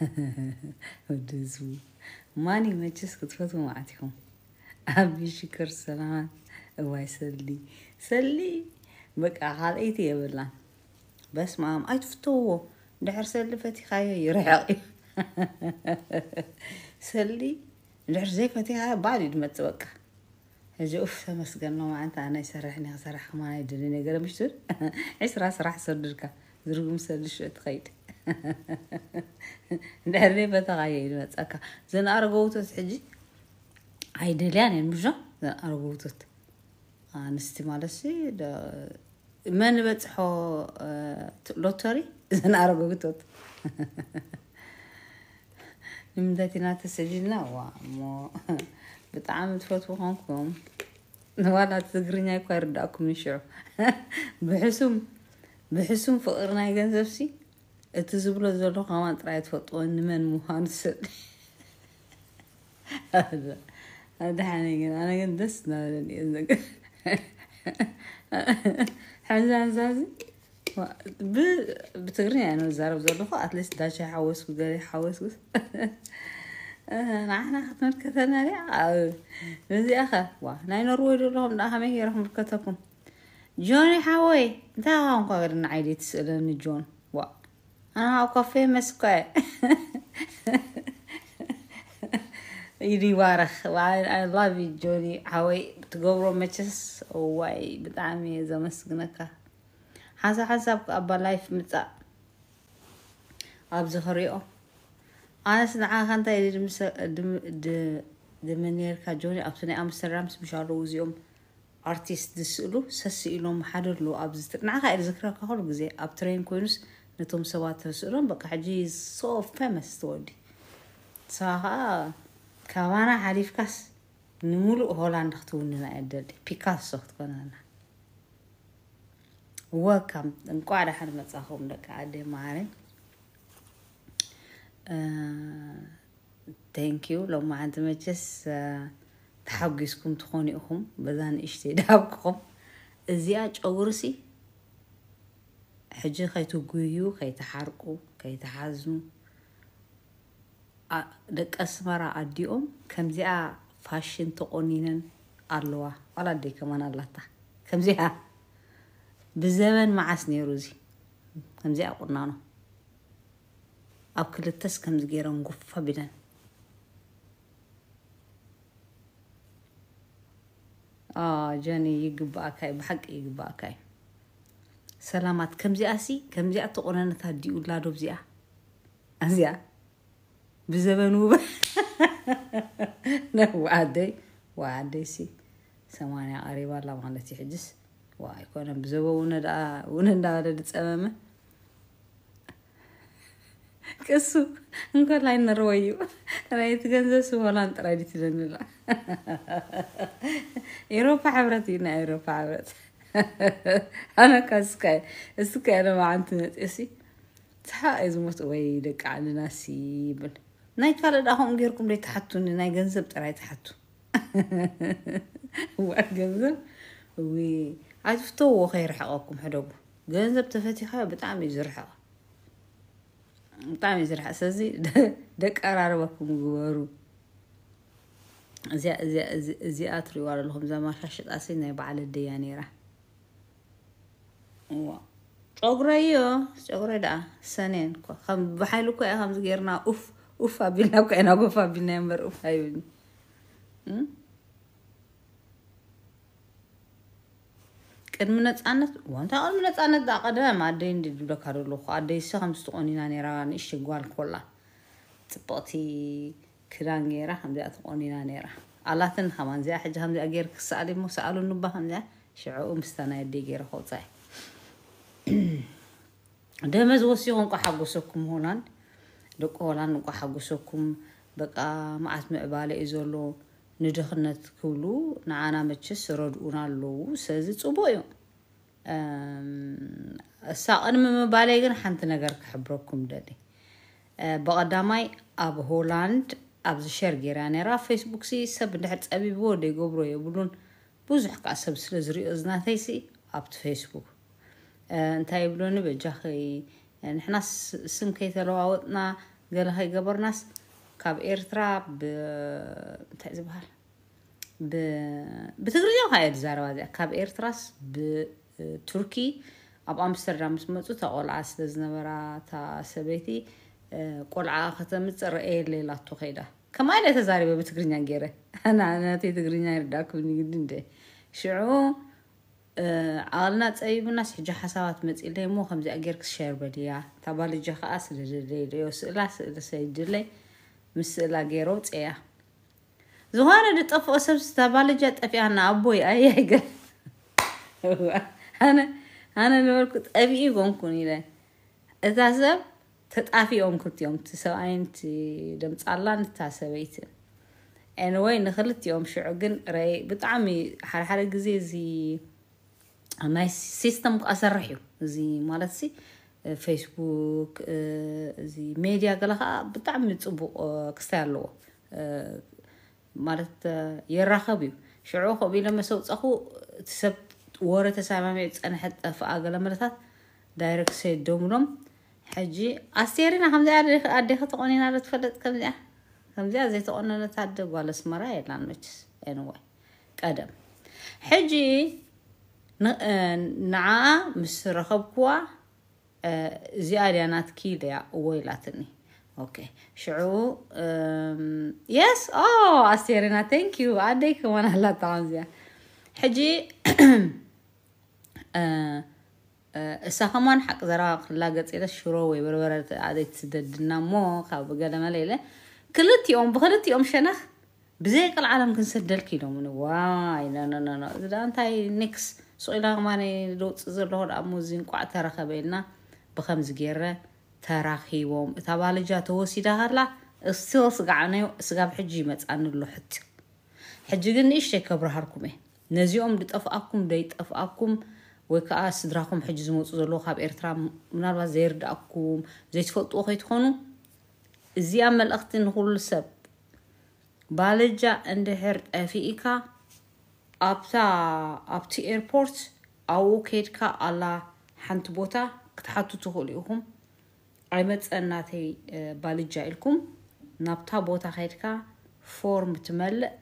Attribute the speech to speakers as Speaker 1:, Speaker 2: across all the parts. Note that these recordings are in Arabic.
Speaker 1: ودزو ماني ما جس فتوى معتكم أبي شكر سلام واي سلي سلي بقى يا بلا بس معام أي تفتوه دحر سلفتي خايا يريعي سلي دحر زي فتي خايا بعد يدمت بقى ሕጂ ኡፍ ተመስገኖ ማዓንቲ ኣነ ይሰርሕኒ ክሰርሕ ከማና ይድሊ ነገር راس راح ስራሕ ሰድርካ سلي شو እትኸይድ ድሕሪ በተኻየ ኢሉ መፀካ ዘንኣረገውቶት ሕጂ ኣይደልያን እየን ብሻ ዘንኣረገውቶት ኣንስቲ ማለት መን በፅሖ ሎተሪ ዘንኣረገውቶት ንምንታይ ቲና ተሰጂድና ዋ እሞ ብጣዕሚ ትፈትዎ ኮንኩም ንዋላ ትግርኛ ይኳ ይርዳእኩም ንሽዑ ብሕሱም ብሕሱም ፍቅሪ ናይ ገንዘብሲ እቲ ዝብሎ ዘለኹም ጥራይ ትፈልጥዎ ንመን ምዃኑ ስእ ኣድሓነ ግን ኣነ ግን ደስ ናበለኒ እየ ነገር ሕዚ ሕዛ እዚ ብትግርኛ እየ ንዛረብ ዘለኹ ኣትሊስት ዳሻ ሓወስኩ ገለ ሓወስኩስ ንዓና ክትምልከተና በዚኣ ኸ ዋ ናይ ኖርዌይ ዘለኹም ዳ ከመይ ገይረ ክምልከተኩም ጆኒ ሓወይ እንታይ ኻንኳ ገድና ዓይዲ ትስእለኒ ጆን አዎ ኮፌ መስኳ ይዲባረኽ ላቭ ሓወይ መቸስ ብጣዕሚ እየ ዘመስግነካ ሓሳብ ሓሳብ ኣባ ላይፍ ምፃእ ኣነስ ንዓኻ እንታይ ድመኔርካ ጆኒ ኣብቲ ናይ ኣምስተርዳም እዚኦም ኣርቲስት ዝስእሉ ሰሲ ኢሎም ሓደ ኣለዉ ኣብዚ ንዓኻ ዝክረካ ኩሉ ግዜ ኣብ ትሬን ኮይኑስ ነቶም ሰባት ተስእሎም በቃ ሕጂ ሶ ፌመስ ትወዲ ንስኻ ከዓ ካባና ሓሊፍካስ ንሙሉእ ሆላንድ ክትውንና እየ ደሊ ፒካሶ ክትኮነና እወ ካብ እንቋዕ ዳሓን መፃኹም ደቂ ኣደ ማሪ ቴንኪዩ ሎማ ሓንቲ መቸስ ተሓጊዝኩም ትኾኑ ኢኹም በዛ ንእሽተይ ዳሃብክኹም እዚኣ ጨጉርሲ ሕጂ ከይትጉዩ ከይትሓርቁ ከይተሓዝኑ ደቂ ኣስመራ ኣዲኦም ከምዚኣ ፋሽን ተቆኒነን ኣለዋ ዋላ ደይ ከማን ኣላታ ከምዚኣ ብዘበን መዓስ ነይሩ እዚ ከምዚኣ ቁናኖ ኣብ ክልተስ ከምዚ ገይረን ጉፋ ኣቢለን ጀኒ ይግባኣካ እዩ ብሓቂ ይግባኣካ እዩ ሰላማት ከምዚኣ ሲ ከምዚኣ ተቆነነታ ዲኡ ላዶ ብዚኣ እዚኣ ብዘበኑ ውበ ዋዓደይ ሲ ሰማንያ ቀሪባ ኣላ ማለት እዩ ሕጅስ ኣይኮነ ብዘበ እውን እንዳበለ ድፀመመ ቅሱ እንኮላይ ነርወ እዩ ራይቲ ገንዘብ ስበላን ጥራይ ድትለኒላ ኤሮፓ ሕብረት እዩ ናይ ኤሮፓ ሕብረት ኣነካስካ እስካየለማዓንትነጥሲ ትሓ እዩ ዝሞት ወይ ደቂ ዓልናሲ ይብል ናይ ካልእ ዳኹም ጌርኩም ደይ ተሓቱኒ ናይ ገንዘብ ጥራይ ተሓቱ ዋዕ ገንዘብ እዊ ኣትፍተዎ ከይርሕቐኩም ሕደጉ ገንዘብ ተፈቲኻዮ ብጣዕሚ እዩ ዝርሕቕ ብጣዕሚ እዩ ዝርሕቕ ስለዚ ደቀራርበኩም ግበሩ እዚኣ እዚኣ እዚኣ ትርእዋ ኣለኹም እዛ ማሻሽጣሲ ናይ በዓል ኣደያ ነይራ እዋ ጨጉረዮ ጨጉረ ደኣ ሰኔን ብሓይሉ እኮ ያ ከምዚ ጌርና ኡፍ ኡፍ ኣቢልና እኮ ኢና ጎፍ ኣቢልና እምበር ኡፍ ኣይብልኒ ቅድሚ ነፃነት እንታይ ቅድሚ ነፃነት ዳ ቀደም ኣደይ እንዲ ድብለካ ዘለኹ ኣደይ ሳ ከምዚ ተቆኒና ነራ ንእሽ ጓል ኮላ ፅብቕቲ ክዳን ገይራ ከምዚኣ ተቆኒና ነራ ኣላትን ከማን እዚኣ ሕጂ ከምዚኣ ገይር ክሰኣል ሞ ሰኣሉ ንባ ከምዚኣ ሽዕኡ ምስተናይ ኣደይ ገይረ ከውፃይ ደመዝ ወሲኹ እንኳ ሓጎሰኩም ሆናን ደቂ ሆላንድ እንኳ ሓጎሰኩም በቃ መዓት ምዕባለ እዩ ዘሎ ንድኽነት ክብሉ ንዓና መቸስ ረድኡና ኣለዉ ስለዚ ፅቡቅ እዩ እሳ ቅድሚ ምባለይ ግን ሓንቲ ነገር ክሕብረኩም ደሊ ብቐዳማይ ኣብ ሆላንድ ኣብዚ ሸር ገይራ ነራ ፌስቡክ ሲ ሰብ እንድሕር ፀቢብዎ ደይገብሮ የብሉን ብዙሕ ከዓ ሰብ ስለ ዝሪኦ ዝናተይሲ ኣብቲ ፌስቡክ እንታይ ይብሎ ንበጃ ንሕናስ ስም ከይተለዋወጥና ገለ ከይገበርናስ ካብ ኤርትራ እንታይ ዝበሃል ብትግርኛ ከዓ ዛረባ እዚኣ ካብ ኤርትራስ ብቱርኪ ኣብ ኣምስተርዳም ምስ መፁ እታ ቆልዓ ስለ ዝነበራ እታ ሰበይቲ ቆልዓ ከተምፅ ረአየ ሌላቶ ከይዳ ከማይ ተዛሪበ ብትግርኛ ገይረ ነተይ ትግርኛ ይርዳእክብኒ ግዲ እንደ ሽዑ ኣቕልና ፀቢቡና ሕጂ ሓሳባት መፂለይ እሞ ከምዚኣ ጌር ክሸር በድያ ታባልጃ ከዓ ስለድለይ ድዮ ስእላ ስእሊ ሰይድለይ ምስ ስእላ ገይሮ ፀያ ዝኾነ ዝጠፍኦ ሰብ ታባልጃ ጠፊኣና ኣቦይ ኣያይገ ኣነ ንበልኩ ጠቢኡ ጎንኩን ኢለ እታ ሰብ ተጣፊኦም ክልቲኦም እቲ ሰብኣይን ቲ ደምፃላን እታ ሰበይትን ኤንወይ ንክልቲኦም ሽዑ ግን ብጣዕሚ ሓደሓደ ግዜ እዚ ናይ ሲስተም ኣሰራሕ እዩ እዚ ማለት ሲ ፌስቡክ እዚ ሜድያ ገለ ከዓ ብጣዕሚ ፅቡቅ ክስታይ ኣለዎ ማለት የራኸብ እዩ ሽዑ ከምኡ ኢለ መሰውፀኹ እቲ ሰብ ወረ ተሰማሚዑ ፀንሐ ጠፍኣ ገለ መለታት ዳይረክት ሰደምሎም ሕጂ ኣስቴርና ከምዚኣ ኣዴኸ ተቆኒና ዶ ትፈለጥ ከምዚኣ ከምዚኣ ዘይተቆነነት ኣደ ጓል ኣስመራ የላን መችስ ኤንዋይ ቀደም ሕጂ آه، نعه مس رخبكوا آه، زيادة ناتكيل يا ويلاتني اوكي شعو يس اوه اسيرنا ثانك يو عدي كمان هلا تعزيا حجي ساخمان حق زرا خلا قد إلا شروي بربرة عادي تسددنا مو خاب بقالة مليلة كلتي أم بخلتي أم شنخ بزيك العالم كنسدل كيلو من واي نو نو نو نو إذا أنت هاي نكس ስኢላ ከማነ ለውፅእ ዘለዎ ኣ ሙዚ እንቋዕ ተረኸበ ኢልና ብከምዚ ገይረ ተራኪቦም እታ ባልጃ ተወሲዳ ከላ እስቲል ስጋዓነዮ ስጋብ ሕጂ ይመፃኒ ኣሎ ሕጂ ግን ንእሽተይ ከብርሃርኩም እየ ነዚኦም ድጠፍኣኩም ደይጠፍኣኩም ወይ ከዓ ስድራኩም ሕጂ ዝመፁ ዘለዎ ካብ ኤርትራ ምናልባት ዘይርዳእኩም ዘይትፈልጥዎ ከይትኾኑ እዚኣ መልእኽቲ ንኩሉ ሰብ ባልጃ እንድሕር ጠፊኢካ ኣብታ ኣብቲ ኤርፖርት ኣብኡ ከድካ ኣላ ሓንቲ ቦታ ክትሓቱ ትኽእሉ ኢኹም ኣይመፀናተይ ባልጃ ኢልኩም ናብታ ቦታ ከድካ ፎርም ትመልእ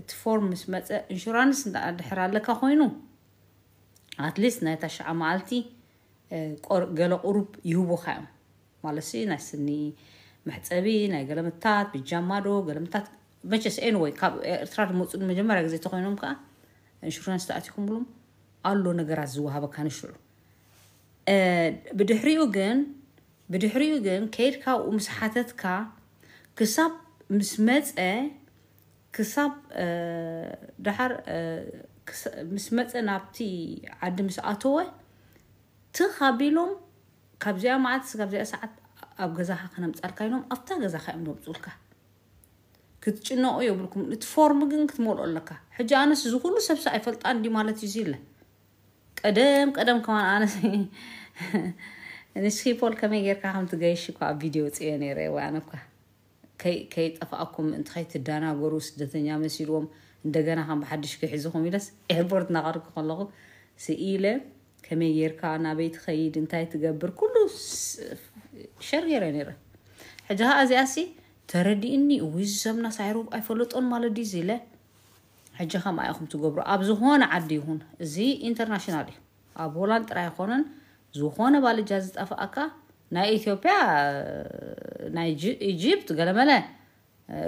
Speaker 1: እቲ ፎርም ምስ መፀ ኢንሹራንስ እንዳድሕር ኣለካ ኮይኑ ኣትሊስት ናይታ ሸዓ መዓልቲ ገለ ቅሩብ ይህቡካ እዮም ማለት ናይ ስኒ መሕፀቢ ናይ ገለምታት ብጃማዶ ገለምታት መቸስ ኤንወይ ካብ ኤርትራ ድመፁ ንመጀመርያ ግዜ ተኮይኖም ከዓ ኢንሹራንስ ተኣትኩም ብሎም ኣሎ ነገራት ዝወሃበካ ንሽዑ ብድሕሪኡ ግን ብድሕሪኡ ግን ከይድካ ኣብኡ ምስ ሓተትካ ክሳብ ምስ መፀ ክሳብ ድሓር ምስ መፀ ናብቲ ዓዲ ምስ ኣተወ ትኻቢሎም ካብዚኣ መዓልቲ ካብዚኣ ሰዓት ኣብ ገዛኻ ክነምፃልካ ኢሎም ኣብታ ገዛኻ እዮም ነምፁልካ ክትጭነቆ የብልኩም እቲ ፎርም ግን ክትመልኦ ኣለካ ሕጂ ኣነስ እዚ ኩሉ ሰብሳ ኣይፈልጣን ዲ ማለት እዩ ኢለ ቀደም ቀደም ከማ ኣነስ ንስኪፖል ከመይ ጌርካ ከምቲ ገይሽ እኳ ኣብ ቪድዮ ፅዮ ነይረ ወይ ኣነ ኳ ከይጠፋኣኩም ምእንቲ ከይትዳናገሩ ስደተኛ መሲልዎም እንደገና ከም ብሓድሽ ክሕዝኹም ኢለስ ኤርፖርት እናቀርኩ ከለኹ ስኢለ ከመይ ጌርካ ናበይ ትኸይድ እንታይ ትገብር ኩሉ ሸር ገይረ ነይረ ሕጂ ከዓ እዚኣ ሲ ተረዲእኒ እውይ ሰብና ሳይሩብ ኣይፈለጦን ማለት እዩ ኢለ ሕጂ ከምኣ ኢኹም ትገብሩ ኣብ ዝኾነ ዓዲ ይኹን እዚ ኢንተርናሽናል እዩ ኣብ ሆላንድ ጥራይ ይኮነን ዝኾነ ባልጃ ዝጠፍኣካ ናይ ኢትዮጵያ ናይ ኢጅፕት ገለመለ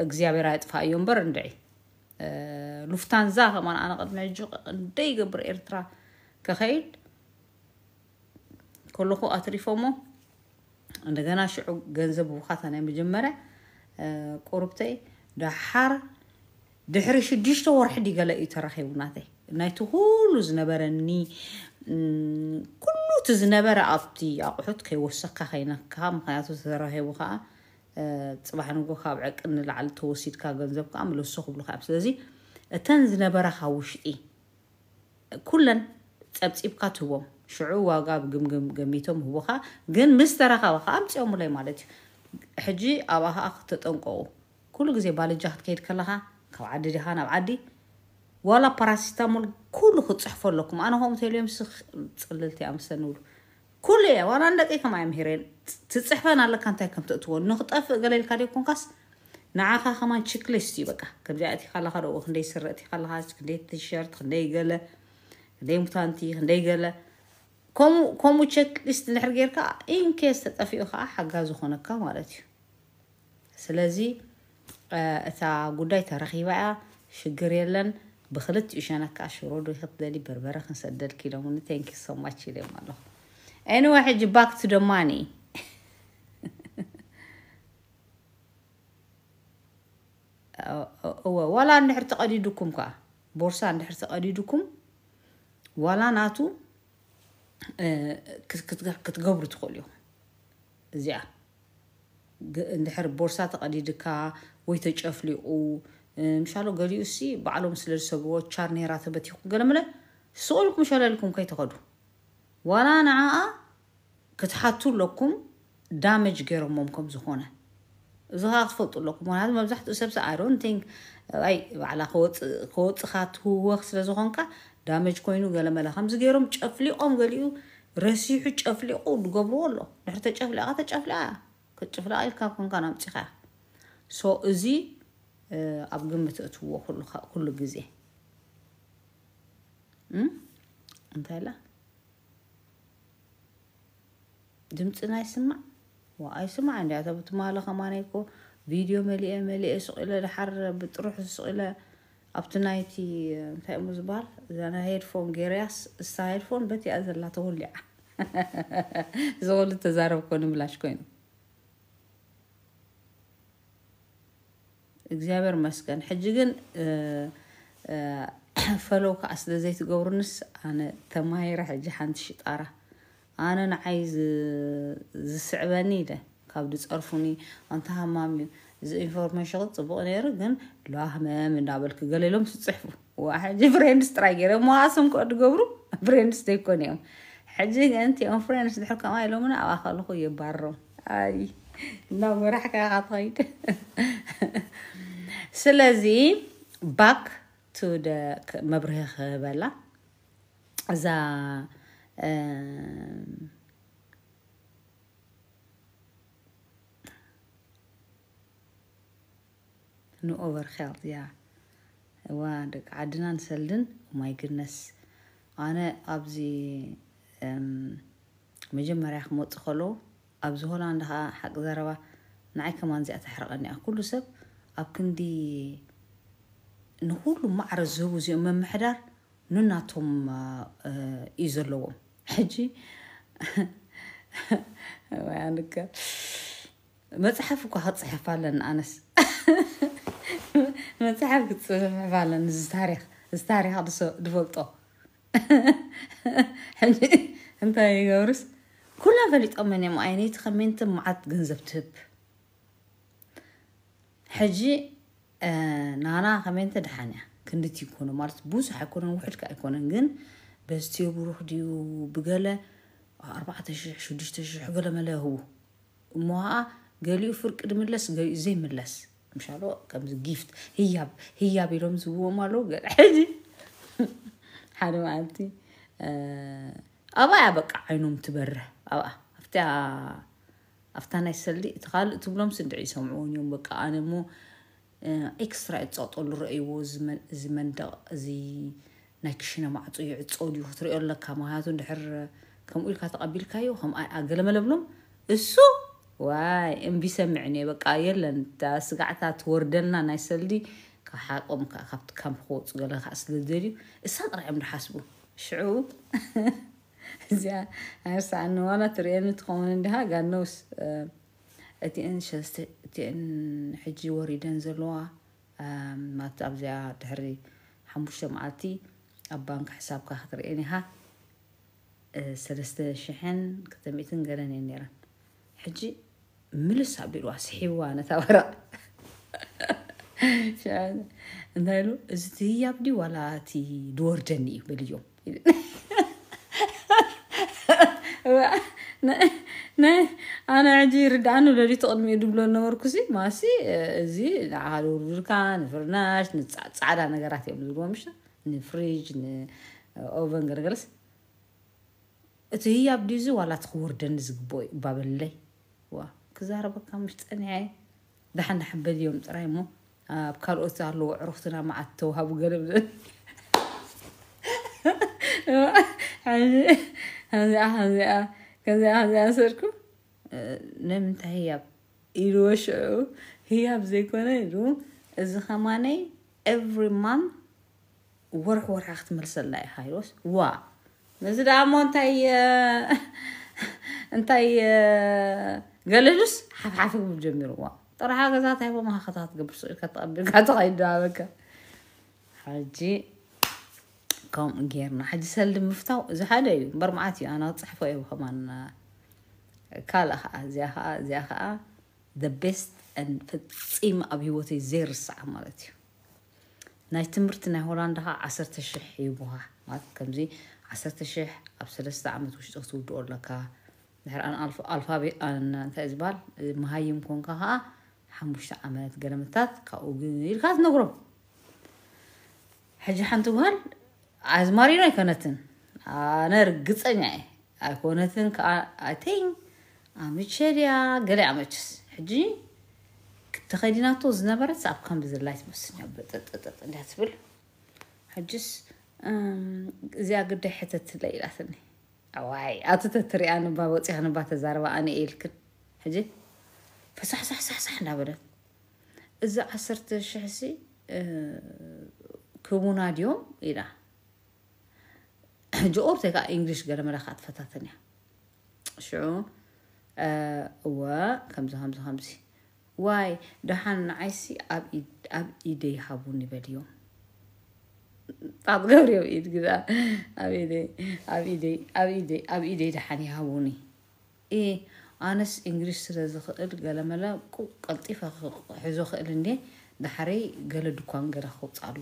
Speaker 1: እግዚኣብሔር ኣይጥፋ እዮ እምበር እንድዒ ሉፍታንዛ ከማ ኣነ ቅድሚ ሕጂ እንደይ ይገብር ኤርትራ ከኸይድ ከለኩ ኣትሪፎሞ እንደገና ሽዑ ገንዘብ ውካታ ናይ መጀመርያ ቆርብተይ ዳሓር ድሕሪ ሽዱሽተ ወርሒ ዲገለ እዩ ተረኺቡናተይ ናይቲ ኩሉ ዝነበረኒ ኩሉ እቲ ዝነበረ ኣብቲ ኣቑሑት ከይወሰካ ከይነካ ምክንያቱ ተረኺቡ ከዓ ፅባሕ ንጎ ካብ ዕቂ ንላዕሊ ተወሲድካ ገንዘብ ከዓ ምለሶ ክብሉካ እዮም ስለዚ እተን ዝነበረካ ውሽጢ ኩለን ፀብፂብካ ትህቦም ሽዑ ዋጋ ብግምግም ገሚቶም ህቦካ ግን ምስ ተረኸበ ከዓ ምፅኦሙለይ ማለት እዩ ሕጂ ኣብኣ ከዓ ክተጠንቀቑ ኩሉ ግዜ ባልጃ ክትከይድ ከለካ ካብ ዓዲ ዲኻ ናብ ዓዲ ዋላ ፓራሲታሞል ኩሉ ክትፅሕፎ ኣለኩም ኣነ ከምኡ ተልዮም ፅልልቲ እያ ምሰ ንብሉ ኩሉ እየ ዋላ ንደቂ ከማ ምሄረን ትፅሕፈን ኣለካ እንታይ ከም ተእትዎ ንክጠፍእ ገለልካ ደ ኮንካስ ንዓኻ ከማን ችክሊስት እዩ በቃ ከምዚኣ እቲ ካለካ ደዎ ክንደይ ስረእቲ ካለካ ክንደይ ቲሸርት ክንደይ ገለ ክንደይ ሙታንቲ ክንደይ ገለ كومو كومو تشيك ليست نحرقيركا إن كيس تطفيو خا حقازو خونكا مالتيو سلازي تا قداي ترخيبا شقر يلن بخلت يشانك أشرود ويخطلي بربرة خنسدل كيلو من تانكي so much لي مالو anyway حج back to the money ولا نحر تقديدكم كا بورصة نحر تقديدكم ولا ناتو ክትገብሩ ትኽእሉ ኢኹም እዚኣ እንድሕር ቦርሳ ተቐዲድካ ወይ ተጨፍሊቑ ምሻሎ ገሊኡ ሲ ባዕሎም ስለ ዝሰብዎ ቻርኔራ ተበቲኹ ገለምለ ስቕልኩም ሸለልኩም ከይተኸዱ ዋላ ንዓኣ ክትሓቱ ኣለኩም ዳመጅ ገይሮሞም ከም ዝኾነ እዚ ከዓ ክትፈልጡ ኣለኩም ምክንያቱ መብዛሕትኡ ሰብሲ ኣይዶን ቲንክ ይ ባዕላ ክወፅኻ ትህወኽ ስለ ዝኾንካ دامج كوينو قال ملا خمس جيرم تشافلي أم قاليو رسيح تشافلي أو دقبرو الله نحرت تشافلي آه تشافلي آه كتشافلي آه كان كون كان أمتخا سو إزي أب قمة أتوه كل كل جزي أم أنت هلا دمت أنا يسمع وأي سمع عندي أتبت مالك خمانيكو نيكو فيديو مليئة مليئة سؤالة لحر بتروح سؤالة ኣብቲ ናይቲ እንታይ እሙ ዝበሃል እዘና ሄድፎን ጌርያስ እሳ ሄድፎን በቲ እያ ዘላ ተወሊዓ ዝኮሉ ተዛረብ ኮ ምላሽ ኮይኑ እግዚኣብሔር መስገን ሕጂ ግን ፈለው ከዓ ስለ ዘይትገብሩንስ ኣነ ተማሂረ ሕጂ ሓንቲ ሽጣራ ኣነ ንዓይ ዝስዕበኒ ኢለ ካብ ዝፀርፉኒ እንታ ሃማም እዩ زي انفورميشن تصبق نير كن لا هما من دابل كقال لهم تصحفوا واحد فريند سترايكر ما اسم كود غبرو فريند ستيكون يوم حجي انت ام فريند تحكوا ما لهم انا اخلو خويا برا اي نو راح كغطيت سلازي باك تو ذا مبرخ بلا اذا نوفرخيل يا وعندك عدنان سلدن ماي جنس أنا أبزي راح موت خلو أبزي عندها حق زربة نعي كمان زي أتحرقني اكل سب أبكندي ንኩሉ ማዕረስ ዝህቡ እዚኦም መምሕዳር ንናቶም እዩ ዘለዎም ايزلو حجي መፅሓፍ እኳ ክፅሕፍ ኣለና انس መፅሓፍ ክትፅብሕ ምሕባለን እዚ ታሪክ እዚ ታሪክ ሓደ ሰብ ዝፈልጦ ሕጂ እንታይ ይገብርስ ኩላን ፈሊጦመን እዮም ዓይነይቲ ከመንቲ መዓት ገንዘብ ትህብ ሕጂ ናና ከመንቲ ድሓን እያ ክንድት ይኮኑ ማለት ብዙሕ ኣይኮነን ውሕድካ ኣይኮነን ግን በዝትዮ ብሩክ ድዩ ብገለ ኣርባዕተ ሽሕ ሽዱሽተ ሽሕ ገለ መለ ይህቡ እሞ ከዓ ገሊኡ ፍርቂ ድምለስ ገሊኡ ዘይምለስ مشالو كمز جيفت هياب هياب يروم زوو مالو قال حجي حلو عندي آه أبا أبقى عينهم تبرة أبا أفتى أفتى أنا يسلي تقال تبلوم سندعي سمعوني يوم بقى أنا مو آه إكسترا إتصوت أول رأي وزمن زمن دا زي نكشنا مع طيع إتصوت يوتر يقول لك كم هذا نحر كم يقول كاتقبل كايو هم أقل ما لبلوم السو وأن بيسمعني بقى يلن تسقعتا توردنا نايسل دي كحاق أمك أخبت كم خوت قال لك أصل الدريو إسان رأي من حاسبو شعو زيا هسا أنه وانا تريد أن تقومون عندها قال نوس آه، أتي أن شلست أتي أن حجي وريدن زلوا ما تأبزيا تحري حموشة معاتي أبانك حسابك أخطر إنيها آه، سلسة شحن كتميتن قرن ينيران حجي ምልስ ኣቢሉ ኣስሒዋ ነታ ወራ እንታይ ኢሉ እዚ ትህያብዲ ዋላ እቲ ድወርደኒ እዩ እዮም ኣነ ሕጂ ርድኣኑ ለዲ ተቕድሚኡ ድብሎ ነበርኩሲ ማሲ እዚ ንዓሃል ውርድርካ ንፍርናሽ ፃዕዳ ነገራት እዮም ዝብልዎ ምሽ ንፍሪጅ ንኦቨን ገለገለስ እቲ ህያብዲ እዚ ዋላ እቲ ክወርደኒ ዝግብኦ እዩ ባበለይ ዋ كزاربك مش تنعي ده حنا حب اليوم ترى مو بكار أسر لو عرفتنا مع التوها بقلب هذا هذا كذا هذا أسركم نم انت هي يروش هي بزي كنا يرو إذا خماني every month ورح ورح أختمل سلة هاي روس وا نزل عمو انتي انتي قال لي جس حف حفك بجمير وا ترى حاجة ذات هي ما خطات قبل صير كتقبل كتغير طيب، دابك طيب، حجي كم غيرنا حد سلد مفتاو إذا حدا يو برمعتي أنا أتصحف أيوه كمان آه، كالا خا زيا خا زيا خا the best and فتيم أبي وتي زير الساعة مالتي ناي تمرت ناي هولندا خا عصر تشح يبوها ما كم زي عصر تشح أبصر الساعة ما تقصد أقول لك ድሕር ድሕርኣን እንታይ ዝበሃል መሃይም ኮንካ ከዓ ሓሙሽተ ዓመት ገለምታት ካብኡ ኢልካ ትነግሮም ሕጂ ሓንቲ ጓል ኣዝማሪኖ ኣይኮነትን ኣነ ርግፀኛ እየ ኣይኮነትን ከዓ ኣይተይ ኣመቸድያ ገለ ኣመችስ ሕጂ ክተኸዲናቶ ዝነበረት ኣብ ከምዚ ዘላ ትመስኛ ብጥጥጥጥ እንዳ ትብል ሕጅስ እዚኣ ግዳይ ሕተት ትለ ኢላትኒ ኣዋይ ኣብቲ ተትሪያ ንባ በፂኻ ንባ ተዛረባ ኣነ የልክን ሕጂ ፈሳሕሳሕሳሕ እናበለት እዚ ዓሰርተ ሽሕ ሲ ክቡና ድዮም ኢላ ሕጂ ኦርተይ ከዓ እንግሊሽ ገለ ገለመለካ ትፈታተን እያ ሽዑ እወ ከምዚ ከምዚ ከምዚ ዋይ ደሓን ንዓይሲ ኣብ ኢደ ይሃቡን ይበል እዮም ኣጥገብሪ ኣብ ኢድ ግዛ ኣብ ኢደይ ኣብ ኢደይ ኣብ ኢደይ ኣብ ኢደይ ድሓን ይሃቡኒ እ ኣነስ እንግሊሽ ስለ ዝኽእል ገለመለ ቀልጢፈ ክሕዞ ክእል እንዴ ዳሕረይ ገለ ድኳን ገለ ኣሎ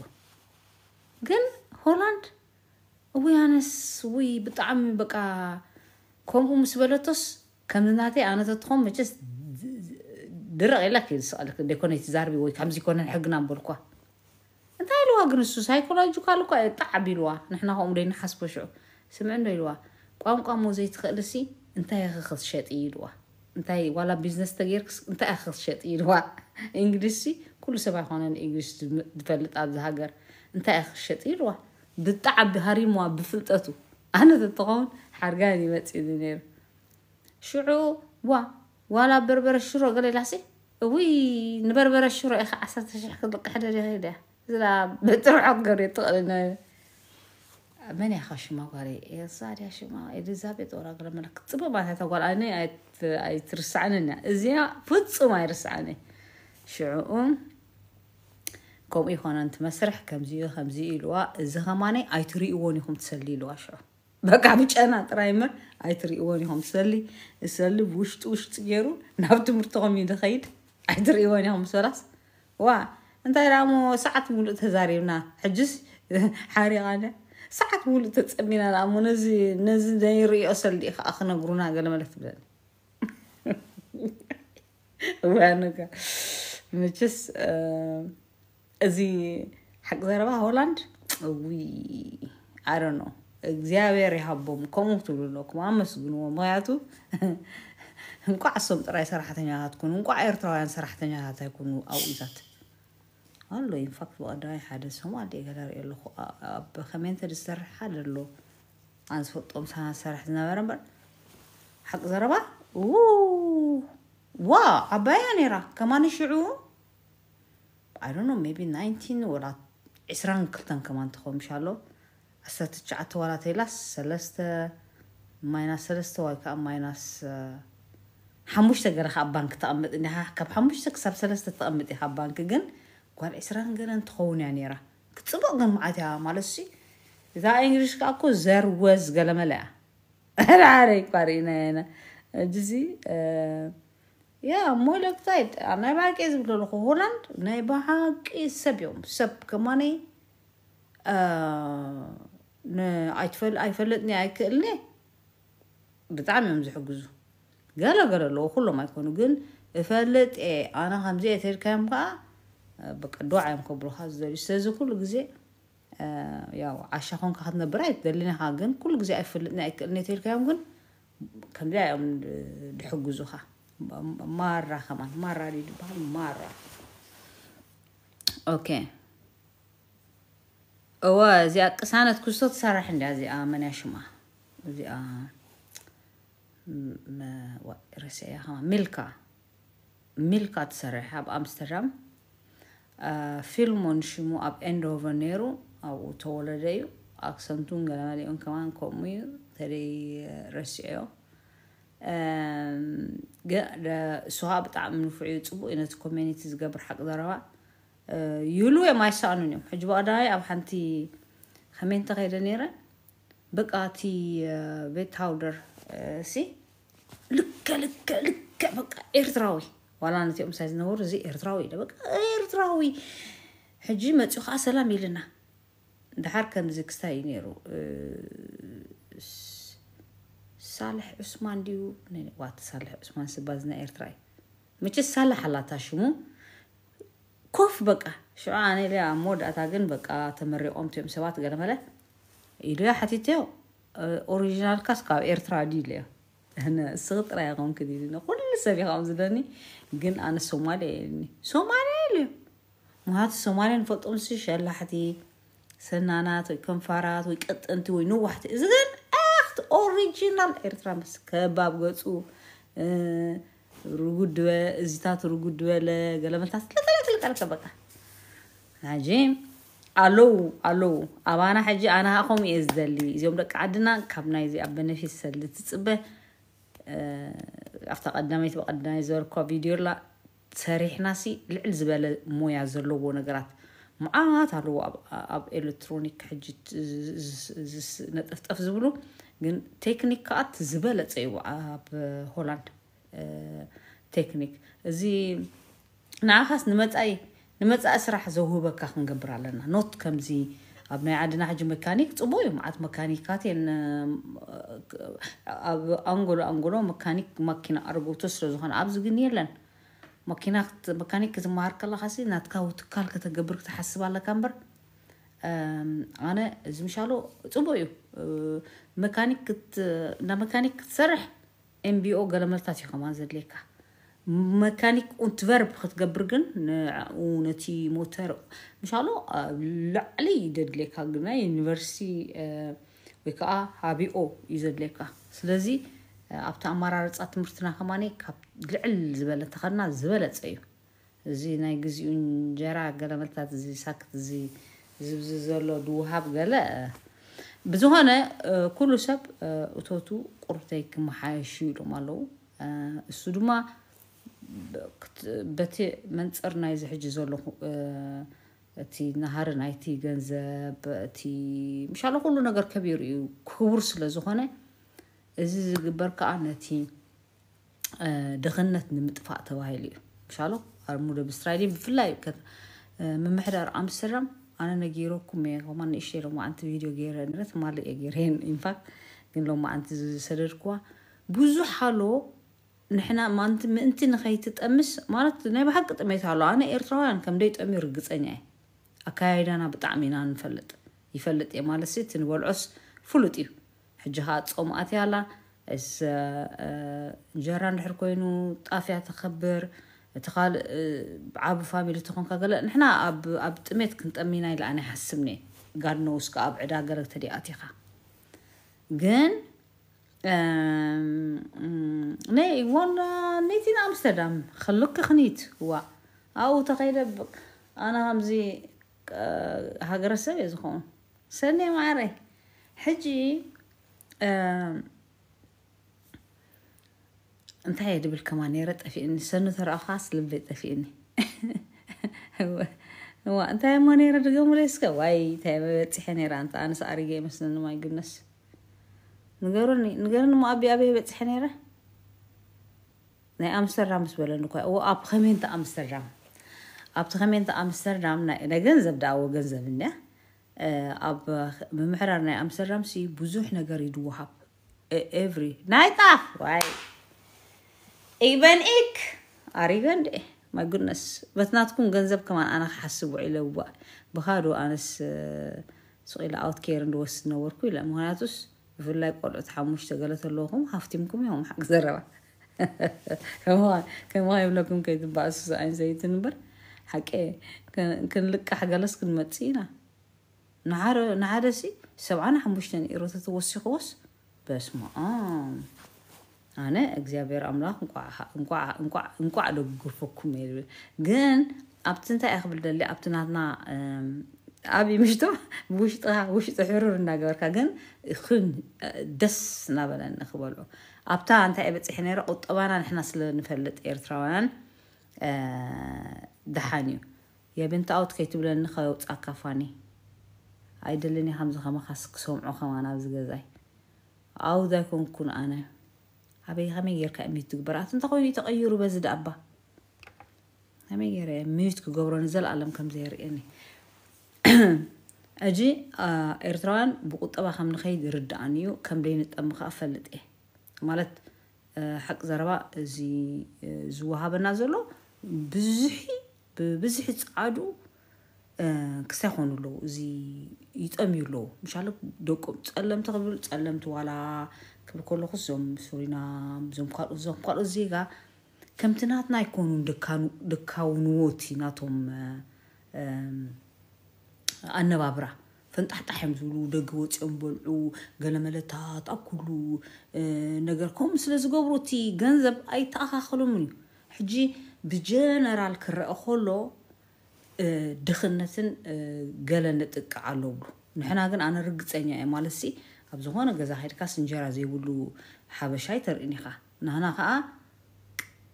Speaker 1: ግን ሆላንድ እውይ ኣነስ ውይ ብጣዕሚ በቃ ከምኡ ምስ በለቶስ ከምዝናተይ ኣነ ተትኾም መቸስ ድረቕ የላ ክስቕልክ ደኮነይ ይትዛርቢ ወይ ከምዚ ኮነን ሕግና ንበልኳ يلوا غنسو سايكولوجيكال كو طعب يلوا نحنا هم دينا حسب شو سمعن يلوا قام قام مو زي تخلصي انت يا خخص شيط يلوا انت ولا بزنس تغير انت يا خخص شيط يلوا انجلسي كل سبع هون الانجليش دفلت على الهاجر انت يا خخص شيط يلوا بالطعب بهريمو بفلطتو انا تتقون حرقاني متي دينير شعو وا ولا بربر الشرو قال لي لاسي وي نبربر الشرو اخ عسى تشحك لك حدا بتروح تقري من يا خشمة قري صار يا شما إليزابيث ورا قرا من كتب ما تقول أنا أيترسعننا إزيا فتص ما يرسعني شعوم كم إخوان أنت مسرح كم زيو كم زي إلوا زهماني أيتري إيواني هم تسلي إلوا شو بقى بيج أنا ترايمر أيتري إيواني هم تسلي تسلي وشت وشت يرو نابت مرتقمين دخيل أيتري إيواني هم سلاس وا እንታይ ዳሞ ሰዓት ሙሉእ ተዛሪብና ሕጅስ ሓሪቓለ ሰዓት ሙሉእ ተፀሚና ዳሞ ነዚ ነዚ ዘይርኦ ሰልዲእ ከዓ ክነግሩና ገለመለ ትብለኒ ዋኑካ መችስ እዚ ሓቂ ዘረባ ሆላንድ እዊ ኣረ ነው እግዚኣብሔር ይሃቦም ከምኡ ክትብሉ ኣለኩም ኣመስግንዎ ምክንያቱ እንኳዕ እሶም ጥራይ ሰራሕተኛታት ኩኑ እንኳዕ ኤርትራውያን ሰራሕተኛታት ኣይኮኑ ኣብኡታት والله ينفقت وأداي حدث هم عاد يقدر يلو أب خمين تري سرح حد له عن سوت أم سها سرح زنبرم حق زربة أوه وا عبايا نرى كمان الشعوب I don't know maybe 19 ولا عسران كلتن كمان تخون مشالو عسرت تشعت ولا تيلاس سلست ماينس سلست واي ماينس حموش تجرخ أبانك تأمد إنها كب حموش تكسب سلست تأمد إها بانك جن ጓል 20 ገለ እንትኸውን እያ ነይራ ክፅቡቕ ግን መዓት እያ ማለት ሲ እዛ እንግሊሽ ከዓ እኮ ዘርወዝ ገለመለ እያ ራረይ ቋሪእና የነ እጂዚ ያ ሞለክታይድ ናይ ባቂ ዝብል ኣለኹ ሆላንድ ናይ ባቂ ሰብ እዮም ሰብ ከማነ ኣይፈለጥኒ ኣይክእልኒ ብጣዕሚ እዮም ዝሕግዙ ገለ ገለ ኣለዎ ኩሎም ኣይኮኑ ግን እፈልጥ ኣነ ከምዚ እየ ተድካዮም ከዓ بك دعائم كبر هذا الاستاذ كل جزء يا عشان هون كهذا برايت دلنا هاجن كل جزء في نك نتير كام جن كم لا يوم دحجزها مرة كمان مرة دي بحال مرة أوكي أوا زي سنة كسرت صراحة عندي زي آمن يا شما زي آ ما رسيها ملكة ملكة صراحة بأمستردام آه، فيلمون شمو أب إندرو هوفنيرو أو طول تولديو أكسنتون قلمالي أن كمان كوميو تري رسيو سوها بطعم نفعي يتصبو إن تكومينيتيز قبر حق ضربة آه، يولو يا ماي يسألون يوم حجب أداي أب حنتي خمين تغير نيرة بقاتي آه، بيت هاودر سي لك لك لك بقى إرتراوي ዋላ ነዚኦም ምሳይ ዝነበሩ እዚ ኤርትራዊ እዩ በቃ ኤርትራዊ ሕጂ መፂኡ ከዓ ሰላም ኢልና ድሓር ከምዚ ክስታይ እዩ ነይሩ ሳልሕ ዑስማን ድዩ ዋቲ ሳልሕ ዑስማን ስባዝ ናይ ኤርትራ እዩ መቸስ ሳልሕ ኣላታ ሽሙ ኮፍ በቃ ሽዑ ኣነ ኢልያ ኣብ መወዳእታ ግን በቃ ተመሪቆም እትዮም ሰባት ገለመለ ኢልያ ሓቲትዮ ኦሪጂናልካስ ካብ ኤርትራ ድዩ ኢለዮ هنا سقط راي قوم كديدنا كل سبي قوم زدني جن أنا سومالي يعني. سومالي مهات السومالي نفطم سيش الله حتي سنانات وكنفارات ويقط أنت وينوحت زدن أخت أوريجينال إرترا مس كباب قصو أه رقود زيتات رقود ولا قلمتات لا لا لا لا بقى عجيم ኣለው ኣለው ኣባና ሕጂ انا ኣኸም እየ ዝደሊ እዚኦም ደቂ ዓድና ካብ ናይ እዚ ኣብ በነፊት ሰሊ ትፅበ ኣብታ ቀዳመይቲ ብቀዳማይ ዝበልኳ ቪድዮ ላ ሰሪሕናሲ ልዕል ዝበለ ሞያ ዘለዎ ነገራት ማዓት ኣለዎ ኣብ ኤሌክትሮኒክ ሕጂ ነጠፍጠፍ ዝብሉ ግን ቴክኒክ ከኣት ዝበለፀ እዩ ኣብ ሆላንድ ቴክኒክ እዚ ንኣኻስ ንመፃኢ ንመፃኢ ስራሕ ዘውህበካ ክንገብር ኣለና ኖት ከምዚ ኣብ ናይ ዓድና ሕጂ መካኒክ ፅቡቅ እዩ መዓት መካኒካት የን ኣብ ኣንጎሎ ኣንጎሎ መካኒክ ማኪና ኣረግብቶ ስለዝኾነ ኣብዚ ግን የለን መካኒክ ክትመሃር ከለካ ሲ ናትካ ትካል ከተገብር ክትሓስብ ኣለካ እምበር ኣነ እዚ ምሻሎ ፅቡቅ እዩ መካኒክ ናብ መካኒክ ክትሰርሕ ኤምቢኦ ገለ መልታት እዩ ከማ ዘድልየካ መካኒክ እንትቨርብ ክትገብር ግን ንዕኡ ነቲ ሞተር ምሻሎ ላዕሊ እዩ ዘድልየካ ናይ ዩኒቨርሲቲ ወይ ከዓ ሃቢኦ እዩ ዘድልየካ ስለዚ ኣብቲ ኣመራርፃ ትምህርትና ከማኒ ካብ ልዕል ዝበለ ተኸድና ዝበለፀ እዩ እዚ ናይ ግዜኡ እንጀራ ገለመልታት እዚ ሳክት እዚ ዝብዝ ዘሎ ድውሃብ ገለ ብዝኾነ ኩሉ ሰብ እቶቱ ቁርተይ ክመሓየሽ ኢሎም ኣለው እሱ ድማ በቲ መንፀር ናይ ዝሕጂ ዘለኹ እቲ ናሃር ናይቲ ገንዘብ እቲ ምሻለ ኩሉ ነገር ከቢሩ እዩ ክቡር ስለ ዝኾነ እዚ ዝግበር ከዓ ነቲ ድኽነት ንምጥፋእ ተባሂሉ እዩ ምሻሎ ኣርሙዶ ብእስራኤልን ብፍላይ ምምሕዳር ኣምስተርዳም ኣነ ነጊረኩም እየ ከማ ንእሽተይ ሎማዓንቲ ቪድዮ ገይረ ንረት ማለ እየ ገይረየን ኢንፋክት ግን ሎማዓንቲ ዝሰደድክዋ ብዙሕ ሃለዎ نحنا ما أنت ما أنت نخيت تأمس ما رت نبي حق تأمس على أنا إيرتوان كم ديت أمي رجس أني أنا بتعمين أنا فلت يا مال سيت نقول عص فلتي حجهات أتي على إس جيران حركوينو طافية تخبر تقال عاب فاميلي تخون كقول نحنا أب أب تأمس كنت إلى أنا حسمني قرنوس كأب عدا قرر تدي أتيها جن ናይ እዋን ነይቲን ኣምስተርዳም ከለክ ክኒት ዋ ኣብኡ ተኸይደ ኣነ ከምዚ ሃገረሰብ እየ ዝኸውን ሰኒ ማዕረ ሕጂ እንታይ እየ ድብል ከማ ነይረ ጠፊእኒ ሰኑ ተረእኻ ስልበይ ጠፊእኒ እንታይ ማ ነይረ ድገሙለስከ ዋይ እንታይ በፂሐ ነይራ እንተ ኣነስ ኣርገ ይመስለኒ ማይ ግነስ ንገሩኒ ንገሩኒ እሞ ኣበይ ኣበይ በፅሐ ነይረ ናይ ኣምስተርዳም ምስ በለኒ ኳ ዎ ኣብ ከመይንታ ኣምስተርዳም ኣብቲ ከመይንታ ኣምስተርዳም ናይ ገንዘብ ደኣዎ ገንዘብ እኒ ኣብ ምምሕራር ናይ ኣምስተርዳም ሲ ብዙሕ ነገር ይድወሃብ ኤቭሪ ናይ ጣፍ ዋይ ኢቨን ኢክ ኣሪገን ደ ማይ ጉድነስ በትናትኩም ገንዘብ ከማን ኣነ ክሓስቡ ኢለዋ ብካዶ ኣነስ ስቂኢላ ኣውት ኬር ንድወስድ ነበርኩ ኢለ ምክንያቱስ بفلاي قلت حموش تقلت اللوهم هفتمكم يوم حق زربا كما كما يبلكم كي تبعسو ساين زيت نبر حق ايه كن كن لك حقلس كن متسينا نعر نعرسي سبعان حموش تاني ايرو تتوسي خوص بس ما آم آه. أنا أجزابير أملاك نقع نقع نقع نقع دوغفوكم يلو جن أبتن تا أخبر دلي أبتن هاتنا ابي مشتو بوشتا وشتا حرور ناغر كاغن خن دس نابل نخبلو ابتا انت ابت حنير قطبانا نحنا سل نفلت ايرتراوان دحانيو يا بنت اوت كي تبل نخوت اكافاني ايدلني حمزه خما خاص كسوم او خما انا زغزاي او ذاكون كون انا ابي خما غير كامي تكبرات انت خويني تغيروا بزد ابا همي غير ميت كغبرون زل علم كم زير أجي إيرتراوያን ብቁጠባ ከም ንኸይድ ርዳእን እዩ ከም ደይንጠሚ ከዓ ፈልጥ እየ ማለት ሓቂ ዘረባ እዚ ዝወሃበና ዘሎ ብዙሕ ብብዙሕ ፃዓዱ ክሳይ ይኮኑ ኣለዉ እዚ ይጠምዩ ኣለዉ ምሻለ ደቆም ፀለምቲ ክብል ፀለምቲ ዋላ ክብል ከለኩ እዞም ሱሪናም እዞም ካልኦት እዞም ካልኦት ዜጋ ከምቲ ናትና ኣይኮኑን ደካውንዎቲ ናቶም ኣነባብራ ፈንጣሕጣ እዮም ዝብሉ ደጊ ወፂኦም በልዑ ገለ መለታት ኣብ ኩሉ ነገር ከምኡ ስለ ዝገብሩ እቲ ገንዘብ ኣይተኣኻኸሎምን እዩ ሕጂ ብጀነራል ክረአ ከሎ ድኽነትን ገለ ንጥቅዕ ኣለብሉ ንሕና ግን ኣነ ርግፀኛ እየ ማለት ሲ ኣብ ዝኾነ ገዛ ከድካ ስንጀራ ዘይብሉ ሓበሻይ ተርእኒ ኢኻ ንሕና ከዓ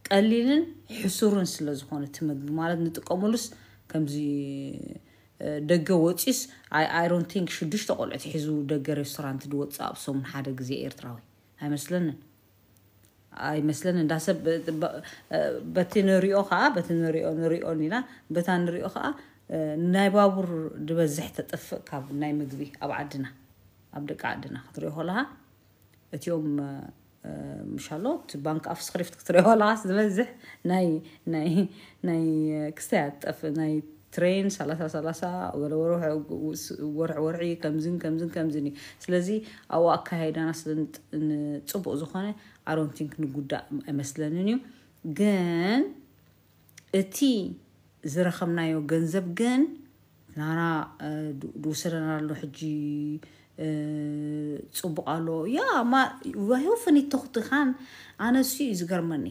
Speaker 1: ቀሊልን ሕሱርን ስለ ዝኾነ እቲ ምግቢ ማለት ንጥቀመሉስ ከምዚ ደገ ወፂስ ኣይሮን ቲንክ ሽዱሽተ ቆልዑት ሒዙ ደገ ሬስቶራንት ድወፅእ ኣብሶምን ሓደ ግዜ ኤርትራዊ ኣይመስለንን ኣይመስለን እንዳሰብ በቲ ንሪኦ ከዓ በቲ ንሪኦ ንሪኦን ኢና በታ ንሪኦ ከዓ ናይ ባቡር ድበዝሕ ተጥፍእ ካብ ናይ ምግቢ ኣብ ዓድና ኣብ ደቂ ዓድና ክትሪኦ ከለካ እትኦም ምሻሎ እቲ ባንክ ኣፍስክሪፍት ክትሪኦ ከለካ ዝበዝሕ ናይ ክስተያ ጠፍእ ናይ ትሬን ሰላሳ ሰላሳ ወርዕ ወርዒ ከምዝን ከምዝን ከምዝን እዩ ስለዚ ኣብኡ ኣካይዳና ስለፅቡቅ ዝኾነ ኣሮንቲንክ ንጉዳእ ኣይመስለንን እዩ ግን እቲ ዝረኸብናዮ ገንዘብ ግን ናና ዝውሰደና ኣሎ ሕጂ ፅቡቅ ኣሎ ያ ዋሂወፍኒ ተኽትኻን ኣነሱ እዩ ዝገርመኒ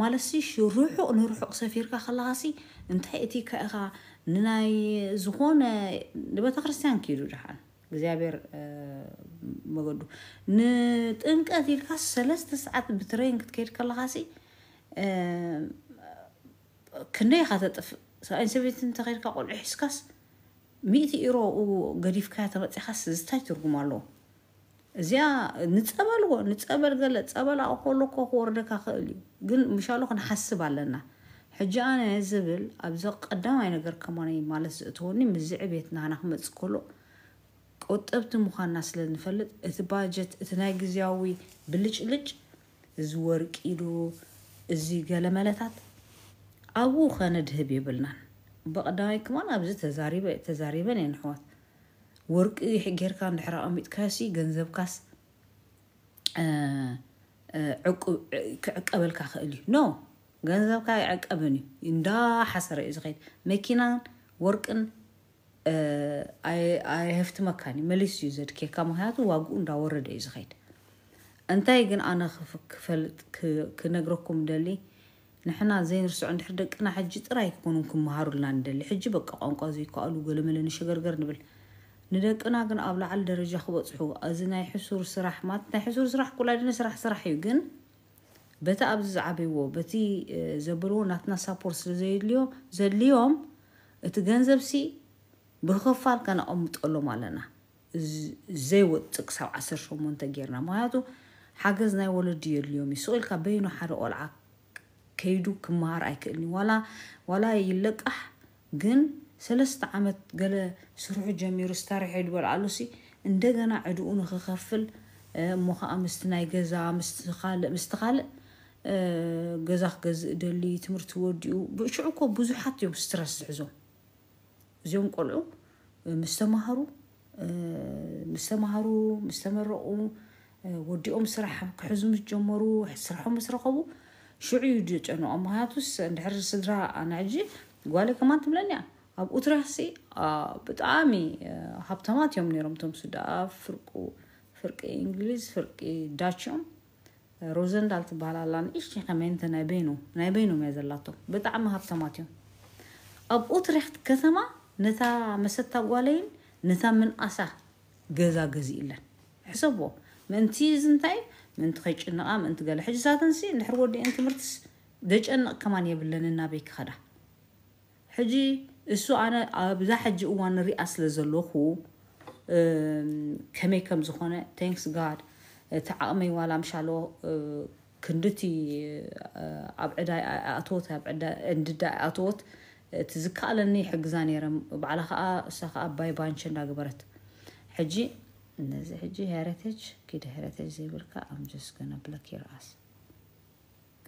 Speaker 1: ማለት ሲ ርሑቕ ንርሑቕ ሰፊርካ ከለኻሲ እንታይ እቲ ከእኻ ንናይ ዝኾነ ንቤተክርስትያን ክይዱ ድሓን እግዚኣብሔር መገዱ ንጥምቀት ኢልካ ሰለስተ ሰዓት ብትረይን ክትከይድ ከለካሲ ክንደይ ኢካ ተጥፍእ ሰብኣይን ሰበይቲ እንተከይድካ ቆልዑ ሒዝካስ ሚእቲ ኢሮ ገዲፍካ ተመፂኻስ ዝታይ ትርጉም ኣለዎ እዚኣ ንፀበልዎ ንፀበል ገለ ፀበል ኣቆለኮ ክወርደካ ክእል እዩ ግን ምሻሉ ክንሓስብ ኣለና ሕጂ ኣነ ዝብል ኣብዚ ቀዳማይ ነገር ከማነ ማለት ዝእትወኒ ምዝ ዕቤትና ንክመፅእ ከሎ ቆጠብቲ ምዃንና ስለ ንፈልጥ እቲ ባጀት እቲ ናይ ግዜያዊ ብልጭልጭ እዚ ወርቂ ዶ እዚ ገለ መለታት ኣብኡ ከነድህብ የብልናን ብቀዳማይ ክማን ኣብዚ ተዛሪበን እየ ንሕዋት ወርቂ ጌርካ ንድሕሪ ኣሚጥካሲ ገንዘብካስ ክዕቀበልካ ክእል እዩ ኖ جنزبك عقبني يندا حسر إزغيد مكينا وركن ااا اه اه هفت مكاني مليس يزد كي كم هاتو واقون داور دا إزغيد أنت يجن أنا خفك فل ك كنجركم دلي نحنا زين رسو عند حدك أنا حجت رايك كونكم مهارو لنا دلي حجبك قام قاضي قالوا قلنا ملني شجر قرنبل ندك أنا جن قبل على درجة خبط حو أزنا يحسور سرح ما تنا يحسور سرح كل عدنا سرح سرح يجن بتا ابز عبيو بتي زبرو ناتنا سابور سلزي اليوم زي اليوم اتغنزب سي بخفار كان ام تقولو مالنا زي وطق سو عسر شو منتجيرنا ما هادو حاجزنا يولد اليوم يسوي كبينو حر اولع كيدو كمار اي كلني ولا ولا يلقح جن سلست عمت قال سرعه جميل ستار حيد والعلوسي اندغنا عدو نخفل مخا مستناي غزا مستخال مستخال ገዛ ክገዝእ ደሊ ትምህርቲ ወዲኡ ብሽዑ ኮ ብዙሓት እዮም ስትረስ ዝሕዞም እዚኦም ቆልዑ ምስ ተማሃሩ ምስ ተማሃሩ ምስ ተመረቁ ወዲኦም ስራሕ ክሕዙ ምስ ጀመሩ ስራሖም ምስ ረኸቡ ሽዑ እዩ ጨንቆም ምክንያቱስ እንድሕር ስድራ ኣናዕጂ ጓለይ ከማ ትብለኒ እያ ኣብ ኡትራሲ ብጣዕሚ ሃብታማት እዮም ነሮም ቶም ሱዳ ፍርቁ ፍርቂ እንግሊዝ ፍርቂ ዳችኦም روزن دالت بالا لان إيش كمان تنابينو نابينو ما زلاتو بتعم هاب تماتيو أب أطرحت كثما نتا مسطة قوالين نتا من أسا جزا جزي إلا حسبو من تيزن تاي من تخيش إنقا من تقال حجزا تنسي نحر ودي أنت مرتس ديش أنق كمان يبلن بيك خدا حجي إسو أنا أبزا حجي أوان رئاس لزلوخو كمي كم زخونة thanks God ተዓቕመይ ዋላ ምሻሎ ክንድቲ ኣብ ዕዳይ ኣእትወት ኣብ እንድዳይ ኣእትወት እቲ ዝከኣለኒ ሕግዛ ነይረም በዕላ ከዓ እሳ ከዓ ባይ ባንች እንዳግበረት ሕጂ ነዚ ሕጂ ሄሪቴጅ ኪደ ሄሪቴጅ ዘይብልካ ኣምጀስ ገና ብለክ ይርኣስ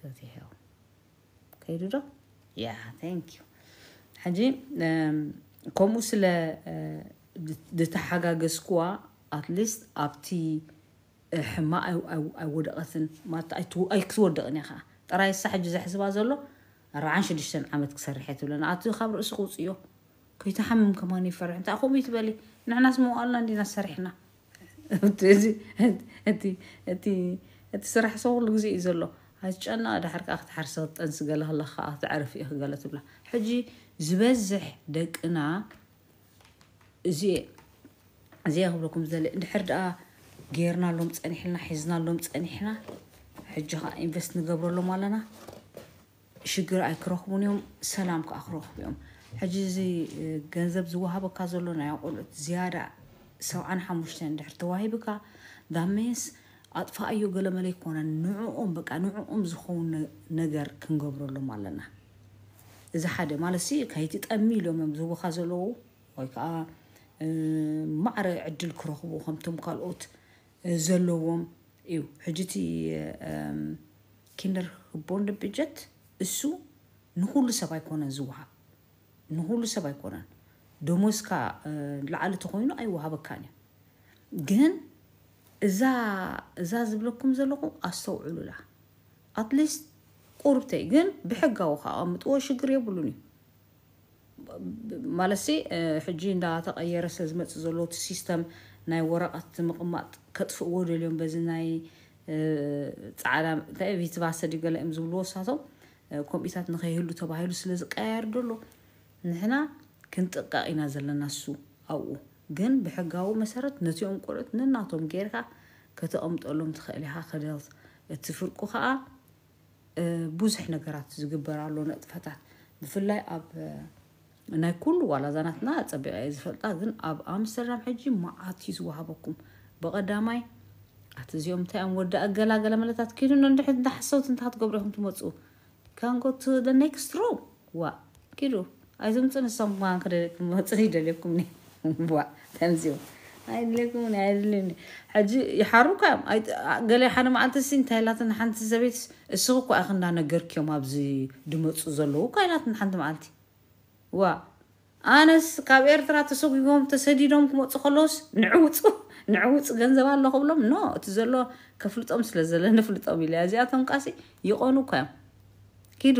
Speaker 1: ገዚሄው ከይዱ ዶ ያ ታንክ ዩ ሕጂ ከምኡ ስለ ዝተሓጋገዝክዋ ኣትሊስት ኣብቲ حما أو أو أو ودقتن ما تأي تو أي كسور دقني خا ترى الصح جزء حسب هذا له أربعين شو دشتن عملت كسر حيته لأن أعطيه خبر إسخوص إيوه كي تحمم كمان يفرع أنت أخو ميت بالي نحن ناس مو الله دينا سرحنا تزي أنتي أنتي أنتي سرح صور لك زي إذا له هاي أنا أنا حرك أخت حرصت أنس قال الله خا تعرف إيه قالت له حجي زبزح دك زي زي أقول لكم زلي نحرد ገይርናሎም ፀኒሕልና ሒዝናሎም ፀኒሕና ሕጂ ከዓ ኢንቨስት ንገብረሎም ኣለና ሽግር ኣይክረኽቡን እዮም ሰላም ከዓ ክረኽቡ እዮም ሕጂ እዚ ገንዘብ ዝወሃበካ ዘሎ ናይ ቆልዑት ዝያዳ ሰብዓን ሓሙሽተን እንድሕር ተዋሂብካ ዳሜስ ኣጥፋእዮ ገለ መለ ይኮነን ንዕኦም በቃ ንዕኦም ዝኸውን ነገር ክንገብረሎም ኣለና እዚ ሓደ ማለት ሲ ካይቲ ጠሚ ኢሎም እዮም ዝህቡካ ዘለዉ ወይ ከዓ ማዕረ ዕድል ክረኽቡ ከምቶም ካልኦት زلوهم ايو حجتي كينر خبون بجت السو نقول سباي كونا زوها نقول سباي كونا دوموس كا لعل تخوينو ايو هابا كاني جن زا زا زبلكم زلوكم استو علو لا اتليست قربتي جن بحقا وخا امتو شقر يبلوني مالسي حجي اندا تغير سزمت زلوت سيستم ناي ورقة مقمات كتفقوا لليوم بزناي تعلم تبي تبعس الرجال أم زولو ساتو كم إثبات نخيلو تبعيلو سلز قاير دلو نحنا كنت قاينا زلنا سو أو جن بحقاو مسارات نتيوم قرط نناتهم غيرها كتأم تقولهم تخليها خلاص تفرقوا خا بوزح نقرات زقبر على لون اتفتحت بفلاي أب أنا كل ولا زنتنا تبي عايز فلتا جن أب أمسرم حجي ما عاد يزوها بكم ብቐዳማይ ኣቲ እዚኦም እንታይ እዮም ወዲ ኣገላገለ መለታት ኪዱ ንድሕት እንዳሓሰውት እንታት ገብሮም ትመፁ ካንጎ ቱ ደ ኔክስት ሩም ዋ ኪዱ ኣይዞምፅን ንሶም ማን ክመፅን ይደልየኩም ዋ ተንዚኡ ኣይድልየኩም ኣይድልዩኒ ሕጂ ይሓሩካ እዮም ገለ ሓደ መዓልቲ ሲ እንታይ ኢላትን ሓንቲ ሰበይት እስኹ እኳ ኢኽ እንዳነገርክዮም ኣብዚ ድመፁ ዘለዉ እኳ ኢላትን ሓንቲ መዓልቲ ዋ ኣነስ ካብ ኤርትራ ተሰጉጎም ተሰዲዶም ክመፁ ከለውስ ንዕውፁ ንዕውፅ ገንዘብ ኣሎ ክብሎም ኖ እቲ ዘሎ ከፍልጦም ስለ ዘለና ፍልጦም ኢለ እዚኣቶም ቃሲ ይቆኑ እኳ እዮም ኪዱ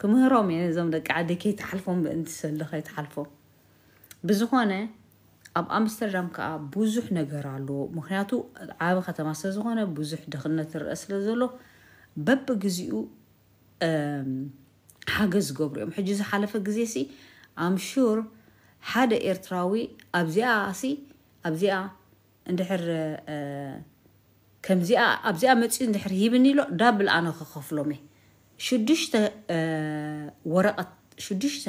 Speaker 1: ክምህሮም እየ እዞም ደቂ ዓዲ ከይተሓልፎም ብእንቲ ሰለ ከይተሓልፎም ብዝኾነ ኣብ ኣምስተርዳም ከዓ ብዙሕ ነገር ኣለዎ ምክንያቱ ዓበ ከተማ ስለ ዝኾነ ብዙሕ ድኽነት ርአ ስለ ዘሎ በብግዚኡ ሓገዝ ዝገብሩ እዮም ሕጂ ዝሓለፈ ግዜ ሲ ኣምሹር ሓደ ኤርትራዊ ኣብዚኣ ሲ ኣብዚኣ እንድሕር ከምዚኣ ኣብዚኣ መፂኡ እንድሕር ሂብኒ ኢሎ ዳብል ኣነ ክኸፍሎም እየ ሽዱሽተ ወረቐት ሽዱሽተ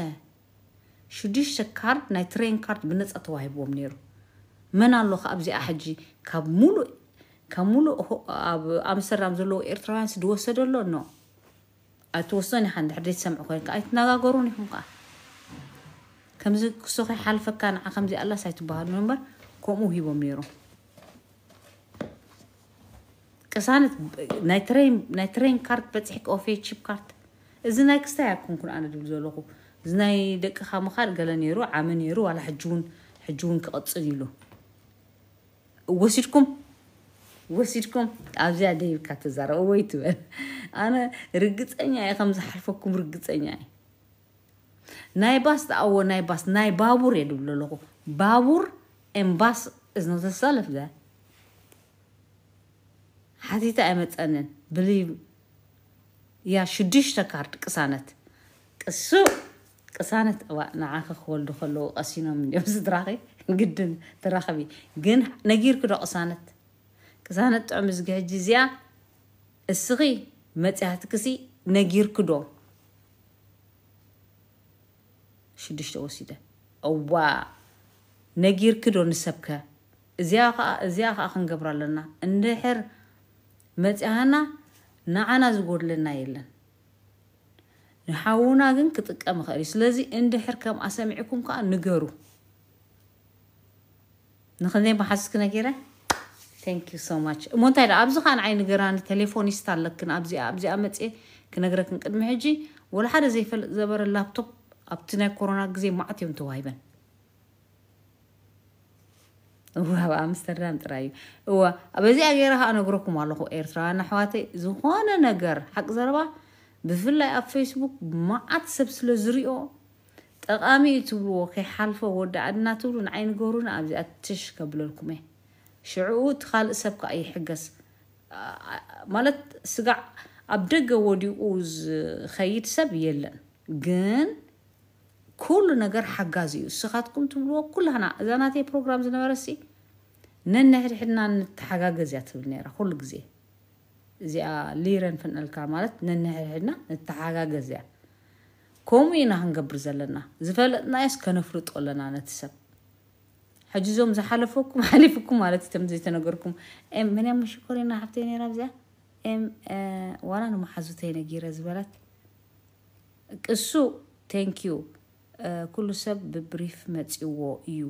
Speaker 1: ሽዱሽተ ካርድ ናይ ትሬን ካርድ ብነፃ ተዋሂብዎም ነይሩ መን ኣለኹ ኣብዚኣ ሕጂ ካብ ሙሉእ ካብ ሙሉእ ኣብ ኣምስተርዳም ዘለዎ ኤርትራውያን ስድወሰዶ ኣሎ ኖ ኣይትወሰን ኢኻ እንድሕር ደይትሰምዑ ኮይንካ ኣይትነጋገሩን ኢኹም ከዓ ከምዚ ክሶኺ ሓልፈካ ንዓ ከምዚ ኣላስ ኣይትበሃሉ እምበር ከምኡ ሂቦም ነይሮም ቅሳነት ናይ ትሬን ካርት በፂሕክ ኦፌ ቺፕ ካርት እዚ ናይ ክስታይ ኣኮንኩን ኣነ ድብል ዘለኹ እዚ ናይ ደቅኻ ምኻድ ገለ ነይሩ ዓመ ነይሩ ዋላ ሕጂ እውን ሕጂ እውን ክቐፅል ኢሉ ወሲድኩም ወሲድኩም ኣብዚያ ደይብካ ተዛረበ ወይ ትበል ኣነ ርግፀኛ እየ ከም ዝሓልፈኩም ርግፀኛ እየ ናይ ባስ ተኣዎ ናይ ባስ ናይ ባቡር እየ ድብል ኣለኹ ባቡር ኤምባስ እዝነተሰለፍ ዘ ሓቲታ ኣይመፀንን ብልዩ እያ ሽዱሽተ ካርድ ቅሳነት ቅሱ ቅሳነት እዋ ንዓኸ ክወልዱ ከለዉ ቀሲኖም እንዲኦም ስድራኺ ግድን ተራኸቢ ግን ነጊርክ ዶ ቅሳነት ቅሳነት ጥዑም እዚ ሕጂ እዚኣ እስኺ መፅያት ክሲ ነጊርክ ዶ ሽዱሽተ ወሲደ እዋ ነጊርክ ዶ ንሰብከ እዚኣ ከዓ ክንገብር ኣለና እንድሕር መፅያና ንዓና ዝጎድለና የለን ንሓውና ግን ክጥቀም ይኽእል እዩ ስለዚ እንድሕር ከም ኣሰሚዕኩም ከዓ ንገሩ ንክንደይ መሓስክ ነጊረ ታንክ ዩ ሶ ማች እሞ እንታይ ደ ኣብዚ ከዓ ንዓይ ንገራኒ ቴሌፎኒስት ኣለክን ኣብዚኣ ኣብዚኣ መፅ ክነግረክን ቅድሚ ሕጂ ወላ ሓደ ዘይፈልጥ ዘበረ ላፕቶፕ ኣብቲ ናይ ኮሮና ግዜ ማዕት እዮም ተዋሂበን ብኣምስተርዳም ጥራይ እዩ እወ በዚ ኣገይረካ ኣነግረኩም ኣለኹ ኤርትራውያን ኣሕዋተይ ዝኾነ ነገር ሓቂ ዘረባ ብፍላይ ኣብ ፌስቡክ መዓት ሰብ ስለ ዝሪኦ ጠቃሚ እዩ ትብልዎ ከይሓልፎ ወዲ ኣድና ትብሉ ንዓይ ንገሩን ኣብዚኣ ትሽ ከብለልኩም እየ ሽዕኡ እቲ ካልእ ሰብ ከዓ ይሕገስ ማለት ስጋዕ ኣብ ደገ ወዲቁ ዝኸይድ ሰብ የለን ግን ኩሉ ነገር ሓጋዝ እዩ ንስኻትኩም ትብልዎ ኩላና እዛ ናተይ ፕሮግራም ዝነበረሲ ነንሕድሕድና ንተሓጋገዝ እያ ትብል ነራ ኩሉ ግዜ እዚኣ ሊረን ፍንዕልካ ማለት ነንሕድሕድና ንተሓጋገዝ እያ ከምኡ ኢና ክንገብር ዘለና ዝፈለጥናዮስ ከነፍልጦ ኣለና ነቲ ሰብ ሕጂ እዞም ዝሓለፈኩም ሓሊፍኩም ማለት እዩ እቶም ዘይተነገርኩም መንያም መሽኮሪና ሃብተይ ነራ ዚኣ ዋላ ንመሓዙተይ ነጊረ ዝበለት ቅሱ ቴንኪዩ ኩሉ ሰብ ብብሪፍ መፂዎ እዩ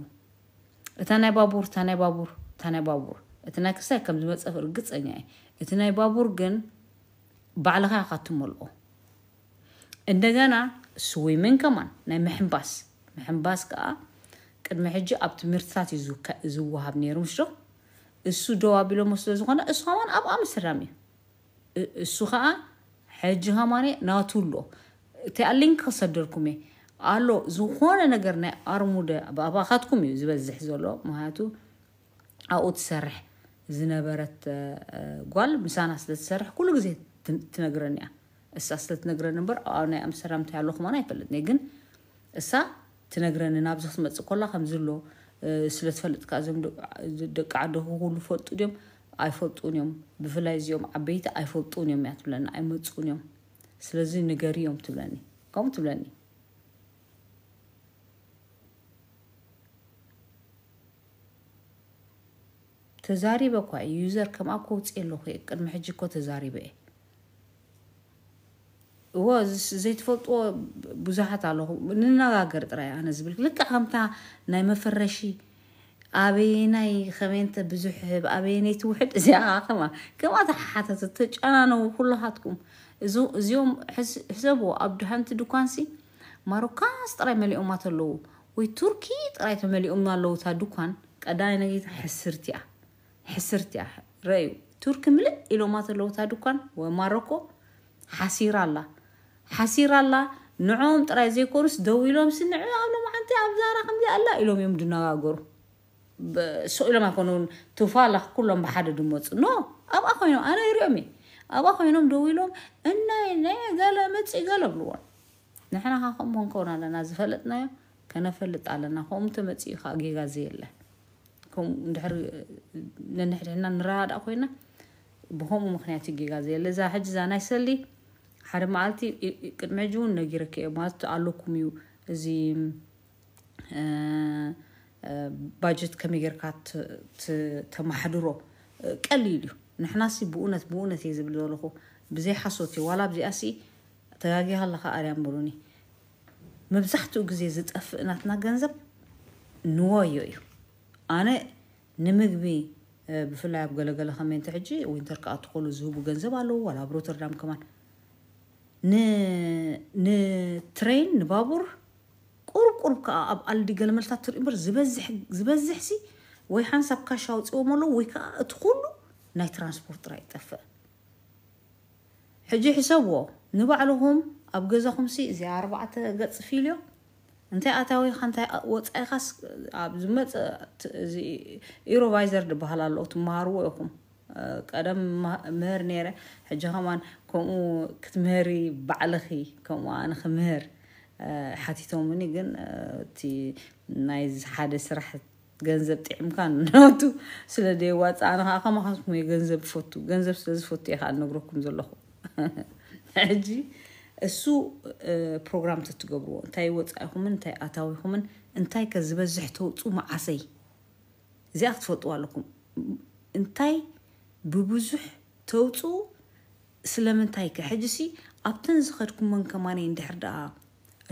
Speaker 1: እታ ናይ ባቡር እታ ናይ ባቡር እታ ናይ ባቡር እቲ ናይ ክሳይ ከም ዝመፀ እርግፀኛ እየ እቲ ናይ ባቡር ግን ባዕልኻ ኢኻ ትመልኦ እንደገና ስዊምን ከማን ናይ ምሕምባስ ምሕምባስ ከዓ ቅድሚ ሕጂ ኣብ ትምህርትታት እዩ ዝወሃብ ነይሩ ምስ ዶ እሱ ደው ኣቢሎሞ ስለዝኾነ እሱ ከማን ኣብኣ ምስራም እዩ እሱ ከዓ ሕጂ ከማነ ናቱ ኣሎ እቲ ኣሊንክ ክሰደርኩም እየ ኣሎ ዝኾነ ነገር ናይ ኣርሙደ ብኣባኻትኩም እዩ ዝበዝሕ ዘሎ ምክንያቱ ኣብኡ ትሰርሕ ዝነበረት ጓል ምሳና ስለ ትሰርሕ ኩሉ ግዜ ትነግረኒ እያ እሳ ስለ ትነግረኒ እምበር ኣብ ናይ ኣምስተርዳም እንታይ ኣለኹ ማና ኣይፈለጥኒ ግን እሳ ትነግረኒ ናብዚ ክትመፅእ ከላ ከምዘሎ ስለ ከዓ እዞም ደቂ ዓደኹ ክኩሉ ፈልጡ ድዮም ኣይፈልጡን እዮም ብፍላይ እዚኦም ዓበይቲ ኣይፈልጡን እዮም እያ ትብለኒ ኣይመፁን እዮም ስለዚ ንገሪ እዮም ትብለኒ ከምኡ ትብለኒ ተዛሪበ እኳ እዩ ዩዘር ከምኣ ክውፅእ ኣለኹ እየ ቅድሚ ሕጂ ኮ ተዛሪበ እየ እዎ ዘይትፈልጥዎ ብዙሓት ኣለኹ ንነጋገር ጥራይ ኣነ ዝብል ልክዕ ከምታ ናይ መፈረሺ ኣበየናይ ከመንተ ብዙሕ ህብ ኣበየነይቲ ውሕድ እዚኣ ከማ ከምኣ ተሓሓተት ተጨናነው ኩላሃትኩም እዚኦም ሕሰብዎ ኣብ ድሓንቲ ድኳንሲ ማሮካስ ጥራይ መሊኦማት ኣለዉ ወይ ቱርኪ ጥራይ ተመሊኦም ኣለዉታ ድኳን ቀዳይ ነጌታ ሕስርቲ እያ حسرت يا رأيو ترك ملء إلو ما تلو تادوكان وماروكو حسير الله حسير الله نعوم ترى زي كورس دو إلوم سنعو أبنا ما أنت أبزارا خمزي الله إلوم يمدنا غاقور سؤال ما يكونون تفالح كلهم بحد دموت نو أبقى خوينو أنا يريمي أبقى خوينوم دو إلوم إنا إنا قال متسي قال بلوان نحنا خاكم هنكون على ناس فلتنا كنا فلت على نخوم تمتسي خاقي غازي الله ከም እንድሕር ነንሕድሕና ንረሃዳእ ኮይና ብከምኡ ምክንያት ይጌጋዝ የለ እዛ ሕጂ እዛ ናይ ሰሊ ሓደ መዓልቲ ቅድሚ ሕጂ እውን ነጊረክ እየ ማለት ኣለኩም እዩ እዚ ባጀት ከመይ ጌርካ ተማሕድሮ ቀሊል እዩ ንሕናሲ ብእውነት ብእውነት እየ ዝብል ዘለኹ ብዘይ ሓሶት እዩ ዋላ ብዚኣሲ ተጋጊሃ ኣለካ ኣርያ ምሉኒ መብዛሕትኡ ግዜ ዝጠፍእ ናትና ገንዘብ ንወዮ እዩ انا نمغبي آه، بفلاي اب قال قال خمين تحجي وين ترك اتقول زهوب وغنزب الو ولا بروتردام كمان ن ن ترين نبابور قرب قرب كا اب قال دي قال ملتا تر امر زبزح زبزح سي وي حنسب كا شاو تصو مولو وي كا اتقول ناي ترانسبورت راه يطفى حجي حسبو نبعلهم اب غزاهم سي زي اربعه قص فيليو እንታይ ኣታዊካ እንታይ ወፃኢኻስ ኣብ ዝመፅእ እዚ ኢሮቫይዘር ዝበሃል ኣለዎ ትመሃርዎ ኢኹም ቀደም ምህር ነይረ ሕጂ ከማን ከምኡ ክትምህሪ ባዕልኺ ከምኡ ኣነ ክምህር ሓቲቶምኒ ግን እቲ ናይ ሓደ ስራሕ ገንዘብ ጢዕምካ ናቱ ስለ ደይዋፅ ኣነ ከዓ ከማኻስኩም ገንዘብ ይፈቱ ገንዘብ ስለ ዝፈቱ ኢካ ነግረኩም ዘለኹ ሕጂ እሱ ፕሮግራም ተትገብርዎ እንታይ ወፃኢኹምን እንታይ ኣታዊኹምን እንታይ ከዝበዝሕ ተውፁ መዓሰይ እዚኣ ክትፈልጥዎ ኣለኩም እንታይ ብብዙሕ ተውፁ ስለምንታይ ከ ሕጂ ሲ ኣብተን ዝኸድኩመን ከማነ እንድሕር ደኣ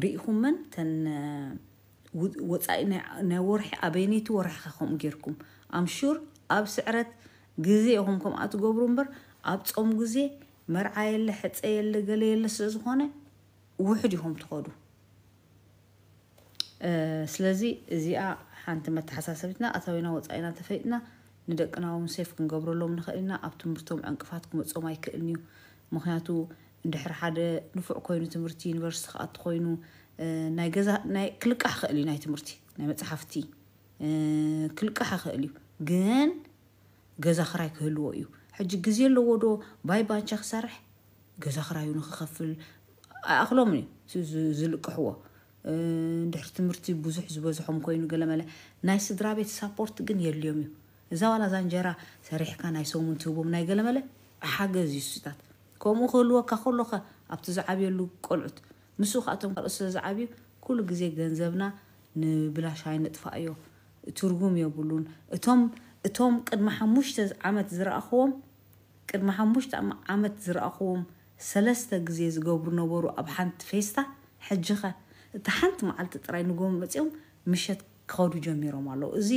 Speaker 1: ርኢኹመን ተን ወፃኢ ናይ ወርሒ ኣበይነይቲ ወርሒ ከምኡ ጌርኩም ኣምሹር ኣብ ስዕረት ግዜ ኢኹም ከምኣ ትገብሩ እምበር ኣብ ፆም ግዜ መርዓ የለ ሕፀ የለ ገለ የለ ስለ ዝኾነ ውሕድ ኢኹም ትኸዱ ስለዚ እዚኣ ሓንቲ መተሓሳሰቢትና ኣታዊና ወፃኢና ተፈይጥና ንደቅና ውን ሴፍ ክንገብረሎም ንኽእል ኢና ኣብ ትምህርቶም ዕንቅፋት ክመፆም ኣይክእልን እዩ ምክንያቱ እንድሕር ሓደ ንፉዕ ኮይኑ ትምህርቲ ዩኒቨርሲቲ ክኣቲ ኮይኑ ናይ ገዛ ናይ ክልቃሕ ክእል እዩ ናይ ትምህርቲ ናይ መፅሓፍቲ ክልቃሕ ይኽእል እዩ ግን ገዛ ክራይ ክህልዎ እዩ حجي قزي اللو ودو باي باي شخ سرح قزا خرايو نخخفل أخلو مني زلق حوا ندحر تمرتي بوزح زبوزح ومكوينو قلما لا ناي سدرابي تساپورت قن يليوم إذا ولا زانجرا سريح كان ناي سومن توبو ناي قلما لا حاجة زي سيطات كومو خلوه كخلوه أبتزع عبي اللو قلعت مسوخ أتم أستاذ عبي كل قزي قنزبنا نبلاش هاي نتفاقيو ترغوم يا بلون اتم እቶም ቅድሚ ሓሙሽተ ዓመት ዝረኣኽዎም ቅድሚ ሓሙሽተ ዓመት ዝረኣኽዎም ሰለስተ ግዜ ዝገብሩ ነበሩ ኣብ ሓንቲ ፌስታ ሕጂ ኸ እቲ ሓንቲ መዓልቲ ጥራይ ንጎም መፂኦም ምሸት ክኸዱ ጀሚሮም ኣለዉ እዚ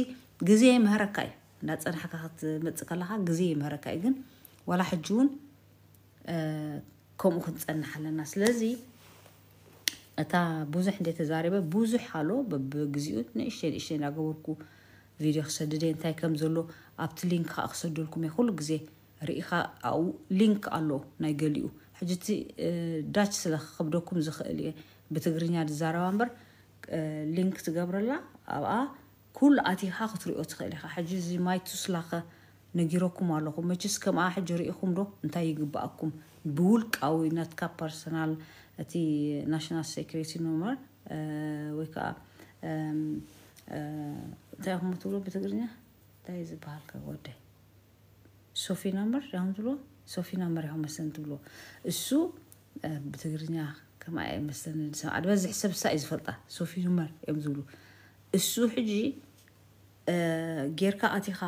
Speaker 1: ግዜ ምህረካ እዩ እንዳፀናሕካ ክትመፅእ ከለካ ግዜ ምህረካ እዩ ግን ዋላ ሕጂ እውን ከምኡ ክንፀንሕ ኣለና ስለዚ እታ ብዙሕ እንደ ተዛሪበ ብዙሕ ኣሎ በብግዚኡ ንእሽተይ ንእሽተይ እንዳገበርኩ ቪድዮ ክሰድደይ እንታይ ከም ዘሎ ኣብቲ ሊንክ ከዓ ክሰደልኩም እየ ኩሉ ግዜ ርኢኻ ኣብኡ ሊንክ ኣሎ ናይ ገሊኡ ሕጂ እቲ ዳች ስለ ክከብደኩም ዝኽእል እየ ብትግርኛ ዝዛረባ እምበር ሊንክ ትገብረላ ኣብኣ ኩሉ ኣቲኻ ክትሪኦ ትኽእል ኢኻ ሕጂ እዚ ማይ ቱስላኸ ነጊረኩም ኣለኹም መችስ ከምኣ ሕጂ ርኢኹም ዶ እንታይ ይግባኣኩም ብውልቃዊ ነትካ ፐርሰናል እቲ ናሽናል ሴክሪቲ ኖመር ወይ ከዓ እንታይ አሁን ትብሎ በትግርኛ እንታይ ዝበሃል ከወዳይ ሶፊ ናምር ያሁን ትብሎ ሶፊ ናምር ያሁን መሰን ትብሎ እሱ ብትግርኛ ከማይ መሰን ሰምዓ በዝሕ ሰብ ሳ እዩ ዝፈልጣ ሶፊ ናምር እዮም ዝብሉ እሱ ሕጂ ጌርካ ኣቲኻ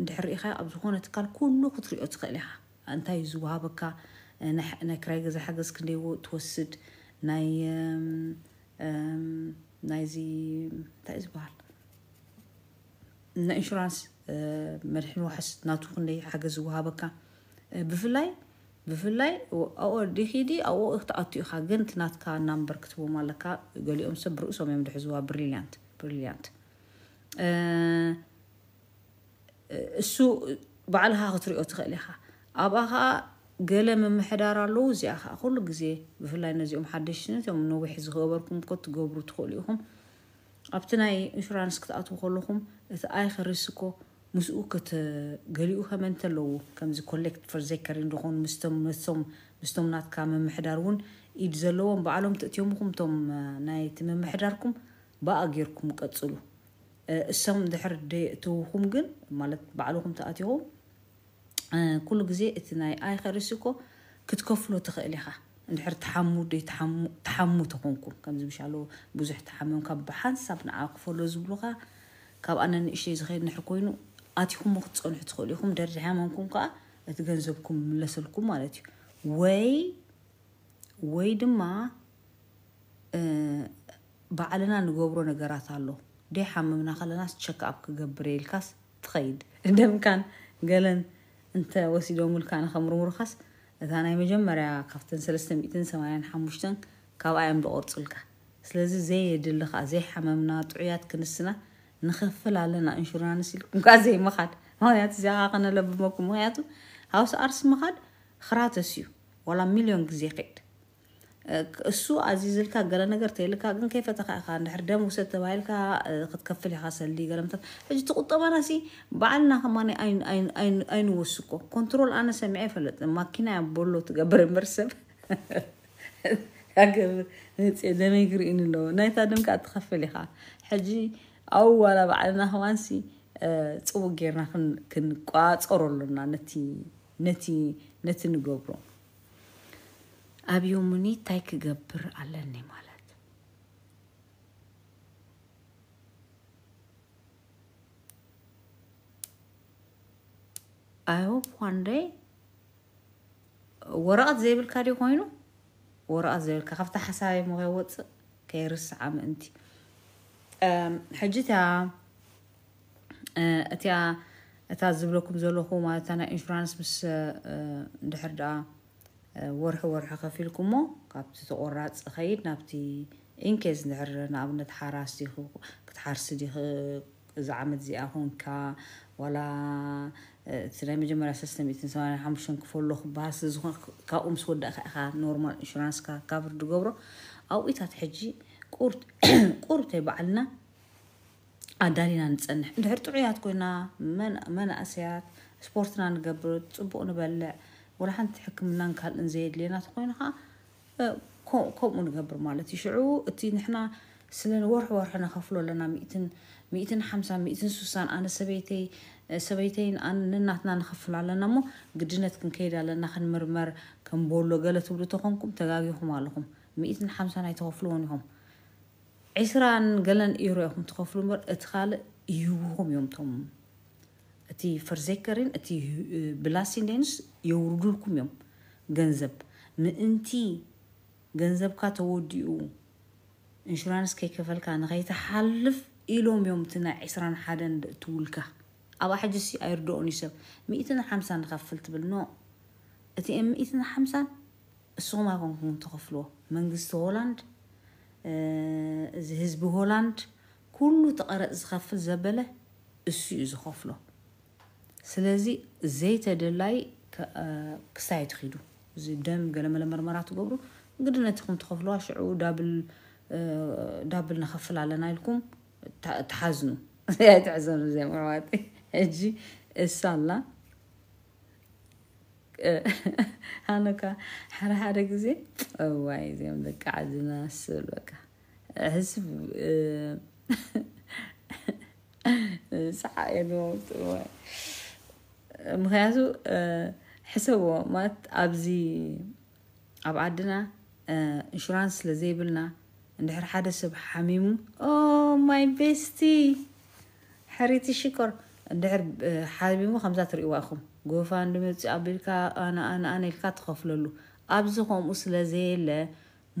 Speaker 1: እንድሕር ርኢኻ ኣብ ዝኾነ ትካል ኩሉ ክትሪኦ ትኽእል ኢኻ እንታይ እዩ ዝወሃበካ ናይ ክራይ ገዛ ሓገዝ ክንደይዎ ትወስድ ናይ نايزي تاع زبال نا انشورانس مرحين وحس ناتو خندي حاجة زوها بكا بفلاي بفلاي او دي خيدي او اختعطيو خاقن تناتكا نامبر كتبو مالكا قولي ام سب رؤسو ميم دي حزوها بريليانت بريليانت السو بعلها غطريقو تخيليها اباها ገለ ምምሕዳር ኣለዉ እዚኣ ከዓ ኩሉ ግዜ ብፍላይ ነዚኦም ሓደሽነት እዮም ነዊሕ ዝገበርኩም ኮ ትገብሩ ትኽእሉ ኢኹም ኣብቲ ናይ ኢንሹራንስ ክትኣትዉ ከለኹም እቲ ኣይከሪስኮ ምስኡ ክትገሊኡ ከመንቲ ኣለዉ ከምዚ ኮሌክት ፈርዘከሪ እንድኾኑ ምስቶም ናትካ ምምሕዳር እውን ኢድ ዘለዎም በዓሎም ትእትዮምኹም እቶም ናይቲ ምምሕዳርኩም ብኣ ጌርኩም ቀፅሉ እሶም ድሕር ደየእትውኹም ግን ማለት ባዕልኹም ተኣትኹም ኩሉ ግዜ እቲ ናይ ኣይኸርስኮ ክትከፍሎ ትኽእል ኢኻ እንድሕር ተሓሙ ደይ ተሓሙ ተኾንኩም ከምዚ ምሻሎ ብዙሕ ተሓሚም ካብ ብሓንሳብ ንዓ ክፈሎ ዝብሉካ ካብ ኣነ ንእሽተይ ዝኸይድ ንሕር ኮይኑ ኣትኹሞ ክትፀንሑ ትኽእሉ ኢኹም ደርዲ ሓመምኩም ከዓ እቲ ገንዘብኩም ምለሰልኩም ማለት እዩ ወይ ወይ ድማ ባዕልና ንገብሮ ነገራት ኣሎ ደይ ሓምምና ከለናስ ቸክ ኣብ ክገብር የልካስ ትኸይድ ደምካን ገለን እንተ ወሲዶ ሙልካነ ከምርምሩኸስ እታ ናይ መጀመርያ ካብተን ሰለስተ ሚእትን ሰማንያን ሓሙሽተን ካብኣ እዮም ዝቆርፁልካ ስለዚ ዘየድሊ ከዓ ዘይሓመምና ጥዑያት ክንስና ንኸፍል ኣለና ኢንሹራንስ ኢልኩም ከዓ ዘይምኻድ ምክንያቱ እዚኣ ከነለብመኩም ምክንያቱ ሃውስ ኣርስ ምኻድ ክራተስ እዩ ዋላ ሚልዮን ግዜ ከይድ እሱ ኣዚዝልካ ገለ ነገር ተይልካ ግን ከይፈተካ ኢካ ንድሕር ደም ውሰድ ተባሂልካ ክትከፍል ኢካ ሰሊ ገለምታት ሕጂ ትቁጠባና ሲ በዓልና ከማ ኣይንወስኮ ኮንትሮል ኣነ ሰሚዐ ይፈለጥ ማኪና ያ በሎ ትገብር ምርሰብ ሰብ ደመይ ክርኢን ኣለዎ ናይታ ደም ከዓ ትኸፍል ኢካ ሕጂ ኣብ ዋላ በዓልና ከማንሲ ፅቡቅ ጌርና ክንቋፀሮ ኣሎና ነቲ ነቲ ነቲ ንገብሮ ኣብዮምኒ እንታይ ክገብር ኣለኒ ማለት ኣይ ሆፕ ዋን ደይ ወረቐት ዘይብልካ ደ ኮይኑ ወረቐት ዘይብልካ ካብቲ ሓሳብ ሞ ከይወፅእ ከይርስዓ ምእንቲ ሕጂ እታ እታ እታ ዝብለኩም ዘለኹ ማለት ናይ ኢንሹራንስ ምስ እንድሕር ደኣ ورح ورح خفي لكمو قابت تقرات خيد نابتي إنكز نعر نابنا تحاراسي خو كتحارسي دي خو زعمت زي أخون كا ولا تلاي مجمع راسس نميتن سوانا حمشن كفول لخ باس زخون كا أمس ودا خا نورمال إنشورانس كا كابر دو قبرو أو إيتا تحجي كورت كورت يبعلنا أدالينا نتسنح نهرتو عيات كوينا من من أسيات سبورتنا نقبرو تسبقنا بلع ወራሓንቲ ሕክምናን ካልእን ዘየድልየና ተኮይኑ ከዓ ከምኡ ንገብር ማለት እዩ ሽዑ እቲ ንሕና ስለ ወርሒ ወርሒ ነኸፍሎ ኣለና ሚእትን ሓምሳን ሚእትን ስሳን ኣነ ሰበይተይ ሰበይተይ ንናትና ንኸፍል ኣለና እሞ ግድነት ክንከይድ ኣለና ክንምርመር ከም በሎ ገለ ትብሉ ተኾንኩም ተጋጊኹም ኣለኹም ሚእትን ሓምሳን ኣይተኸፍልዎን ኢኹም ዒስራን ገለን እዩ ሪኦኹም ትኸፍሉ እምበር እቲ ካልእ ይህብኹም እዮም ቶም እቲ ፈርዘይከርን እቲ ብላሲንደንስ የውርዱልኩም እዮም ገንዘብ ምእንቲ ገንዘብካ ተወዲኡ ኢንሹራንስ ከይከፈልካ ንኸይተሓልፍ ኢሎም እዮም እቲ ናይ ዒስራን ሓደን እትውልካ ኣብኣ ሕጂ ሲ ኣይርድኦን እዩ ሰብ ሚእትን ሓምሳን ንኸፍል ትብል ኖ እቲ ሚእትን ሓምሳን እስኹም ኣኮንኩም ተኸፍልዎ መንግስቲ ሆላንድ እዚ ህዝቢ ሆላንድ ኩሉ ተቐረፅ ዝኸፍል ዘበለ እሱ እዩ ዝኸፍሎ سلازي زيت دلاي كسايت خيدو زي دم قال ما لما مرات قبرو قدرنا تقوم تخفلوا شعو دابل دابل نخفل على نايلكم تحزنوا يا تحزنوا زي ما عواتي السالة هانوكا حرا حرا كزي واي زي ما دك عزنا السول بكا احس ساعه يا نوم ምክንያቱ ሕሰቦ ማለት ኣብዚ ኣብ ዓድና ኢንሹራንስ ስለዘይብልና እንድሕር ሓደ ሰብ ሓሚሙ ኦ ማይ ቤስቲ ሕሪቲ ሽኮር እንድሕር ሓሚሙ ከምዛ ትርእዋ ኢኹም ጎፋን ድመፂ ኣቢልካ ኣነኣነ ኢልካ ትኸፍለሉ ኣብዚ ከምኡ ስለዘየለ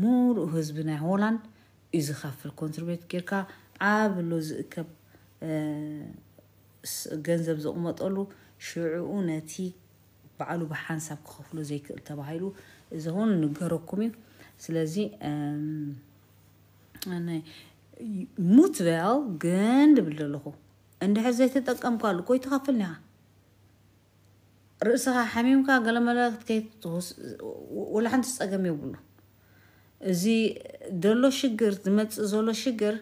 Speaker 1: ሙሉእ ህዝቢ ናይ ሆላንድ እዩ ዝኸፍል ኮንትሪቤት ጌርካ ዓብሎ ዝእከብ ገንዘብ ዝቕመጠሉ شعو نتي بعلو بحان ساب خفلو زي كل تبعيلو إذا هون نجاركمي سلازي أنا موت ويل جند بللهو عند هزيت تتقم قالو كوي تخفلنا رأسها حميم كان قال ملاك كي توس ولا عند تسأقم يقولو زي دلو شجر دمت زولو شجر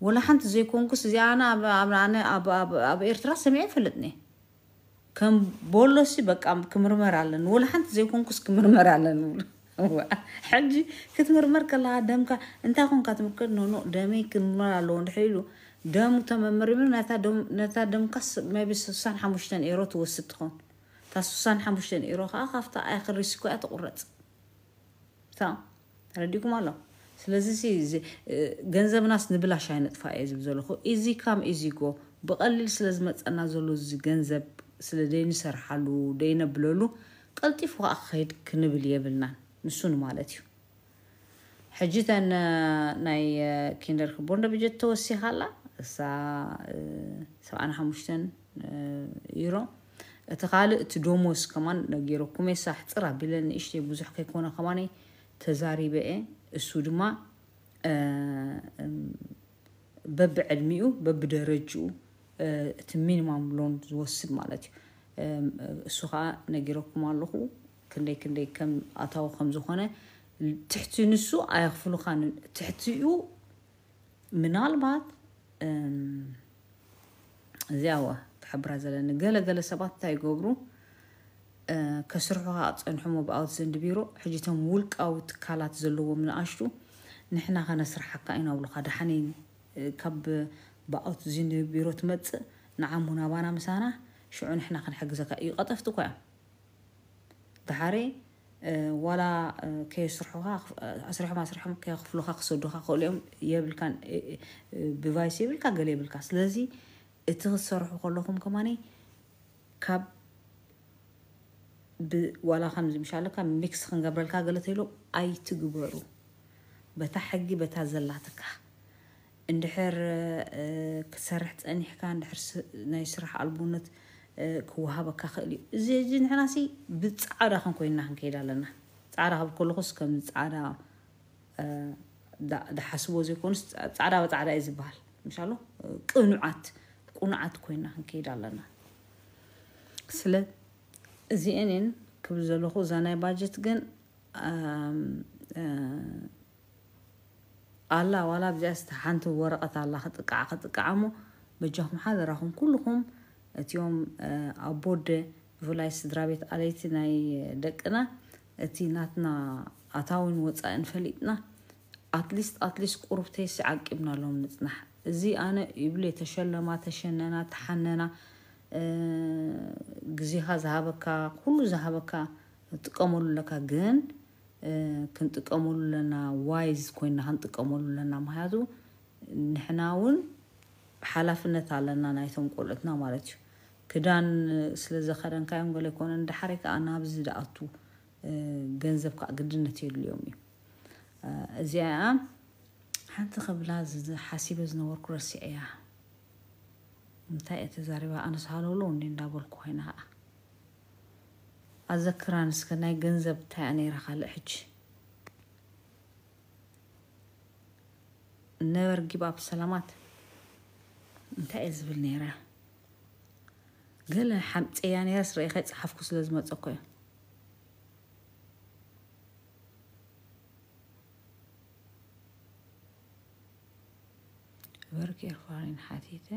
Speaker 1: ولا حنت زي كونكس زي انا اب اب انا اب اب اب ارترا سمعين فلتني ከም ቦሎሲ በቃ ክምርመር ኣለኒ ወላ ሓንቲ ዘይኮንኩስ ክምርመር ኣለኒ ብሉ ሕጂ ክትምርመር ከለካ ደምካ እንታይ ኮንካ ትምርክር ኖኖ ደመይ ክምርመር ኣለዎ እንድሕሪ ኢሉ ደሙ ተመመሪሉ ነታ ደምካስ መቢ 65 ኤሮ ትወስድ ትኾን እታ ስሳን 65 ኤሮ ከዓ ካብታ ኣይ ክሪስኮ እያ ትቁረፅ ታ ረዲኩም ኣሎ ስለዚ ገንዘብናስ ንብላሽ ኣይነጥፋ እየ ዝብ ዘለኹ እዚ ካም እዚ ጎ ብቀሊል ስለ ዝመፀና ዘሎ እዚ ገንዘብ ስለ ደይ ነብለሉ ቀልጢፉ ከዓ ክኸይድ ክንብል የብልናን ንሱን ማለት እዩ ሕጂ ተን ናይ ኪንደር ክቦንዶ ብጀት ተወሲኻ ኣላ እሳ ሰብዓን ሓሙሽተን ዩሮ እቲ ካልእ እቲ ዶሞስ ከማን ነጊረኩም ሳ ሕፅር ቢለ ንእሽተይ ብዙሕ ከይኮነ ከማ ተዛሪበ እየ እሱ ድማ በቢ ዕድሚኡ እቲ ሚኒማም ሎን ዝወስድ ማለት እዩ እሱ ከዓ ነጊረኩም ኣለኹ ክንደይ ክንደይ ከም ኣታዊ ከም ዝኾነ ትሕቲ ንሱ ኣየኽፍሉኻን ትሕቲኡ ምናልባት እዚኣወ ትሕብራ ዘለኒ ገለ ገለ ሰባት እንታይ ይገብሩ ከስርሑ ከዓ ፀንሑ መብኣውት ዘንዲ ቢሮ ሕጂ እቶም ውልቃዊ ትካላት ዘለዎም ንኣሽቱ ንሕና ከነስርሓካ ኢና ብሉካ ዳሓነይ ካብ بقات زين بيرو تمتص نعم منابانا مسانا شو نحنا خن حق زكا اي قطفت كويا دحاري أه ولا أه كيسرحوها اسرح ما اسرح كي يخفلوها خصدوها خوليهم يبل كان بيفايس يبل كان قال يبل كاس لذي اتخسرحو خلوكم كماني كاب ب ولا خن زي مشالك كان ميكس خن قبل كا قلت له اي تقبرو بتحقي بتازلاتك بتحقي እንድሕር ክትሰርሕ ፀኒሕካ እንድሕር ናይ ስራሕ ኣልቦነት ክወሃበካ ክእል እዩ እዚ እዚ ንሕናሲ ብፃዕዳ ክንኮይንና ክንከይድ ኣለና ፃዕዳ ክብል ከለኹስ ከምዚ ፃዕዳ ዳሓስቦ ዘይኮኑስ ፃዕዳ ብፃዕዳ እዩ ዝበሃል ምሻሎ ቅኑዓት ቁኑዓት ኮይንና ክንከይድ ኣለና ስለ እዚአን እየን ክብል ዘለኹ እዛ ናይ ባጀት ግን ألا ولا بجا استحنت ورقة قع خط قعمو بجهم هذا حذرهم كلهم اليوم آه، أبود بفلاي سدرابيت ناي دقنا اتي ناتنا أتاون وطأن فليتنا أتليست أتليست قربتي سعقبنا لهم نتنح زي أنا يبلي تشلما تشننا تحننا ግዜኻ ዝሃበካ ኩሉ ዝሃበካ ትጥቀመሉ ኣለካ ግን ክንጥቀመሉ ለና ዋይዝ ኮይና ክንጥቀመሉ ለና ምክንያቱ ንሕና እውን ሓላፍነት ኣለና ናይቶም ቆልዑትና ማለት እዩ ክዳን ስለዘኸደንካዮም ገለ ይኮነ እንዳሓረ ከዓ ናብዚ ዝኣቱ ገንዘብ ከዓ ግድነት የድልዮም እዩ እዚኣ ሓንቲ ክብላ ሓሲበ ዝነበርኩ ረሲዐ እያ እንታይ እየ ተዛሪባ ኣነስ እንዴ እንዳበልኩ ኮይና ከዓ ኣዘክራንስከ ናይ ገንዘብ እንታይ እያ ነይራ ካልእ ሕጂ ነበርጊብ ጊባብ ሰላማት እንታይ እየ ዝብል ነይራ ገለ ሓምፀያ ነይራስ ርአኸ ፀሓፍኩ ስለ ዝመፀኮ እዩ برك إخواني حديثة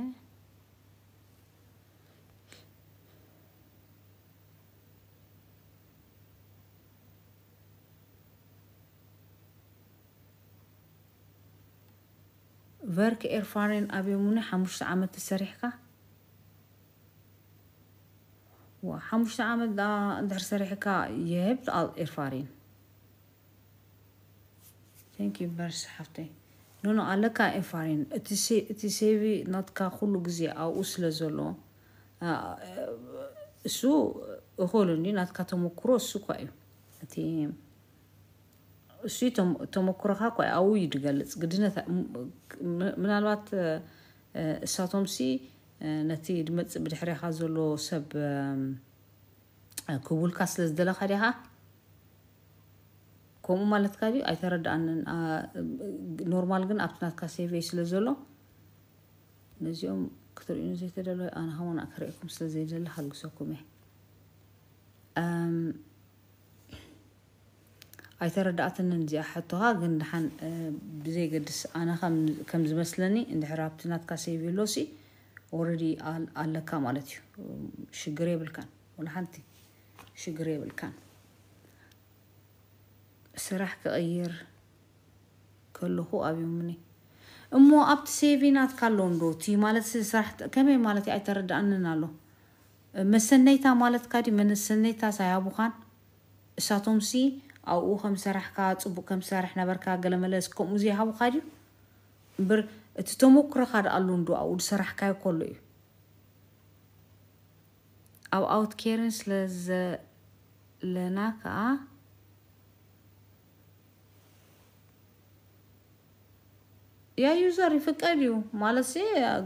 Speaker 1: إرفارين أبي abemune حمش عمد tasarihka وحمش عمد دا در سرحكا يهبت على إرفارين thank you برس حفتي نونو على إرفارين اتسي نتكا خلو جزي أو أسل زلو سو خلوني نتكا تمو كروس سو قائم أتيم እሱ ተመክሮኻ ቆይ ኣብኡ እዩ ትገልፅ ግድነት ምናልባት እሳቶምሲ ነቲ ድመፅእ ብድሕሪኻ ዘሎ ሰብ ክቡልካ ስለ ዝደለኻ ዲኻ ከምኡ ማለትካ ድዩ ኣይተረዳእንን ኖርማል ግን ኣብቲ ናትካ ሴቨይ ስለ ዘሎ ነዚኦም ክትሪእዩን ዘይተደለዩ ኣነ ከውን ክሪአኩም ስለ ዘይደሊ ሓልግሰኩም እየ ኣይተረዳእትን እዚኣ ሕቶካ ግን ድሓን ብዘይገድስ ኣነ ከም ዝመስለኒ እንድሕር ኣብቲ ናትካ ሰይብሎሲ ወረዲ ኣለካ ማለት እዩ ሽግር የብልካን ወላሓንቲ ሽግር የብልካን ስራሕ ክቅይር ከለኹ ኣብዮምኒ እሞ ኣብቲ ሴቪ ናትካ ኣለዎን ዶ እቲ ማለት ስራሕ ከመይ ማለት እዩ ኣይተረዳእንን ኣሎ መሰነይታ ማለትካ ዲ መሰነይታ ሳያቡኻን እሳቶምሲ او او خم سرح کات او بکم سرح نبر که قلم لس کم زی ها و خاری بر تتموک را خر آلون دو او سرح که کلی او اوت کیرنس لز لناک آ یا یوزاری فکریو مالسی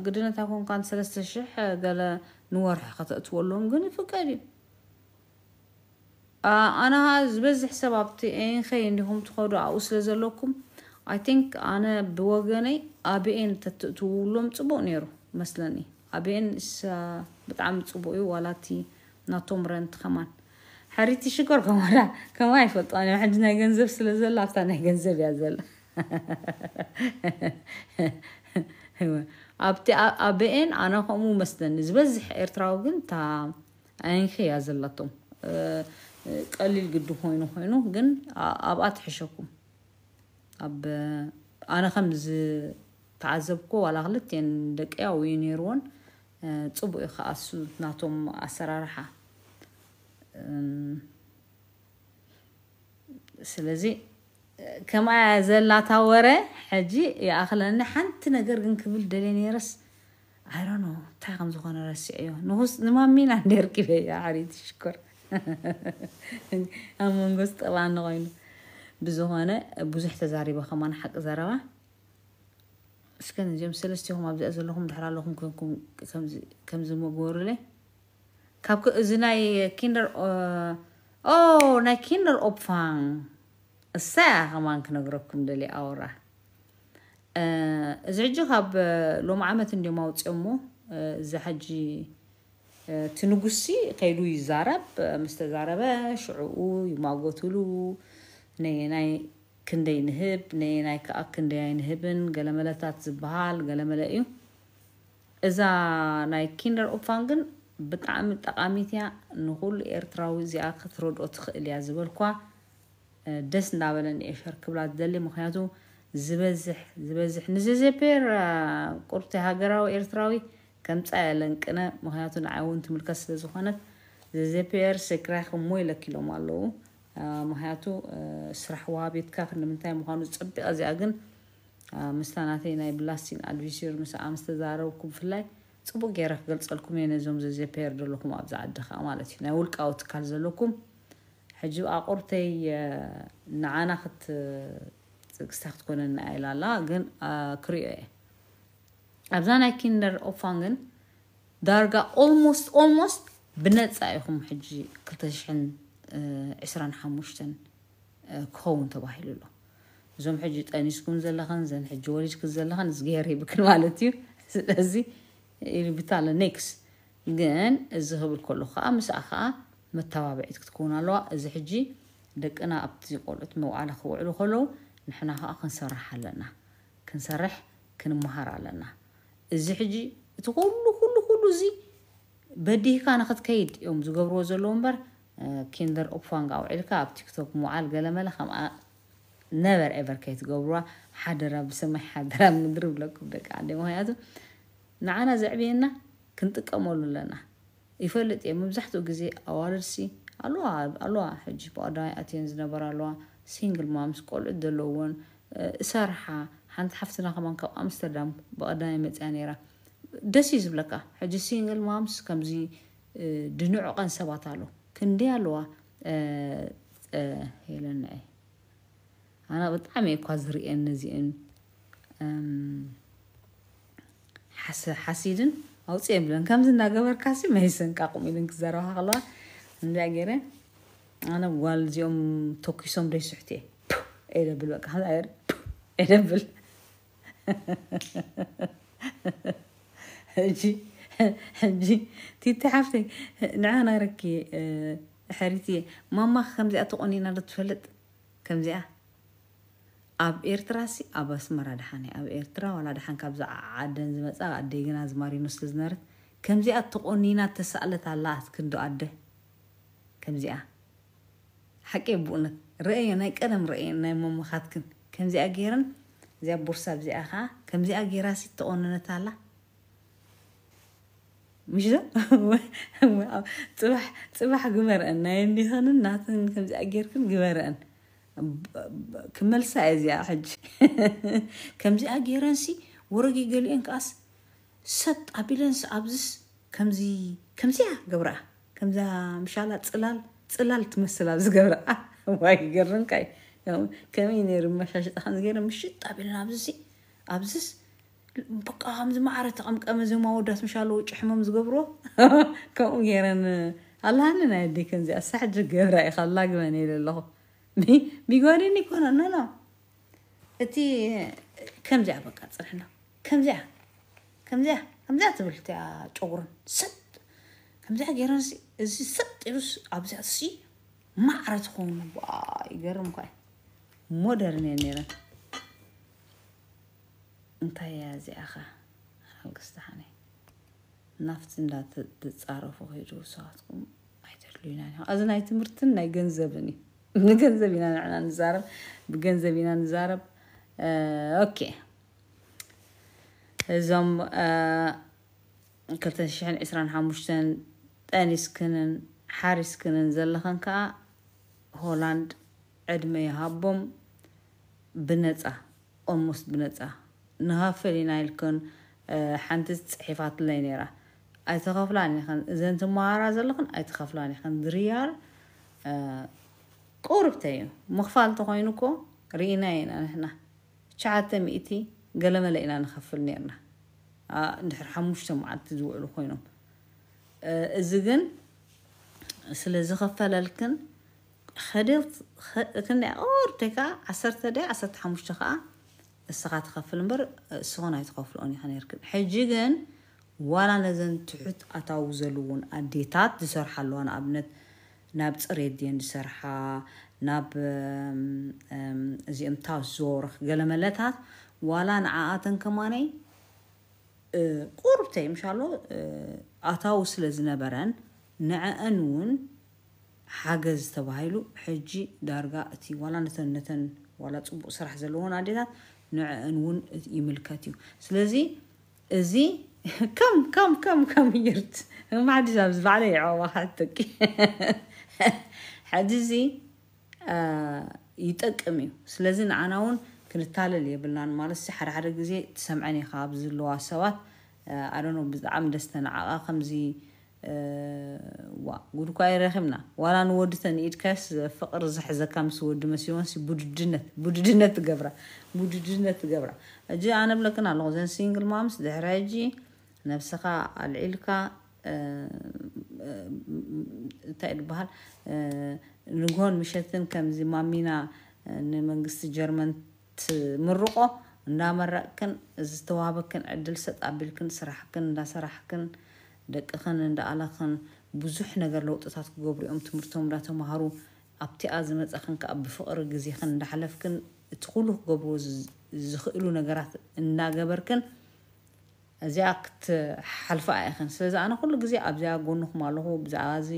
Speaker 1: گرنه تا کن کانسلس تشه گله نور حقت اتولون گنی فکریو انا بزح ሰባብቲ እንኸይ እንዲኹም ትኸዱ ኣብኡ ስለ ዘለኩም ኣይ ቲንክ ኣነ ብወገነይ ኣብኤን ተትእትውሎም ፅቡቅ ነይሩ መስለኒ ኣብኤን ብጣዕሚ ፅቡቅ እዩ ዋላቲ ናቶም ረንቲ ከማን ሓሪቲ ሽኮር ከማዳ ከማ ይፈልጣን እዮም ሕጂ ናይ ገንዘብ ስለ ዘሎ ኣብታ ናይ ገንዘብ እያ ዘላ ኣብቲ ኣብኤን ኣነ ከምኡ መስለኒ ዝበዝሕ ኤርትራዊ ግን እታ ኣንኸ እያ ዘላቶም ቀሊል ግዲ ኮይኑ ኮይኑ ግን ኣብኣ ትሕሸኩም ኣብ ኣነ ከም ዝተዓዘብኮ ዋላ ክልትን ደቂያ ውዩ ነይርዎን ፅቡቅ እዩ ከዓ ናቶም ኣሰራርሓ ስለዚ ከምኣ ዘላታወረ ሕጂ ይኣክለኒ ሓንቲ ነገር ግን ክብል ደልየ ነረስ ኣይረኖ እንታይ ከም ዝኾነ ረሲዕ እዮ ንስ ንማሚና ንደርቂበ ዓሪት ሽኮር ኣብ መንጎ ጥላኒ ኮይኑ ብዝኾነ ብዙሕ ተዛሪበ ከማን ሓቂ ዘረባ እስከ እዚኦም ሰለስተኹም ኣብዚኣ ዘለኹም ድሕር ኣለኹም ኮንኩም ከምዚ መግበሩለ ካብ እዚ ናይ ኪንደር ኦ ናይ ኪንደር ኦፕፋን እሳ ከማን ክነግረኩም ደሊ ኣወራ እዚ ሕጂ ካብ ሎም ዓመት ኣውፅኦ ሞ እዚ ሓጂ እቲ ትንጉሲ ከይዱ ይዛረብ ምስ ተዛረበ ሽዑኡ ይማጎትሉ ነየናይ ክንደይ ንህብ ነየናይ ከዓ ክንደይ ኣይንህብን ገለ መለታት ዝበሃል ገለ መለ እዩ እዛ ናይ ኪንደር ኦፋን ግን ብጣዕሚ ጠቃሚት እያ ንኩሉ ኤርትራዊ እዚኣ ክትረድኦ ትኽእል እያ ዝበልኳ ደስ እንዳበለ ንኤሸር ክብላ ዝደሊ ምክንያቱ ዝበዝሕ ዝበዝሕ ንዘዘፔር ቁርቲ ሃገራዊ ኤርትራዊ كمتا لنكنا مهاتون عون تملكس زهونت زيبير سكراخ مويلة كيلو مالو مهاتو سرحوا بيتكاف نمتاي مهانو تسبي ازي اغن مستاناتينا بلاستين ادفيشير مسا امستزارة وكم فلاي تسبو غيرك غلط لكم يعني زوم زيبير دلوكم ابزا عدخا مالتي ناولك اوت كالز لكم حجو اقرتي نعانا خط تستخدمون ايلالا اغن كريئي ኣብዛናይ ኪንደር ኦፋንግን ዳርጋ ኦልሞስት ኦልሞስት ብነፃ ኢኹም ሕጂ 225 ክኸውን ተባሂሉ ኣሎ እዞም ሕጂ ጠኒስኩን ዘለኸን ዘን ሕጂ ወሊድክን ዘለኸን ዝገር ይብክን ማለት እዩ ስለዚ ይልብታ ኣሎ ኔክስ ግን እዚ ክብል ከሉ ከዓ ምስኣ ከዓ መተባብዒት ክትከውን ኣለዋ እዚ ሕጂ ደቅና ኣብቲ ቆልዑት መውዓላ ክውዕሉ ከለዉ ንሕና ከዓ ክንሰርሕ ኣለና ክንሰርሕ ክንምሃር ኣለና زي حجي تقول كل كل زي بديه كان خد كيد يوم زوجو روزالومبر كيندر أوفانغ أو إلكا أب تيك توك معال قال ما لخم أ never ever كيت جبرو حد راب سمع حد راب ندرب لك بك عندي مهاي هذا نعنا زعبينا كنت كمول لنا يفلت يوم بزحتو جزي أورسي ألوا ألوا حجي بعدين أتينز نبرا ألوا single moms كل الدلوون صراحة ሓንቲ ሓፍትና ከማን ካብ ኣምስተርዳም ብቀዳሚ መፅያ ነራ ደስ እዩ ዝብለካ ሕጂ ሲንግል ማምስ ከምዚ ድንዕቀን ሰባት ኣሎ ክንደይ ኣለዋ ሄለንዐ ኣነ ብጣዕሚ እኳ ዝርአን ነዚአን ሓሲድን ኣውፅእ የብለን ከምዚ እናገበርካሲ መይሰንቃ ቁም ኢልን ክዘረባካ ከለዋ እንዳ ገይረ ኣነ ጓል እዚኦም ተኪሶም ደይስሕት እየ ኤደብል በቃ ኤደብል ሕጂ حجي تيتي حافتي نعانا ركي حريتي ማማ ከምዚኣ ተቆኒና ዶ كمزي ከምዚኣ ኣብ ኤርትራ ሲ ኣብ ኣስመራ ድሓን ኣብ ኤርትራ ዋላ ድሓን ካብ ዓደን ዝመፃ ኣደይግና ዝማሪኖ ስለ ዝነበረት ከምዚኣ ተቆኒና ተሳእለት ኣላ ክንዶ ኣደ ከምዚኣ ሓቂ ብኡነት ርአየ ናይ ቀደም ርአየ ናይ መመኻትክን ከምዚኣ ገይረን እዚኣ ቦርሳ እዚኣ ከዓ ከምዚኣ ጌራሲ ተቆነነት ኣላ ምሽዶ ፅባሕ ግበርአን ናይ እንዲኸንን ናትን ከምዚኣ ጌርክን ግበርአን ክመልሳ እዚኣ ሕጂ ከምዚኣ ጌረንሲ ወረጊ ገሊአን ከዓስ ሰጥ ኣቢለንስ ኣብዚስ ከምዚ ከምዚኣ ገብርኣ ከምዛ ምሻላ ፅላል ፅላል ትመስል ኣብ ዝገብርኣ ዋይ ገርንካ እዩ ከመይ ነይሩ መሻሸጥካ ንገይረ ምሽጥ ኣቢለን ኣብዚ ኣብዝስ በቃ ከምዚ ማዕረ ተቐምቀመ እዞም ኣወዳት ምሻለዎ ጭሕሞም ዝገብርዎ ከምኡ ገይረን ኣላሃኒ ናይ ኣደይ ከምዚኣ ሳሕጂ ገብራ ኢኻ ላግበን ኢለ ኣለኹ ቢጓድን ይኮነ ነኖ እቲ ከምዚኣ በቃ ፅንሕና ከምዚኣ ከምዚኣ ከምዚኣ ትብል እቲኣ ጨጉርን ሰጥ ከምዚኣ ገይረን እዚ ሰጥ ኢሉስ ኣብዚኣ ሲ ማዕረ ትኾኑ ይገርም ኳ እዩ مدرنة نرى انت يا زي اخا هاوكستاني نفسنا تتعرف وهي جوساتكم ايترلينا ازن اي تمرتن اي جنزبني جنزبنا نعنا نزارب بجنزبنا نزارب آه اوكي زم كنت اه، شحن اسران حموشتن تانيس كنن حارس كنن زلخن كا هولاند عدمي هابوم بنتا أمس بنتا نهافل ينالكن حنتز صحيفات اللي نيرا أتخاف لاني خن إذا أنت ما عارز لكن أتخاف لاني خن دريار قرب تين مخفال تقوينكو رينا هنا نحنا شعات مئتي قال ما لقينا نخفل نيرنا آه نحر حموش تم عاد تدوئلو خوينو آه إذا سلا زخفل لكن خدلت خ... كنا أور تكا عصرت ده عصرت حمش تكا السقاط خفل مبر سونا يتقفل أني هنركن حجيجن ولا نزن تحت أتوزلون أديتات دسر حلوان أبنت ناب تريدين دسرها ناب زي أم تاس زور قال ملتها ولا نعاتن كماني آه، قربتي مشالو آه، أتوصل زنبرن نعانون ሓገዝ ተባሂሉ ሕጂ ዳርጋ እቲ ዋላ ነተን ነተን ዋላ ፅቡቅ ስራሕ ዘለዎን ኣዴታት ንዕአን እውን ይምልከት እዩ ስለዚ እዚ ከም ከም ከም ከም ይርት ማሕዲስ ኣብ ዝበዕለ ይዕዋኻ ትቂ ሕጂ እዚ ይጠቅም እዩ ስለዚ ንዓና እውን ክንታለል የብልናን ማለት ሓደ ሓደ ግዜ ትሰምዐን ኢኻ ኣብ ዘለዋ ሰባት ኣደኖ ብጣዕሚ ደስተንዓቃ ከምዚ ጉድኳ ረኪብና ዋላ ንወድተን ኢድካስ ፍቅሪ ዝሕዘካ ምስ ወዲ መስዮንሲ ቡድድነት ቡድድነት ትገብራ ቡድድነት ትገብራ እጂ ኣነ ብለክን ኣለኹ ዘን ሲንግል ማምስ ድሕራ ጂ ነብስኻ ኣልዒልካ እንታይ ድበሃል ንግሆን ምሸትን ከምዚ ማሚና ንመንግስቲ ጀርመን ትምርቆ እንዳመረቅክን ዝተዋህበክን ዕድል ሰጥ ኣቢልክን ስራሕክን እንዳሰራሕክን ደቅኸን እንዳኣላኸን ብዙሕ ነገር ለውጥታት ክገብርኦም ትምህርቶም እንዳተምሃሩ ኣብቲኣ ዝመፀኽን ከዓ ብፍቕሪ ግዜኽን እንዳሓለፍክን እቲ ኩሉ ክገብርዎ ዝኽእሉ ነገራት እናገበርክን እዚኣ ክትሓልፋ ኢኽን ስለዚ ኣነ ኩሉ ግዜ ኣብዚኣ ጎኑኩም ኣለኹ ብዛዕባ እዚ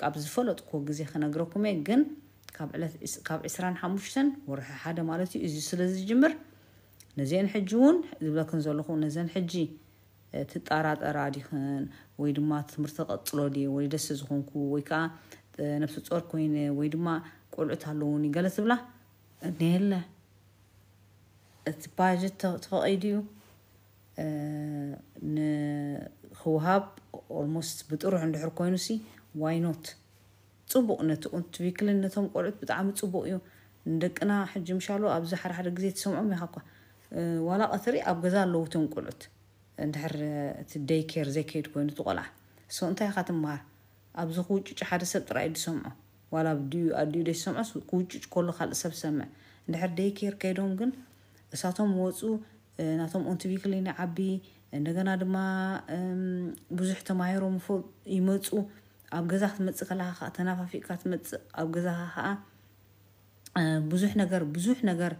Speaker 1: ካብ ዝፈለጥኩ ግዜ ክነግረኩም እየ ግን ካብ 25 ወርሒ ሓደ ማለት እዩ እዚ ስለ ዝጅምር ነዚአን ሕጂ እውን ዝብለክን ዘለኹ ነዘን ሕጂ تتارات أرادخن ويدما تمرتق تلودي ويدس زخونكو ويكا نفس تصور كوين ويدما كل اتالوني قلت بلا نيلا اتباجت تقايديو نخوهاب almost بتقرح عند حر كوينوسي why not تصبق نتو انت بيكل انتهم قلت بتعامل تصبق يو ندقنا حجم شالو ابزا حر حر قزيت سمعو ميخاكو ولا اثري ابغزا لو تنقلت قلت እንድሕር እቲ ደይኬር ዘይከይድ ኮይኑ ትቆልዓ ሶ እንታይ ካ ትምሃር ኣብዚ ክውጭጭ ሓደ ሰብ ጥራይ ድሰምዖ ዋላ ብድዩ ኣድዩ ደ ሰምዖ ክውጭጭ ከሎ ካልእ ሰብ ሰምዕ እንድሕር ደይኬር ከይዶም ግን እሳቶም ወፁ ናቶም ኦንቲቪክሊን ዓቢ እንደገና ድማ ብዙሕ ተማሂሮም ፎ ይመፁ ኣብ ገዛ ክትመፅእ ከለካ ከዓ ተናፋፊቅካ ትመፅእ ኣብ ገዛ ከዓ ብዙሕ ነገር ብዙሕ ነገር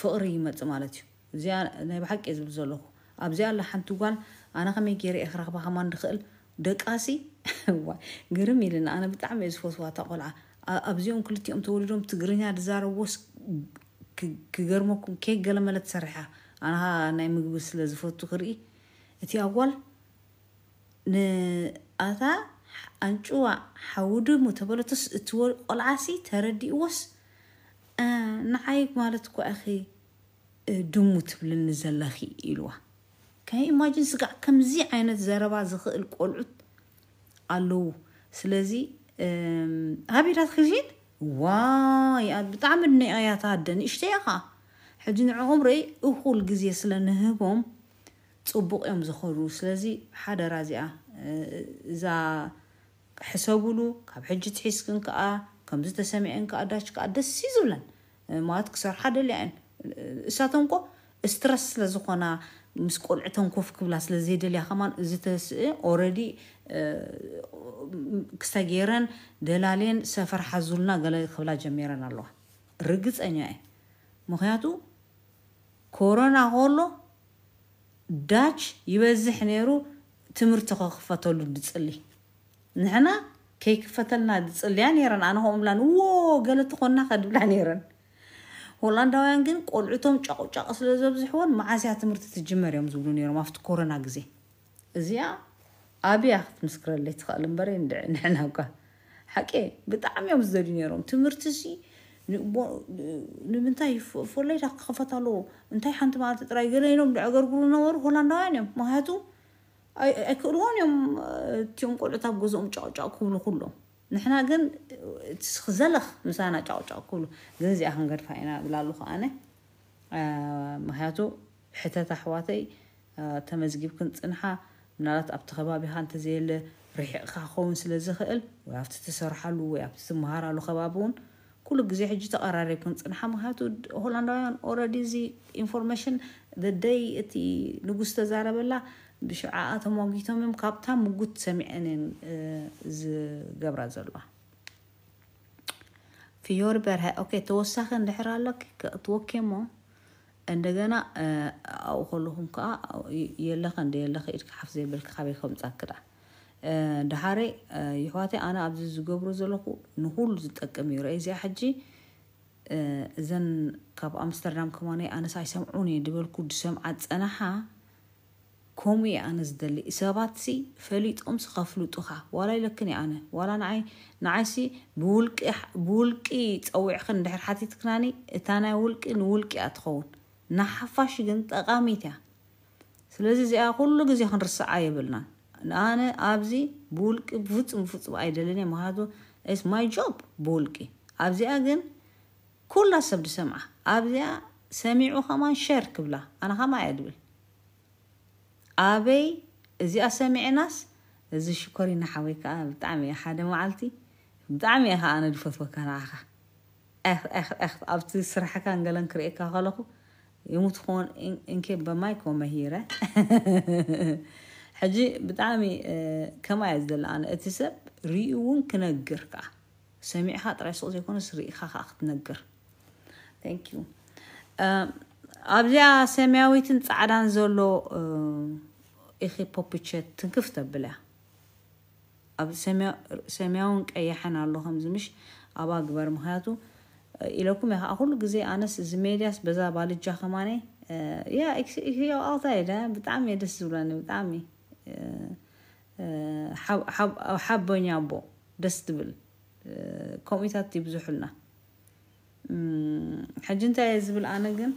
Speaker 1: ፍቅሪ ይመፅእ ማለት እዩ زيان نه بحق از بزرگ آب زیان لحنت وان آن هم میگیره اخراج با همان داخل دکاسی و گرمیل نه آن بتعم از فوسو تقلع آب زیان کل تیم تولیدم تقریبا دزار وس کگرم کم که گلما لات سرعه آن ها نه مجبور سلز فوت خری اتی اول ن آثا انشو حاود متبرت تو قلعه سی تردی وس نعایک مالت کو اخی ድሙ ትብልኒ ዘለኺ ኢልዋ ካይ ኢማጅን ስጋዕ ከምዚ ዓይነት ዘረባ ዝኽእል ቆልዑት ኣለዉ ስለዚ ሃቢራት ክሽን ዋይ ብጣዕሚ ድናኣያት ኣደ ንእሽተያ ከዓ ሕጂ ንዕኹም ርኢ እኹል ግዜ ስለ ንህቦም ፅቡቅ እዮም ዝኸዱ ስለዚ ሓደራ እዚኣ እዛ ሕሰብሉ ካብ ሕጂ ትሒስክን ከዓ ከምዚ ተሰሚዐን ከዓ ዳሽ ከዓ ደስ ዝብለን ማለት ክሰርሓ ደልያ እየን እሳቶም ኮ ስትረስ ስለዝኮና ምስ ቆልዕቶም ኮፍ ክብላ ስለዘይደልያ ከማ ዝተስእ ኦረዲ ክስታ ገይረን ደላሌን ሰፈር ሓዙልና ገለ ክብላ ጀሚረን ኣለዋ ርግፀኛ እየ ምክንያቱ ኮሮና ከሎ ዳች ይበዝሕ ነይሩ ትምህርቲ ከክፈተሉ ድፅሊ ንሕና ከይክፈተልና ድፅልያ ነረን ኣነ ከምኡ ብላ ንዎ ገለ ትኮና ከድብላ ነይረን ሆላንዳውያን ግን ቆልዑቶም ጨቁጨቅ ስለ ዘብዝሕዎን መዓስያ ትምህርቲ ትጅመር እዮም ዝብሉ ነይሮም ኣብቲ ኮሮና ግዜ እዚኣ ኣብያ ክትምስክረለይ ትኽእል እምበር ንሕና እኳ ሓቂ ብጣዕሚ እዮም ዝደልዩ ነይሮም ትምህርቲ ሲ ንምንታይ ፈለይ ክኸፈት ኣለዎ እንታይ ሓንቲ ማለት ጥራይ ገለ ኢሎም ዝዕገርግሩ ነበሩ ሆላንዳውያን እዮም ምክንያቱ ኣይክእልዎን እዮም እትኦም ቆልዑት ኣብ ገዝኦም ጨቅጫቅ ክብሉ ኩሎም نحنا جن تسخزلخ مثلاً جاو جاو كله جن زي أهم قرفة أنا بلا لخ أنا آه مهاتو حتى تحواتي آه تمزجيب كنت إنها منالت أبتخبا بها أنت زي اللي ريح خاخون سلزخل ويعفت تسرح له ويعفت تمهار له خبابون كل جزيح جي تقراري كنت إنها مهاتو هولندا يعني already زي information the day تي بالله ብሽዓኣ ተሞጊቶም እዮም ካብታ ምጉት ሰሚዐን እየን ዝገብራ ዘለዋ ፍዮር በርሀ ኦኬ ተወሳኺ እንድሕር ኣሎ ክእትወኬሞ እንደገና ኣብኡ ከለኹም ከዓ የለኸ እንደ የለኸ ኢድካ ሓፍ ዘይብልካ ካበይ ከምፃክዳ ድሓረ ይሕዋተይ ኣነ ኣብዚ ዝገብሮ ዘለኹ ንኩሉ ዝጠቅም እዩ ርአ እዚኣ ሕጂ እዘን ካብ ኣምስተርዳም ከማነይ ኣነስ ኣይሰምዑን እየ ድበልኩ ድሰምዓ ፀናሓ ከምኡ እየ ኣነ ዝደሊ ሰባት ሲ ፈሊጦም ስኸፍልጡኻ ዋላ ይለክን እየ ኣነ ዋላ ንዓይ ንዓይሲ ብውልቂ ፀዊዕኽን እንድሕር ሓቲት ክናኒ እታ ናይ ውልቂ ንውልቂ እያ ትኸውን ንሓፋሽ ግን ጠቃሚት እያ ስለዚ እዚኣ ኩሉ ግዜ ክንርስዓ የብልናን ኣነ ኣብዚ ብውልቂ ብፍፁም ብፍፁም ኣይደልን እየ ምክንያቱ ስ ማይ ጆብ ብውልቂ ኣብዚኣ ግን ኩላ ሰብ ድሰምዓ ኣብዚኣ ሰሚዑ ከማን ሸር ክብላ ኣነ ከማ እያ ድብል ኣበይ شكري نحوي እዚ بتعمي حدا معلتي بتعمي ها أنا ሓደ وكان ብጣዕሚ أخ أخ ነድፈትወካ ንዓኻ ኣብቲ ስራሕካን ገለን ክርእካ ከለኹ يموت خون إن كيب بمايكو مهيرة حجي بتعمي آه كما يزدل أنا أتسب ريون كنجر كا سميع ترى صوت يكون سري خا خا تنجر ثانك يو أبجع سمعويتن تنتعدان زولو آه إخي بوبيتش تنكفت بلا أب سمع سمعون كأيحن اللهم زمش أبا أكبر مهاتو إلكم يا أقول جزي أنا زميلياس بزا بالي جاخماني يا إكس هي أعطي لا بتعمي دس زولاني بتعمي حب حب حب نيابو دستبل كوميتا كوميتات يبزحلنا حجنتا يزبل أنا جن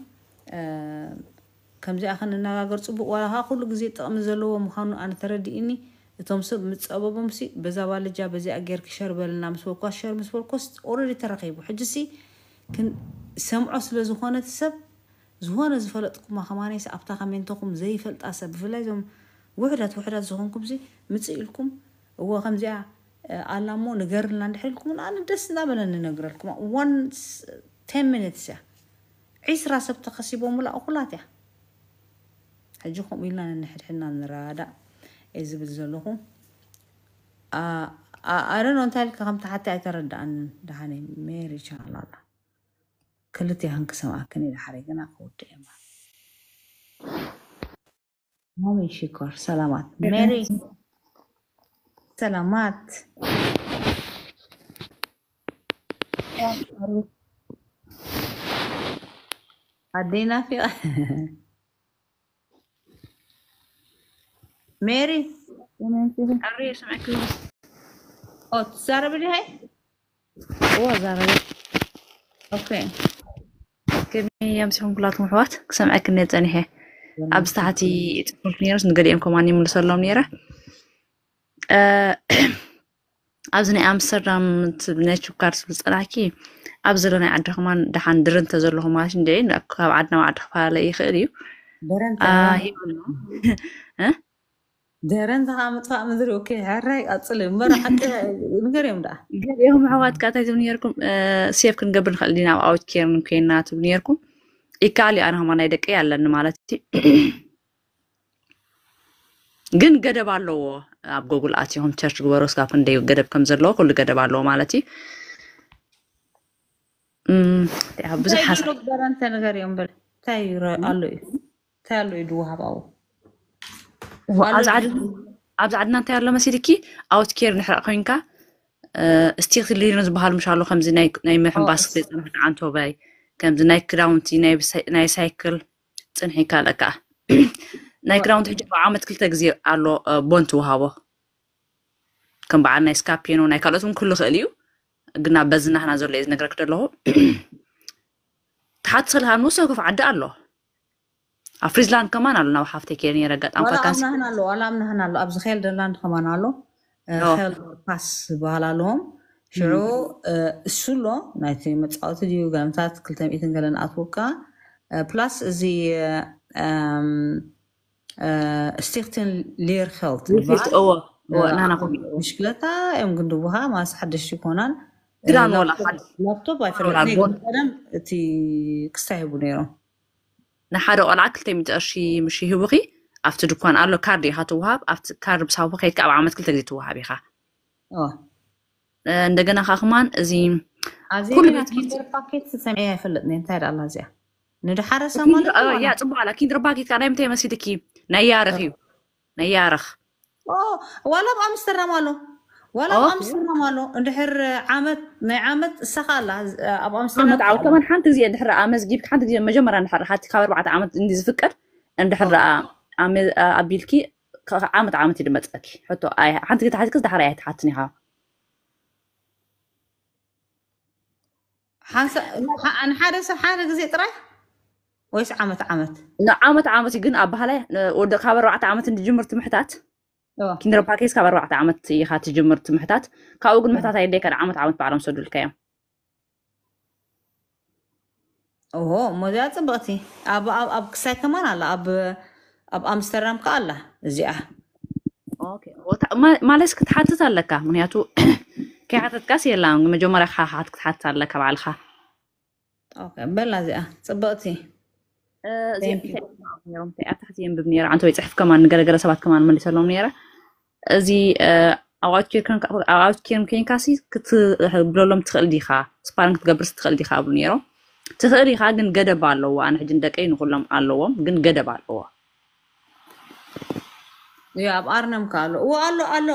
Speaker 1: كمزي أخن النجار صبوا ولا هاكل جزية طعم زلوا مخانو أنا ترديني تمسب متصابو بمسي بزوال جاب بزي أجر كشر بالنام سوق كشر مسوق كست أوردي ترقيبو حجسي كن سمع أصل زخانة سب زخانة زفلتكم ما خماني سأبتها خمين تقوم زي فلت أسب فلازم وحدات وحدات زخانكم زي متصي لكم هو خمزي أعلمو نجار لنا نحلكم أنا دس نابنا نجار لكم one ten minutes عيس راسب تقصيبو ملا أقولاتها حجكم إلا نحرحنا نرادا إذا بزلهم أنا آه، أنت آه، لك خمت حتى أترد أن دهاني ميري شاء الله كلتي هنك سماكني لحريقنا قوت إما مامي شكر سلامات ميري سلامات عدينا في ماري قري اسمعك او تسرب لي هاي هو زرب اوكي كمي يمسحون كلاتهم حوات كسمعك النت انا هاي اب ساعتي تقول نيرس نقليمكم اني ملسر لهم نيره ኣብዚ ናይ ኣምስተርዳም ናይ ችካር ዝብል ፀላኪ ኣብ ዘሎ ናይ ዓድኹማ ድሓን ድርንተ ዘለኹ ማለት እንደ ካብ ዓድና ዓዲ ክፈላለ ይኽእል እዩ ደረንትኻ ምጥፋእ ምድሪ ኦኬ ሕራይ ኣፅል እምበር ንገርዮም ዳ ገሪኦም ኣሕዋትካ እንታይ ትብሉ ነርኩም ሴፍ ክንገብር ንኽእል ኢና ኣብ ኣውት ኬርን ኮይና ትብሉ ነርኩም ይከኣል እዩ ኣነኸማ ናይ ደቂ ኣለኒ ማለት እዩ ግን ገደብ ኣለዎ ኣብ ጎጉል ኣትኹም ቸርች ግበሮ ስካብ ክንደይ ገደብ ከም ዘለዎ ኩሉ ገደብ ኣለዎ ማለት እዩ ብዙሕ ሓሳብ ገበረ እንታይ ነገር እዮም በለ እንታይ ኣሎ እዩ እንታይ ኣሎ እዩ ድወሃብ ኣብኡ ኣብዚ ዓድና እንታይ ኣሎ መሲሊ ኪ ኣውት ኬር ንሕረቕ ኮይንካ እስቲ ክትልሪኖ ዝበሃሉ ምሻ ኣሎ ከምዚ ናይ ምሕምባስ ክትፅንሕ ንዓንቶባይ ከምዚ ናይ ክዳውንቲ ናይ ሳይክል ፅንሒ ካልእ ከዓ ናይ ክዳውንቲ ሕጂ ዓመት ክልተ ግዜ ኣሎ ቦንቲ ውሃቦ ከም በዓል ናይ ስካፔኖ ናይ ካልኦት እውን ክህሉ ይኽእል እዩ ግና በዝናህና ዘሎ እዩ ዝነገረክ ደለኹ ተሓቲ ስልሃ ንወሰብ ከፍ ዓዲ ኣሎ فريزلاند كمان على نوحة في تكيرني رجعت أم فاكانس أنا على لو أنا هنا على أبز خيل دلاند كمان على أه، خيل باس بحال لهم شو أه، سلو نايتي متصاوت ديو قام تات كل تام إثنين قلنا أتوقع أه، بلاس زي استيقتن لير خيلت ليفت أوه أوه أنا أنا قوي مشكلة تا يوم قندو بها ما سحدش يكونان جرام ولا حد لابتوب أي فرق نيجو تي كستاهي بنيرو نحارة أول عقل تيمت أشي مشي هوغي أفتر دوكوان أرلو كاردي هاتوهاب أفتر كارد بساوبخي كاو عمد كل تقدي توهابي خا ندقنا خاخمان أزي كل بيت كيندر باكيت سيسم إيه فلتنين تير الله زيا نرحارة سامان أه يا تبع على كيندر باكيت كان أيمتين مسيدكي نيارخيو نيارخ أوه ولا بقى مستر مالو ولا امستردام مالو دحر عامت ناي عامت سخالا سخالة امستردام عامت عاو كمان حانت زي دحر امس جيب حانت زي مجمرا نحر حات كاب اربعة عامت اندي زفكر دحر ام آه، ابيلكي عامت عامت اللي مزقك حطو اي آه، حانت قلت حاتك دحر اي حاتني ها حانس انا حارس حارس زي ترى ويش عامت عامت عامت عامت يقن ابها لي آه، ودك خبر عامت عند جمرت محتات كندሮፓ ከይስ ካብ ኣርባዕተ ዓመት ኢኻ ትጅምር ትምሕታት ካብኡ ግን ምሕታት ኣየደይካ ዓመት ዓመት ባዕሎም ሰዱልካ እዮም ኦሆ ሞዚኣ ፅብቕቲ ኣብ ክሳይ ከማን ኣላ ኣብ ኣምስተርዳም ከ ኣላ እዚኣ ማለስ ክትሓትት ኣለካ ምክንያቱ ከይሓተትካስ የላ መጀመርያ ካሓት ክትሓትት ኣለካ ባዕልካ በላ እዚኣ ፅብቕቲ እዚኦም ኣታሕቲ የንብብ ነረ ኣንተ ወይ ፅሕፍ ከማን ንገለገለ ሰባት ከማን መሊሰሎም ነረ እዚ ኣብዓውት ኬርም ኮንካሲ ክትሕብለሎም ትኽእል ዲኻ ስፓሪንግ ክትገብርስ ትኽእል ዲኻ ኣብሉ ነይሮም ትኽእል ኢኻ ግን ገደብ ኣለዎ ኣነ ሕጂ ንደቀይ ንኩሎም ኣለዎም ግን ገደብ ኣለዎ ኣብ ኣርነም ከኣሎ እዎ ኣሎ ኣሎ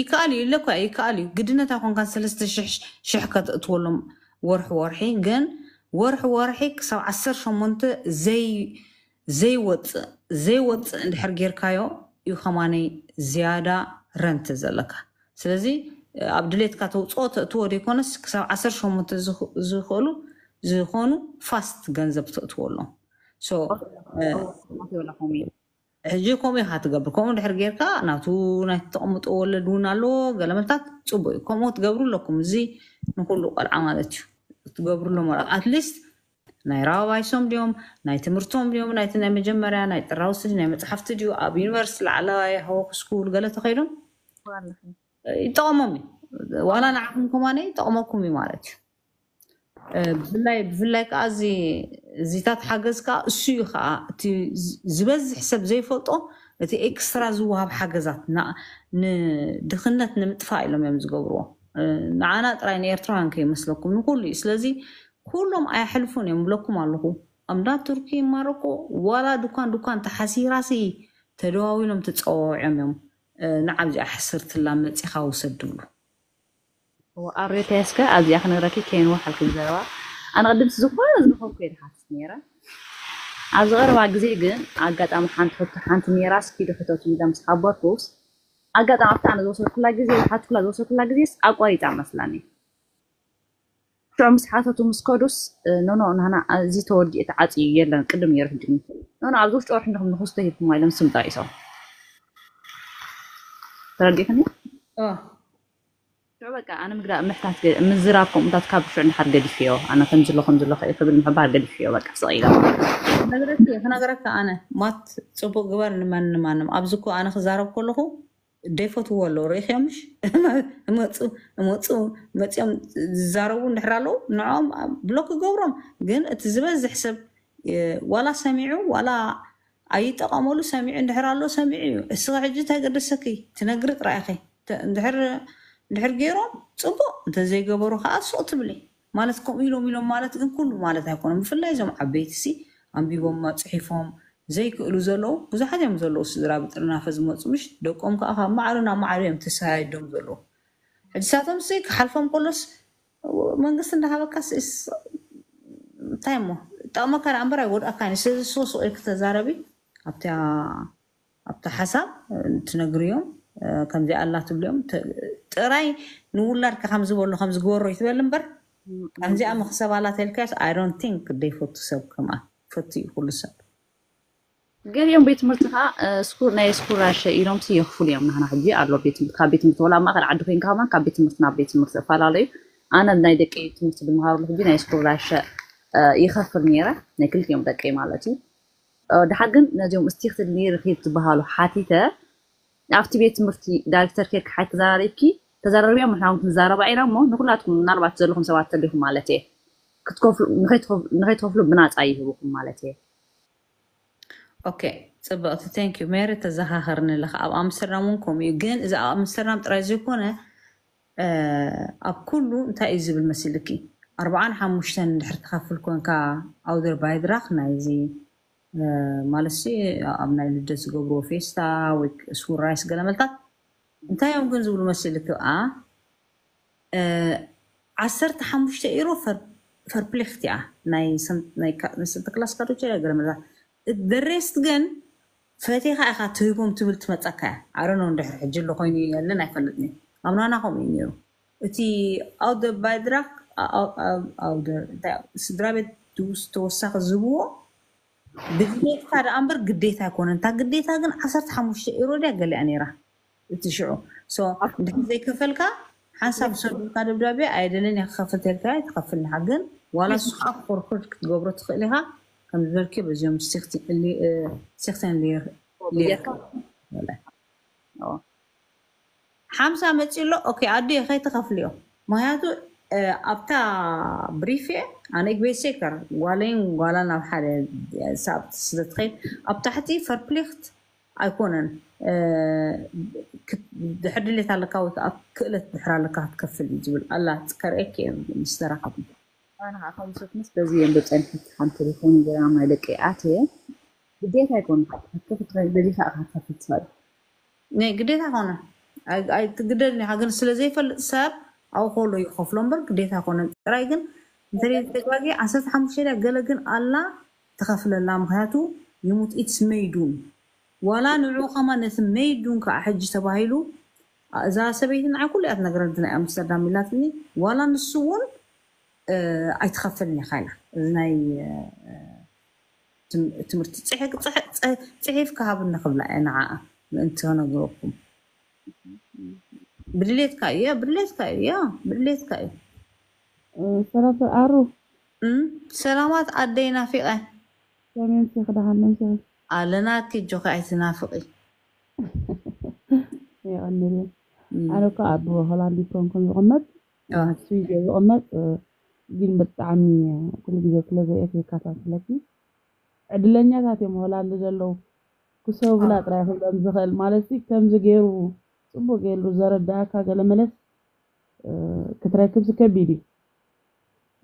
Speaker 1: ይከኣል እዩ ለኳ ይከኣል እዩ ግድነታ ኮንካን ሰለስተ ሽሕ ከተእትወሎም ወርሒ ወርሒ ግን ወርሒ ወርሒ ክሳብ ዓሰርተ ሸሞንተ ዘይወፅእ ዘይወፅእ እንድሕር ጌርካዮ ኢኸማኒ ዝያዳ ረንት ዘለካ ስለዚ ኣብ ድሌትካ ተውፅኦ ተእትዎ ደይኮነስ ክሳብ 1 18 ዝኽእሉ ዝኾኑ ፋስት ገንዘብ ተእትዎ ኣሎ ሕጂ ከምኡ ኢካ ትገብር ከምኡ ድሕር ጌርካ ናቱ ናይ ተቐምጦ ወለድ እውን ኣለዎ ገለመልታት ፅቡቅ እዩ ከምኡ ክትገብሩ ኣለኩም እዚ ንኩሉ ቆልዓ ማለት እዩ ትገብሩሎ ኣትሊስት ናይ ራባይሶም ድዮም ናይ ትምህርቶም ድዮም ናይቲ ናይ መጀመርያ ናይ ጥራውስ ናይ መፅሓፍቲ ድዩ ኣብ ዩኒቨርሲቲ ላዕለዋይ ሆክ ስኩል ገለ ተኸይዶም ይጠቐሞም እዩ ዋላ ንዓኹም ከማነ ይጠቕመኩም እዩ ማለት እዩ ብፍላይ ብፍላይ ከዓ እዚታት ሓገዝ ከዓ እሱ እዩ ከዓ እቲ ዝበዝሕ ሰብ ዘይፈልጦ እቲ ኤክስትራ ዝወሃብ ሓገዛት ንድኽነት ንምጥፋእ ኢሎም እዮም ዝገብርዎ ንዓና ጥራይ ንኤርትራውያን ከይመስለኩም ንኩሉ እዩ ስለዚ كلهم أيحلفون يملكهم الله لا تركي ماروكو ولا دكان دكان تحسي راسي تداويلهم تتصوعهم يوم أه، نعم جا حسرت الله متخا وسدول وأريت يسكا أزيا خنا راكي كين وحلك الزروا أنا قدم زخوان زخوان كيد حاسس ميرا أزغر وعجزي جن أجد أم حنت حط حنت نيرة سكيد حطت ميدا مسحبات بوس أجد أم حنت أنا دوسر كل جزء حط كل دوسر كل جزء أقوى يتعمل فلاني شوم صحافة توماس كودوس نونا أن هنا زي تور دي يلا نقدم يرهدني نونا على دوش أروح نحن نخص تهيب ما يلمس مدايسة ترى دي فني؟ آه شو بقى أنا مقدر محتاج من زراكم متى كابش عن حرقة دي فيها أنا تنزل لهم تنزل لهم قبل ما بعرق دي فيها بقى صغيرة أنا قرأت أنا قرأت أنا ما تصبوا قبل لما لما أبزكو أنا خزارب كلهم ደይፈትዎ ኣለዉ ርኢክዮምሽ መፅኦም ዝዛረቡ እንድሕር ኣለዉ ንዕኦም ብሎክ ይገብሮም ግን እቲ ዝበዝሕ ሰብ ዋላ ሰሚዑ ዋላ ኣይጠቐመሉ ሰሚዑ እንድሕር ኣለዎ ሰሚዑ እዩ እስኻ ሕጂ እንታይ ገደሰኪ ትነግሪ ጥራኢኸ እንድሕር ገይሮም ፅቡቅ እንተዘይገበሩ ከዓ ሱቅ ትብለ ማለት ከምኡ ኢሎም ኢሎም ማለት ግን ኩሉ ማለት ኣይኮኖም ብፍላይ እዞም ዓበይቲ ሲ ኣንቢቦም ፅሒፎም ዘይክእሉ ዘለዎ ብዙሓት እዮም ዘለዉ ስድራ ብጥርናፈ ዝመፁ ምሽ ደቆም ከዓ ካብ ማዕሩ ናብ ማዕሩ እዮም ተሰያይዶም ዘለዉ ሕጂ ሳቶም ስ ክሓልፎም ከሎስ መንግስቲ እንዳሃበካ እንታይ እሞ ጠቕመካ ዳ እምበር ኣይጎድኣካኒ ስለዚ ሶስኦ ክተዛረቢ ኣብታ ሓሳብ ትነግርዮም ከምዚ ኣላ ትብልዮም ጥራይ ንውላድካ ከምዝበሎ ከምዝገበሮ ይትበል እምበር ከምዚኣ ምክሰባላ ተልካዮስ ኣይ ዶንት ቲንክ ደይፈቱ ሰብ ከምኣ ፈቱ እዩ ኩሉ ሰብ قريهم بيت مرتها سكور ناي سكور عشاء يوم سي يخفل يوم نحن حجي على بيت مرت كابيت مرت ولا ما غير عدوفين كمان كابيت مرت نابيت مرت فلالي أنا ناي دكي تمرت بالمهار اللي حجي ناي سكور عشاء يخفل نيرة ناي كل يوم دكي مالتي ده حقن نجوم استيخت النير خير تبهالو حاتي تا عفت بيت مرتي دارك تركير كحيك زاريكي تزارو يوم نحن نزارا بعيرا مو نقول لكم نربع تزارو خمسة وعشرة لهم مالتي كتكوف نغيت خوف نغيت خوف لبنات أيه بكم مالتي ኦኬ ፅብቕቲ ቴንኪዩ ሜሪ ተዘኻኽርኒለኻ ኣብ ኣምስተርዳም እውን ከምኡ እዩ ግን እዚ ኣብ ኣምስተርዳም ጥራይ ዘይኮነ ኣብ ኩሉ እንታይ እዩ ዝብል መስልኪ ኣርባዓን ሓሙሽተን ድሕሪ ተኸፍል ኮንካ ኣውደር ባይድራኽ ናይዚ ማለት ኣብ ናይ ልደት ዝገብርዎ ፌስታ ወይ ስኩል ራይስ ገለመልታት እንታይ እዮም ግን ዝብሉ መስልክ ኣ ዓሰርተ ሓሙሽተ ኢሮ ፈርፕሌክቲ እያ ናይ ሰንተ ክላስ ካዶች ገለመልታት درست ግን ፈቲኻ ኢኻ ትህቦም ትብል ትመፀካ እያ ኣረኖ እንድሕር ሕጂ ኣሎ ኮይኑ የለን ኣይፈለጥኒ ኣምናና ከምኡ እዩ ነይሩ እቲ ኣውደ ባይድራክ ስድራ ቤት ድውስ ተወሳኺ ዝህብዎ ብግዴታ ደኣ እምበር ግዴታ ኣይኮነን እታ ግዴታ ግን 15 ኢሮ ድያ ገሊያ ነይራ እቲ ሽዑ እንድሕር ዘይከፈልካ ሓንሳብ ሰዱልካ ደብዳቤ ኣየደለን ክከፍል ተልካ ይትከፍልንካ ግን ዋላ ስኻ ክኮርኮር ክትገብሮ ትኽእል ኢኻ comme le que j'aime certains lire. ሓምሳ መፂሎ ኦኬ ኣዴ ከይተኸፍልዮ ምክንያቱ ኣብታ ብሪፍ እየ ኣነ ግቤ ሴከር ጓለይን ጓላ ናብ ሓደ ስለትኸይድ ኣብ ታሕቲ ፈርፕሊክት ኣይኮነን ድሕር ድሌት ኣለካ ወይ ከዓ ክእለት ድሕር ኣለካ ክትከፍል እዩ ዝብል ኣላ ከርእየክ እየ ምስተረኸብኒ ጫና ከምሰትምስ በዚህ የንዶ ፀንሒት ሓንቲ ሪፎን ገና ማለቂ ኣተየ ግዴታ ይኮኑ
Speaker 2: ግዴታ ካካትሳ ናይ
Speaker 1: ግዴታ ኮነ ኣይትግደል ኒኻ ግን ስለዘይፈልጥ ሰብ ኣብ ከሎ ይኸፍሎ እምበር ግዴታ ኮነ ጥራይ ግን እንተደል ተጓጊ ዓሰርተ ሓሙሽተ ዳ ገለ ግን ኣላ ተኸፍለላ ምክንያቱ ይሙት ኢትስ መይዱን ዋላ ንዑ ኸማ ነቲ መይዱን ከዓ ሕጂ ተባሂሉ እዛ ሰበይትን ዓይ ኩሉ እያ ትነገረንትና እያ ኣምስተርዳም ኢላትኒ ዋላ ንሱ እውን ኣይትኸፍልኒ ኢኻ ኢና እዚ ናይ ትምህርቲ ፅሒፍ ክሃቡኒ ክብላ እየ ንዓኣ ምእንቲ ክነግረኩም ብድሌትካ እዩ ብድሌትካ እዩ ብድሌትካ እዩ ሰላም ኣሩ ሰላማት ኣደይ ናፊቐ ሰሜንቲ ክዳሃመን ኣለና ኪጆካ ኣይትናፍቂ
Speaker 2: ይቀንል ኣነ እኳ ኣብ ሆላንድ ኮንኩም ዝቕመጥ ስዊዘ ዝቕመጥ ግን ብጣዕሚ ኩሉ ግዜ ስለ ዘይአፍሪካታ ስለቲ ዕድለኛታት እዮም ሆላንድ ዘለዉ ብላ ጥራይ ክብሎም ዝኽእል ማለት ከምዚ ገይሩ ፅቡቅ ገይሩ ዘረዳእካ ገለ መለስ ክትረክብ ዝከቢድ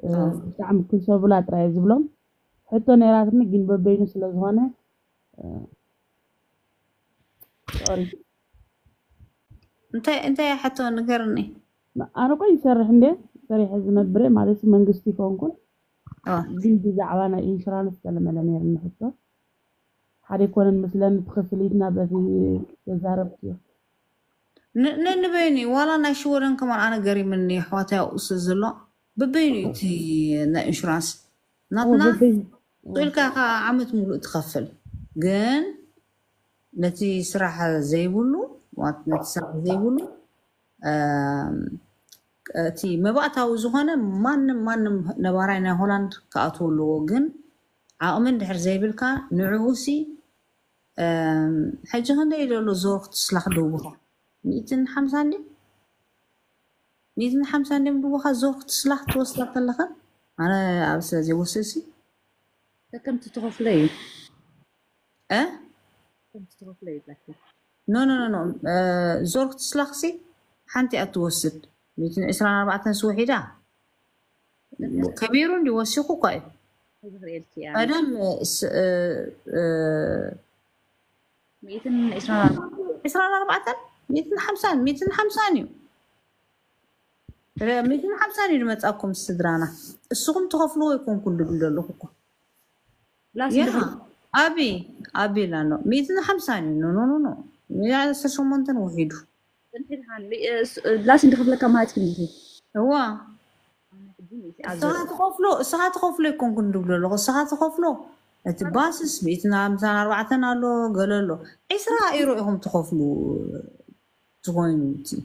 Speaker 2: እዩ ብጣዕሚ ብላ ጥራይ ዝብሎም ሕቶ ነራትኒ ግን በበይኑ ስለ ሶሪ እንታይ እንታይ ሕቶ ንገርኒ ኣነ ቆይ ይሰርሕ እንዴ سريع زي ما بري ما ليش ما نجستي فون كل دين دي زعلانة إن شاء الله نتكلم على نير النهضة حريكون مثلا بخفليتنا بس تزارب فيه
Speaker 1: نبيني ولا نشور انكم انا قريب مني حواتي وسزلو ببيني تي انشورانس نطنا طولك عمت مولو تخفل جان نتي صراحة زي بولو وات نتي صراحة زي بولو تی مبعت آوزهانه من من نبرای نه هلند کاتولوگن عامل در زیبل کا نعوسی هجی هنده ایرو لزوقت سلاح دوها میتن حمزانی میتن حمزانی مبوها زوقت سلاح تو سلاح تلخن من عباس لذی وسیسی تکم تطرف لی اه لا تطرف لی لا نه نه لا نه زوقت لا حنتی اتوسط ميتين عشران أربعة وحيدة كبير يوثق كاي أدم آه، آه، ميتين عشران عشران أربعة ميتين حمسان ميتين حمسان ميتين حمسان يمتأكم السدرانة السوق تخفلو يكون كل بلو لكم لا أبي أبي لانو ميتين حمسان نو نو نو نو يعني سشو منتن وحيدو بلاتي ندخل في لاكامات كنتي هو ساعات خفلو ساعات خفلو يكون كندبلو لو ساعات خفلو تباسس مئتنا مثلا أربعتنا لو قالوا له عسرا إيروهم تخفلو تغينو تي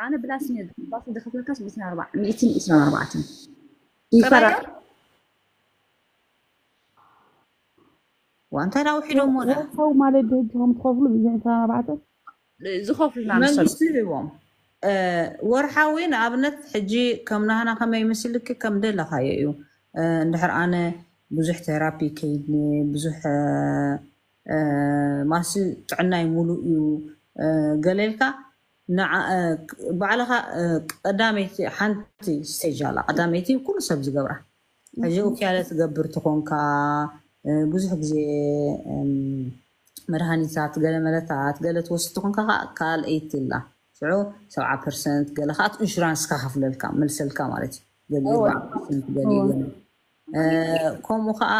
Speaker 1: أنا بلاسني بلاسني دخلت الكاس مئتنا أربعة مئتين إثنان أربعة
Speaker 2: يفرق وأنت راوحي أيوه، لهم ولا؟ ما لديهم تخفلو بزين إثنان أربعة
Speaker 1: زخوف المعنى ورحاوين عبنت حجي كم نحنا كم يمسلك كم دي لها يأيو نحر أنا بزوح ثيرابي كيدني بزوح ماسل تعنا يمولو يو قليلك نع بعلها قداميتي حنتي سجالة قداميتي كل سبز قبرة حجي وكي على تقبر تقونك بزوح زي marhanisaad gale malataad gale twastoqonkaha kaal aytila ስዑ 70 ፐርሰንት ገለ ከዓ ኢንሹራንስ ካ ክፍለልካ መልሰልካ ማለት እዩ ከምኡ ከዓ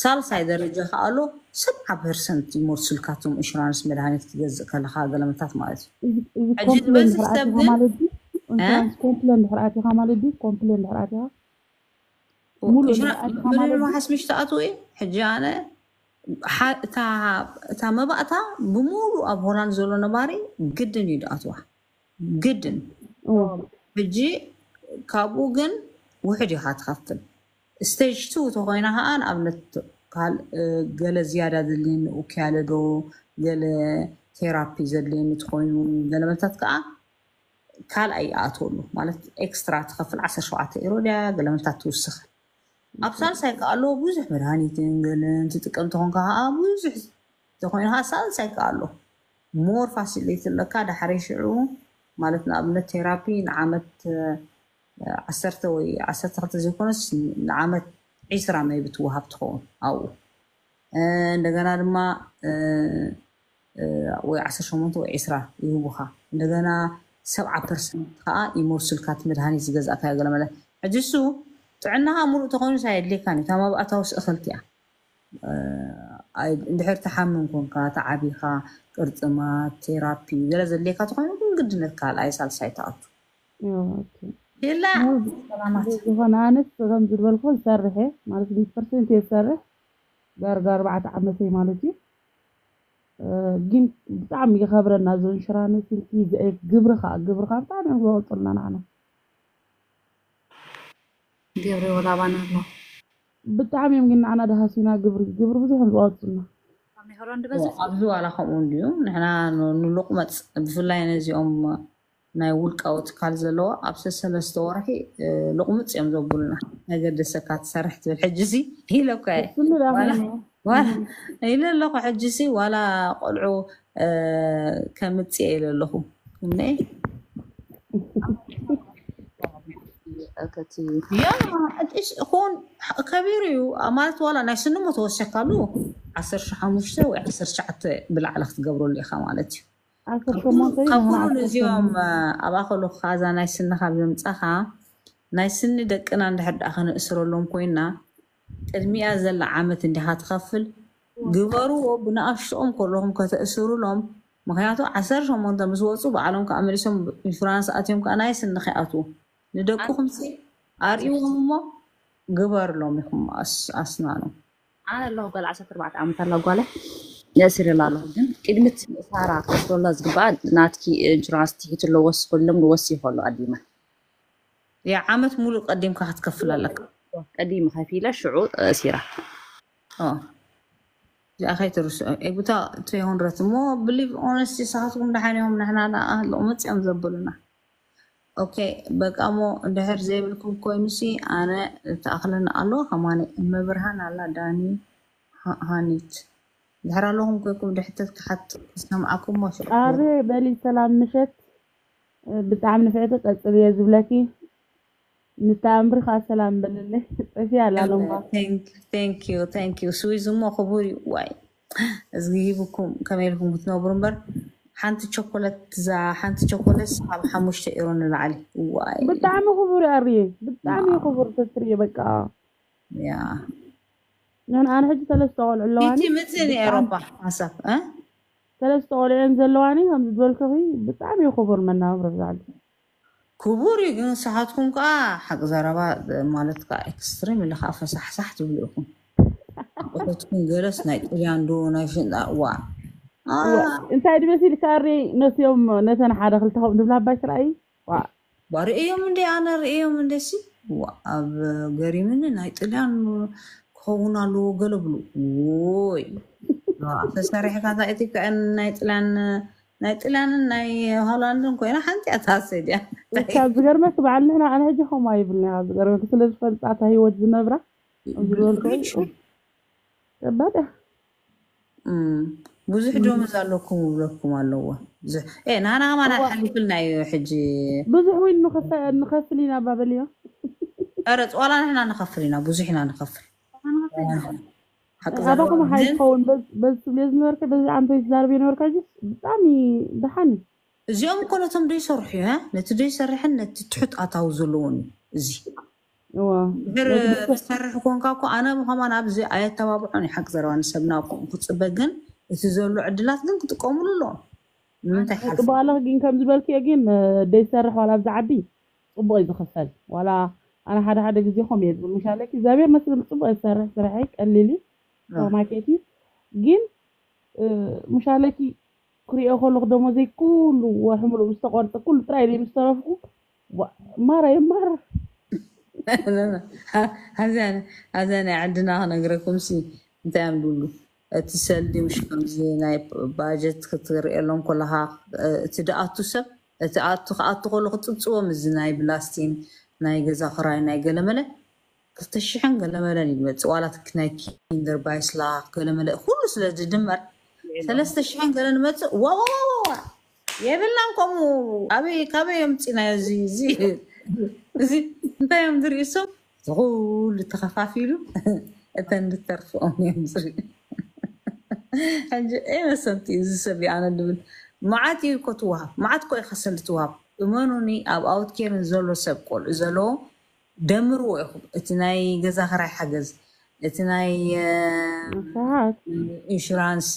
Speaker 1: ሳልሳይ ደረጃ ከዓ ኣሎ ሰብዓ ፐርሰንት ይመርሱልካቶም ኢንሹራንስ መድሃኒት ክገዝእ ከለካ ገለመታት ማለት
Speaker 2: እዩ ሕጂ ዝበዝሕ ሰብ ግን ኮምፕሌን ድሕር ኣትኻ ማለት ድዩ ኮምፕሌን ድሕር ኣትኻ ሙሉእ ምንም
Speaker 1: ሓስቢሽ ተኣትወ ሕጂ ኣነ እታ መባእታ ብሙሉ ኣብ ሆላንድ ዘሎ ነባሪ ግድን እዩ ድኣትዋ ግድን ሕጂ ካብኡ ግን ውሕድ ኢካ ትኸፍል ስተጅ ቱ እተኮይና ከዓ ንኣብነት ገለ ዝያዳ ዘድልየኒ ኡክያለ ገለ ቴራፒ ዘድልየኒ ትኮይኑ ገለ ገለመታት ከዓ ካልኣይ ይኣትወሉ ማለት ኤክስትራ ትኸፍል 17 ኢሮድያ ገለ ገለመታት ትውስኽ ኣብሳልሳይ ከዓ ኣለዎ ብዙሕ መድሃኒትን ገለን ትጥቀም ትኾን ከዓ ብዙሕ ተኮይኑካ ሳልሳይ ከዓ ሞር ፋሲሊቲ ኣለካ ዳሕሪ ሽዑ ማለት ንኣብነት ቴራፒ ንዓመት ዓሰርተ ወይ ዓሰርተ ክልተ ዘይኮነስ ንዓመት ዒስራ መይ ብትወሃብ ትኸውን ኣብኡ እንደገና ድማ ወይ 18 ወይ 20 ይህቡካ እንደገና 70 ፐርሰንት ከዓ ይመርሱልካ መድሃኒት ዝገዛእካ ገለመለ ሕጂ እሱ ጥዕናኻ ሙሉእ ተኾይኑ ሳየድልየካን እዩ ታማብኣታዊ ስእኽልቲ እያ እንድሕር ተሓምም ኮንካ ተዓቢኻ ቅርፅማት ቴራፒ ገለ ዘድልየካ ተኾይኑ ግን ግድነት ካልኣይ ሳልሳይ ተኣቱ
Speaker 2: ዝኾነ ኣነስ ከም ዝበልኮ ዝሰርሕ እየ ማለት ሚት ፐርሰንት እየ ዝሰርሕ ዳርጋ ኣርባዕተ ዓመተይ ማለት እዩ ግን ብጣዕሚ ይኸብረና እዚ ኢንሹራንስ ግብርኻ ግብርኻ ብጣዕሚ እዮም ዝበቅፅልና ንዓና ديري ولا بان الله بتعم يمكن انا ده سينا قبر قبر بزح الواتسنا
Speaker 1: أبزو على خمون اليوم نحنا نلقمة بفلا ينزي أم ناي ولك أو تقال زلو أبسي سلستو رحي لقمة يوم زو بولنا نقدر سكات سرحت بالحجسي هي لو كاي ولا ولا هي لو حجسي ولا قلعو كمتي إلى لهم كتي يا ايش اخون كبير يو امالت ولا انا أقول لك أنا أقول لك أنا أقول لك أنا أقول لك أنا أقول لك أنا أقول لك أنا أقول يوم تصخا ناي سن دقنا عند حد اخن اسرو لهم كوينا قدميا زل عامت اندي هتخفل قبرو وبنقشهم كلهم كتاسرو لهم مخياتو عصر شمون دمسوصو بعلهم كامريسهم فرنسا اتيهم كانايس النخياتو ንደቅኹም ኣርኢዎም እሞ ግበርሎም ኢኹም ኣስናኖ
Speaker 2: ኣነ ኣለኹ ጓል ኣርባዕተ
Speaker 1: ዓመት ኣላ ጓለ የእስርላ ኣለኹ ግን ቅድሚት ምእሳራ ክወስደላ ዝግበኣ ናትኪ ኢንሹራንስ ትሒት ትሒትሎ ወስኮሎም ወሲኮ ኣሎ ቀዲመ ያ ዓመት ሙሉእ ቀዲምካ ክትከፍል ኣለካ ቀዲም ከፊለ ሽዑ እሲራ እዚኣ ከይትርስዑ ኤጉታ 200 እሞ ብሊቭ ኦነስቲ ሳኻትኩም ዳሓንዮም ንሕና ንኣህልኡ መፅኦም ዘበሉና ኦኬ በቃ ሞ እንድሕር ዘይብልኩም ኮይኑሲ ኣነ ተኣክለኒ ኣለዎ ከማኒ መብርሃን ኣላ ዳኒ ሃኒት ድሕር ኣለኹም ኮይኩም ድሕተት ክሓት ክሰምዓኩም ሞ ኣብ
Speaker 2: በሊ ሰላም ምሸት ብጣዕሚ ንፍዕቲ ቀፅል እየ ዝብለኪ ንተኣምሪካ ሰላም በልለ ጥፊ
Speaker 1: ኣላለምኳ ቴንክዩ ቴንክዩ ስዊዝ እሞ ክቡር እዩ ዋይ እዝግሂብኩም ከመይ ኢልኩም ክትነብሩ እምበር ሓንቲ ቸኮለት እዛ ሓንቲ ቸኮለት ካብ ሓሙሽተ ኢሮ ንላዕሊ ዋይ
Speaker 2: ብጣዕሚ ክቡር ኣርየ ብጣዕሚ ክቡር ተስርየ በቃ ያ ኣነ ኣነ ሕጂ ሰለስተ ቆልዑ ኣለዋኒ እቲ ምፅን ኤሮፓ ሓሳብ ሰለስተ ቆልዑን ዘለዋኒ ከምዚ ዝበልኩ ብጣዕሚ ክቡር መናብሮ ብዛዕሉ ክቡር እዩ ግን ንስሓትኩም ከዓ ሓቂ ዘረባ
Speaker 1: ማለት ከዓ ኤክስትሪም ኢለካ ፈሳሕሳሕ ትብሉ ኢኹም ኣቁሕትኩም ገለስ ናይ ጥልያን ዶ ናይ ሽንጣ ዋ
Speaker 2: እንታይ ድመሲ ልካሪ ነትዮም ነተን ሓደ ክልተ ከምኡ ድብላ ባሽራእይ
Speaker 1: ሪእዮም እንደ ኣነ ሪእዮም እንደሲ ኣብ ገሪምን ናይ ጥልያን ክኸውን ኣለዎ ገለ ብሉ ወይ ተሰሪሕካ ታእቲ ከአን ናይ ጥልያን ናይ ጥልያንን ናይ ሆላንድን ኮይና ሓንቲ እያ ተሃሰድ እያ
Speaker 2: ካብ ዝገርመክ በዓል ንሕና ኣነ ሕጂ ከምኡ ይብልና ዝገርመክ ስለዝፈልፃታ ሂወት ዝነብራ ዝበልከ ከባድ እያ ብዙሕ ዶሙዝ
Speaker 1: ኣለኩም ይብለኩም ኣለዎ ናና ማና ሓሊፍልና እዩ ሕጂ
Speaker 2: ብዙሕ ወይ ንኸፍል ኢና ባበል እዮ
Speaker 1: ረ ዋላ ንሕና ንኸፍል ኢና ብዙሕ ኢና ንኸፍል
Speaker 2: ኣባኹም ሃይኸውን በዚ ትብልዮ ዝነበርካ በዚ ዓመተይ ዝዛረብ ነበርካ ብጣዕሚ ድሓን
Speaker 1: እዚኦም እኮ ነቶም ዶ ይሰርሑ እዩ ነቲ ዶ ይሰርሕን ነቲ ትሑት ኣታዊ ዘለዎን እዩ እዚ ድሕር ዝሰርሕ ኮንካ እኮ ኣነ ምኸማን ኣብዚ ኣየተባብዖን እዩ ሓቂ ዘረባ ንሰብና ኩም ክፅበ ግን እቲ ዘሎ ዕድላት ግን ክጥቀምሉ ኣለዎም ንምንታይ ሓቂ
Speaker 2: ባህለክ ግን ከምዚ በልክዮ ግን ደይ ዝሰርሕ ዋላ ብዛ ዓዲ ፅቡቅ እዩ ዝኽፈል ዋላ ኣነ ሓደ ሓደ ግዜ ከም እየ ዝብል ምሻለኪ እግዚኣብሔር መስሊ ፅቡቅ እዩ ዝሰርሕ ስራሐይ ቀሊል እዩ ሱፐርማርኬት እዩ ግን ምሻለኪ ክሪኦ ከለኩ ደሞ ዘይ ኩሉ ወርሕምሉ ምስተቆርፀ ኩሉ ጥራይ ምስ ተረፍኩ ማራ የ ማራ
Speaker 1: ኣብዛ ናይ ዓድና ክነግረኩም ሲ እንታይ ኣምድሉ تسألني وش كمزي ناي باجت كتغير إلهم كلها تدعاتو سب تأتو خاتو كل خطوة مزناي بلاستين ناي جزا خراي ناي قلملة كتشحن قلملة نيمت ولا تكناي كيندر بايس لا قلملة كل سلا جدمر ثلاثة شحن قلملة وا وا وا وا የብላም كم أبي ካበይ يوم تينا زي زي زي أنت يوم دريسو تقول ተኸፋፊሉ أتندر فوق يوم ዝሪኢ ኣይመሰምቲ እዚ ሰብ ኣነ ንብል መዓት እዩ ኮ ትወሃብ መዓት ኮ እዩ ከሰሊ ትወሃብ እመኑኒ ኣብ ኣውትኬርን ዘሎ ሰብ ቆልዑ ዘለዎ ደምርዎ ኢኹም እቲ ናይ ገዛ ክራይ ሓገዝ እቲ ናይ ኢንሹራንስ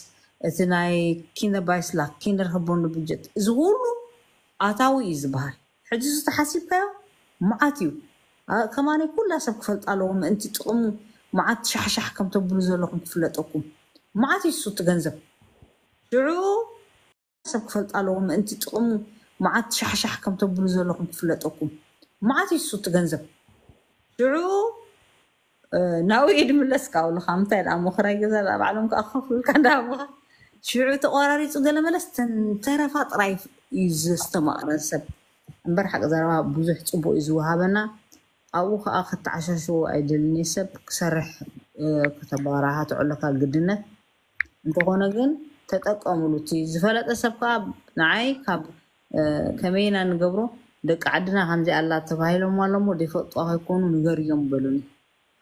Speaker 1: እቲ ናይ ኪንደር ባይስላ ኪንደር ህቦን ብጀት እዚ ኩሉ ኣታዊ እዩ ዝበሃል ሕጂ ዝተሓሲብካዮ መዓት እዩ ከማነይ ኩላ ሰብ ክፈልጥ ኣለዎ ምእንቲ ጥቕሙ መዓት ሻሕሻሕ ከም ተብሉ ዘለኹም ክፍለጠኩም ما عادي صوت جنزب شعو سب خلط علىهم أنت تقوم ما عاد شح شح كم تبلو زلكم فلات أقوم ما عادي صوت جنزب شعو ناوي يد من لسكا ولا خامتة لا مخرج إذا لا بعلم كأخف الكلام شعو تقارري تقول ما لستن ترى فات رايف يزست ما أرسب أمبارح أقدر ما بوزح تبو إزوها بنا أو أخذت عشان شو أيد النسب كسرح كتب راحة علاقة قدنت እንተኾነ ግን ተጠቀምሉቲ ዝፈለጠ ሰብ ከዓ ንዓይ ካብ ከመይና ንገብሮ ደቂ ዓድና ከምዚ ኣላ ተባሂሎም ኣሎሞ ደይፈልጦ ከይኮኑ ንገር እዮም በሉኒ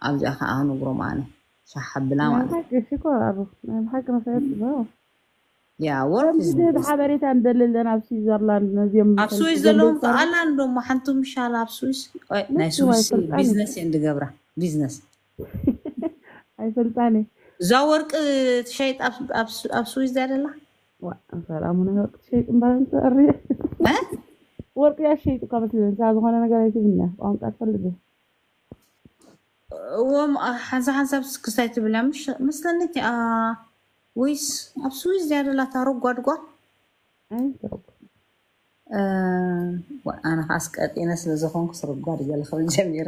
Speaker 1: ኣብዚኣ ከዓ ክነግሮም ኣነ ሻሓብና ማለት ያ ወርድ
Speaker 2: ሓበሬታ ንደልለን ኣብ ስዊዘርላንድ ነዚኦም ኣብ ስዊስ ዘለዎም ኣላ ንዶሞ ሓንቲ ምሻላ ኣብ ስዊስ
Speaker 1: ናይ ስዊስ ቢዝነስ እየን ንገብራ ቢዝነስ ኣይፈልጣን እየ እዛ ወርቅ ትሸይጥ ኣብ ስዊዝ ዘደላ
Speaker 2: ወርቂ ያሸይጥ እኳ መስለን ዝኾነ ነገር ኣይትብልና ቋንቋ ትፈልግ
Speaker 1: እዎም ሓንሳ ሓንሳብ ክስታይ ትብላ መስለኒ ወይስ ኣብ ስዊዝ ዝያደላታ ረጓድጓል ኣነ ከዓ ስቀጢነ ስለዝኮንኩ ስርጓድ እያ ጀሚረ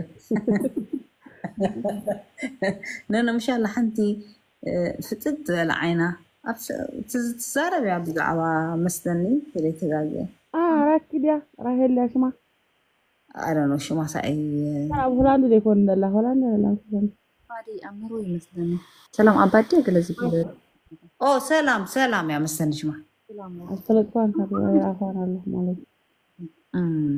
Speaker 1: ነነ ምሻላ ሓንቲ ፍጥጥ ዝበለ ዓይና ትዛረብ እያ ብዛዕባ መስተኒ ስለይተጋግአ
Speaker 2: ራኪ ድያ ራሄል ድያ ሽማ
Speaker 1: ኣረኖ ሽማ ሳይ
Speaker 2: ኣብ ሆላንድ ዘይኮኑ ዘላ ሆላንድ ዘላ ባዲ ኣምሮ ይመስለኒ ሰላም ኣባዲ ገለ ዝብለ
Speaker 1: ሰላም ሰላም እያ መስተኒ ሽማ
Speaker 2: ኣፈለጥኳ ኣኳን ኣለኹ
Speaker 1: ማለት እዩ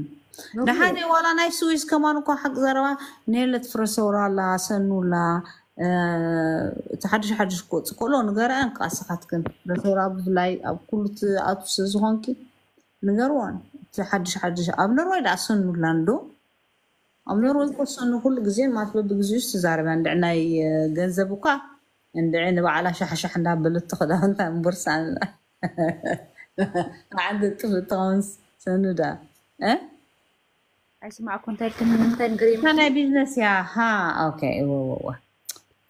Speaker 1: دحاني ولا ناي سويس كمان كو حق زروا نيلت فرسورا لا سنو لا تحدش حدش كو تقولو نغرا انقاسات كن فرسورا بلاي اب كلت اتس زونكي نغروان تحدش حدش اب نروي دا سنو لاندو ኣብ ኖርዌይ ኮሶ ንኩሉ ግዜ ማለት በብግዚኡ ዝተዛረበ እንድዕ ናይ ገንዘብ እኳ እንድዕ ንባዕላ ሻሕሻሕ እንዳበለት ክዳውንታ ቦርሳ ዓንዲ ጥፍ እትኸውን ሰኑዳ اسمعكم انا بزنس يا ها اوكي وو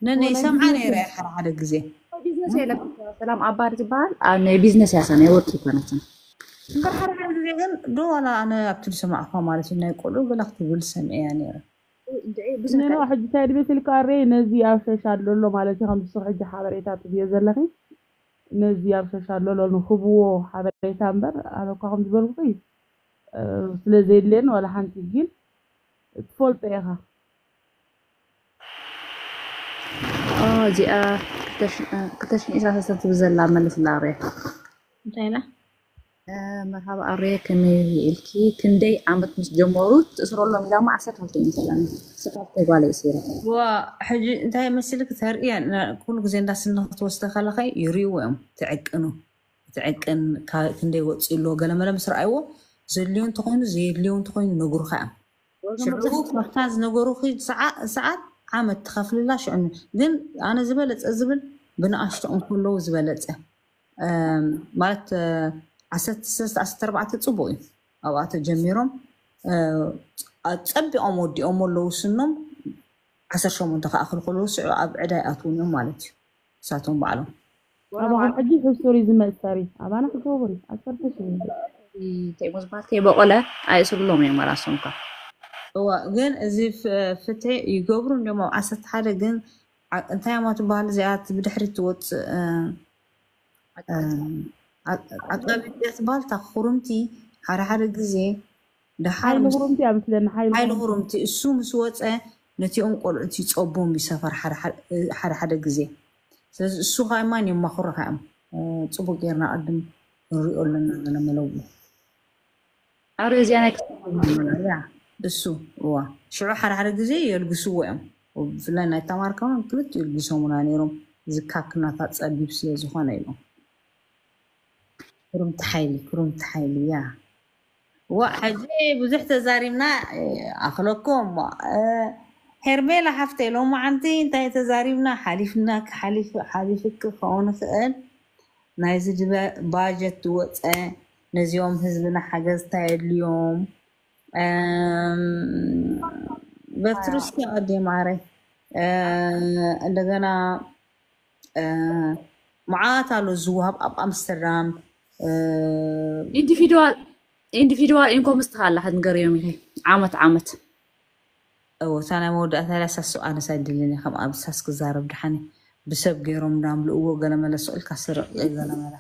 Speaker 1: ነነይ ሰምዓነ ይረአሓ ሓደ ግዜ ቢዝነስ የለ ሰላም ኣባር ዝበሃል ኣብ ናይ ቢዝነስ ያሳነ ወርቂ ይኮነትን እምበር ሓደ ሓደ ግዜ ግን ዶ ዋላ ኣነ ኣብቲ ዝሰማዕካ ማለት እዩ ናይ ቆልዑ ገላ ክትብል ሰሚዐ እያ ነይረ
Speaker 2: ነና ሕጂ እንታይ ድቤት ልካሬ ነዚ ኣብ ሸሻ ኣሎ ማለት እዩ ከምዚ ሕጂ ሓበሬታ ትብዮ ዘለኺ ነዚ ኣብ ሸሻ ኣሎ ንክብዎ ሓበሬታ እምበር ኣለካ ከም ዝበልኩ እዩ في لازيلين ولا حنتي جيل طفول بيغا اه جي اه كتاش كتاش
Speaker 1: ايش راه صرت بزال في الاري
Speaker 2: زينا مرحبا اري
Speaker 1: كمي الكي كندي عم بتمش جمهورات اسرو لهم لا ما عسات هالتين مثلا عسات هالتين يصير و حجي انت هاي مسلك تهر يعني كونك زين داس النهط وستخل خي يريوهم تعقنو تعقن كندي وطسي اللو قلم لمس زلیون تون زیلیون تون نگرخه. شروع مختاز نگرخی ساعت عمد تخفل لاش عن دن أنا زبلت أزبل بنقشت أم كله زبلت مالت آه، عسات سس عسات أربعة تصبوي أو عسات جميرهم آه، أتبي أمودي أم الله وسنهم عسات شو منتخ آخر كله سعى أبعد هاي أطوني أم مالت ساتهم بعلم
Speaker 2: أبو عن أجي في السوري زمل ساري أبانا في كوبري أكثر في سوري
Speaker 1: تي مزبا تي بقولة أي سبلوم يا يعني مراسونكا هو جن إذا ف فتي يجبرون يوم أسد حدا جن أنت يا ما تبغى لزيات بدحر توت ااا أطلع بس بالتا خرمتي حر حر جزي ده حال خرمتي عم تلا آه، نحيل حال خرمتي آه، السوم سوت إيه نتي أنقل أنتي تقبون بسفر حر حر حر حر جزي سو هاي ماني ما خرها أم تبغى غيرنا أدم نريد أن نعمل ملوك ኣርእዚኣናይ እሱ እዋ ሽዑ ሓደ ሓደ ግዜ የልግስዎ እዮም ብፍላይ ናይ ተማርካውን ክልቲኡ የልግሶሙና ነይሮም ዝካክናታት ፀቢብ ስለ ዝኾነ ኢሎም ክሩምቲ ሓይሊ ክሩምቲ ሓይሊ ያ ዋ ሕጂ ብዙሕ ተዛሪብና ኣኽለኩም ሄርሜላ ሓፍተ ኢሎም ዓንቲ እንታይ ተዛሪብና ሓሊፍና ሓሊፍክ ክኸውን ይኽእል ናይዚ ባጀት ዝወፀ نزيوم هزلنا حاجز تاع اليوم بس روسكي قدي معري لغانا معاتا لزوهب أب أمسترام individual individual إنكو مستحال لحد نقر يومي هي عامت عامت أو ثانا مود أثالي أساس سؤال سايد لني خم أبساس كزارب دحاني بسبب غيرهم دام لقوه قلما لسؤال كسر قلما لسؤال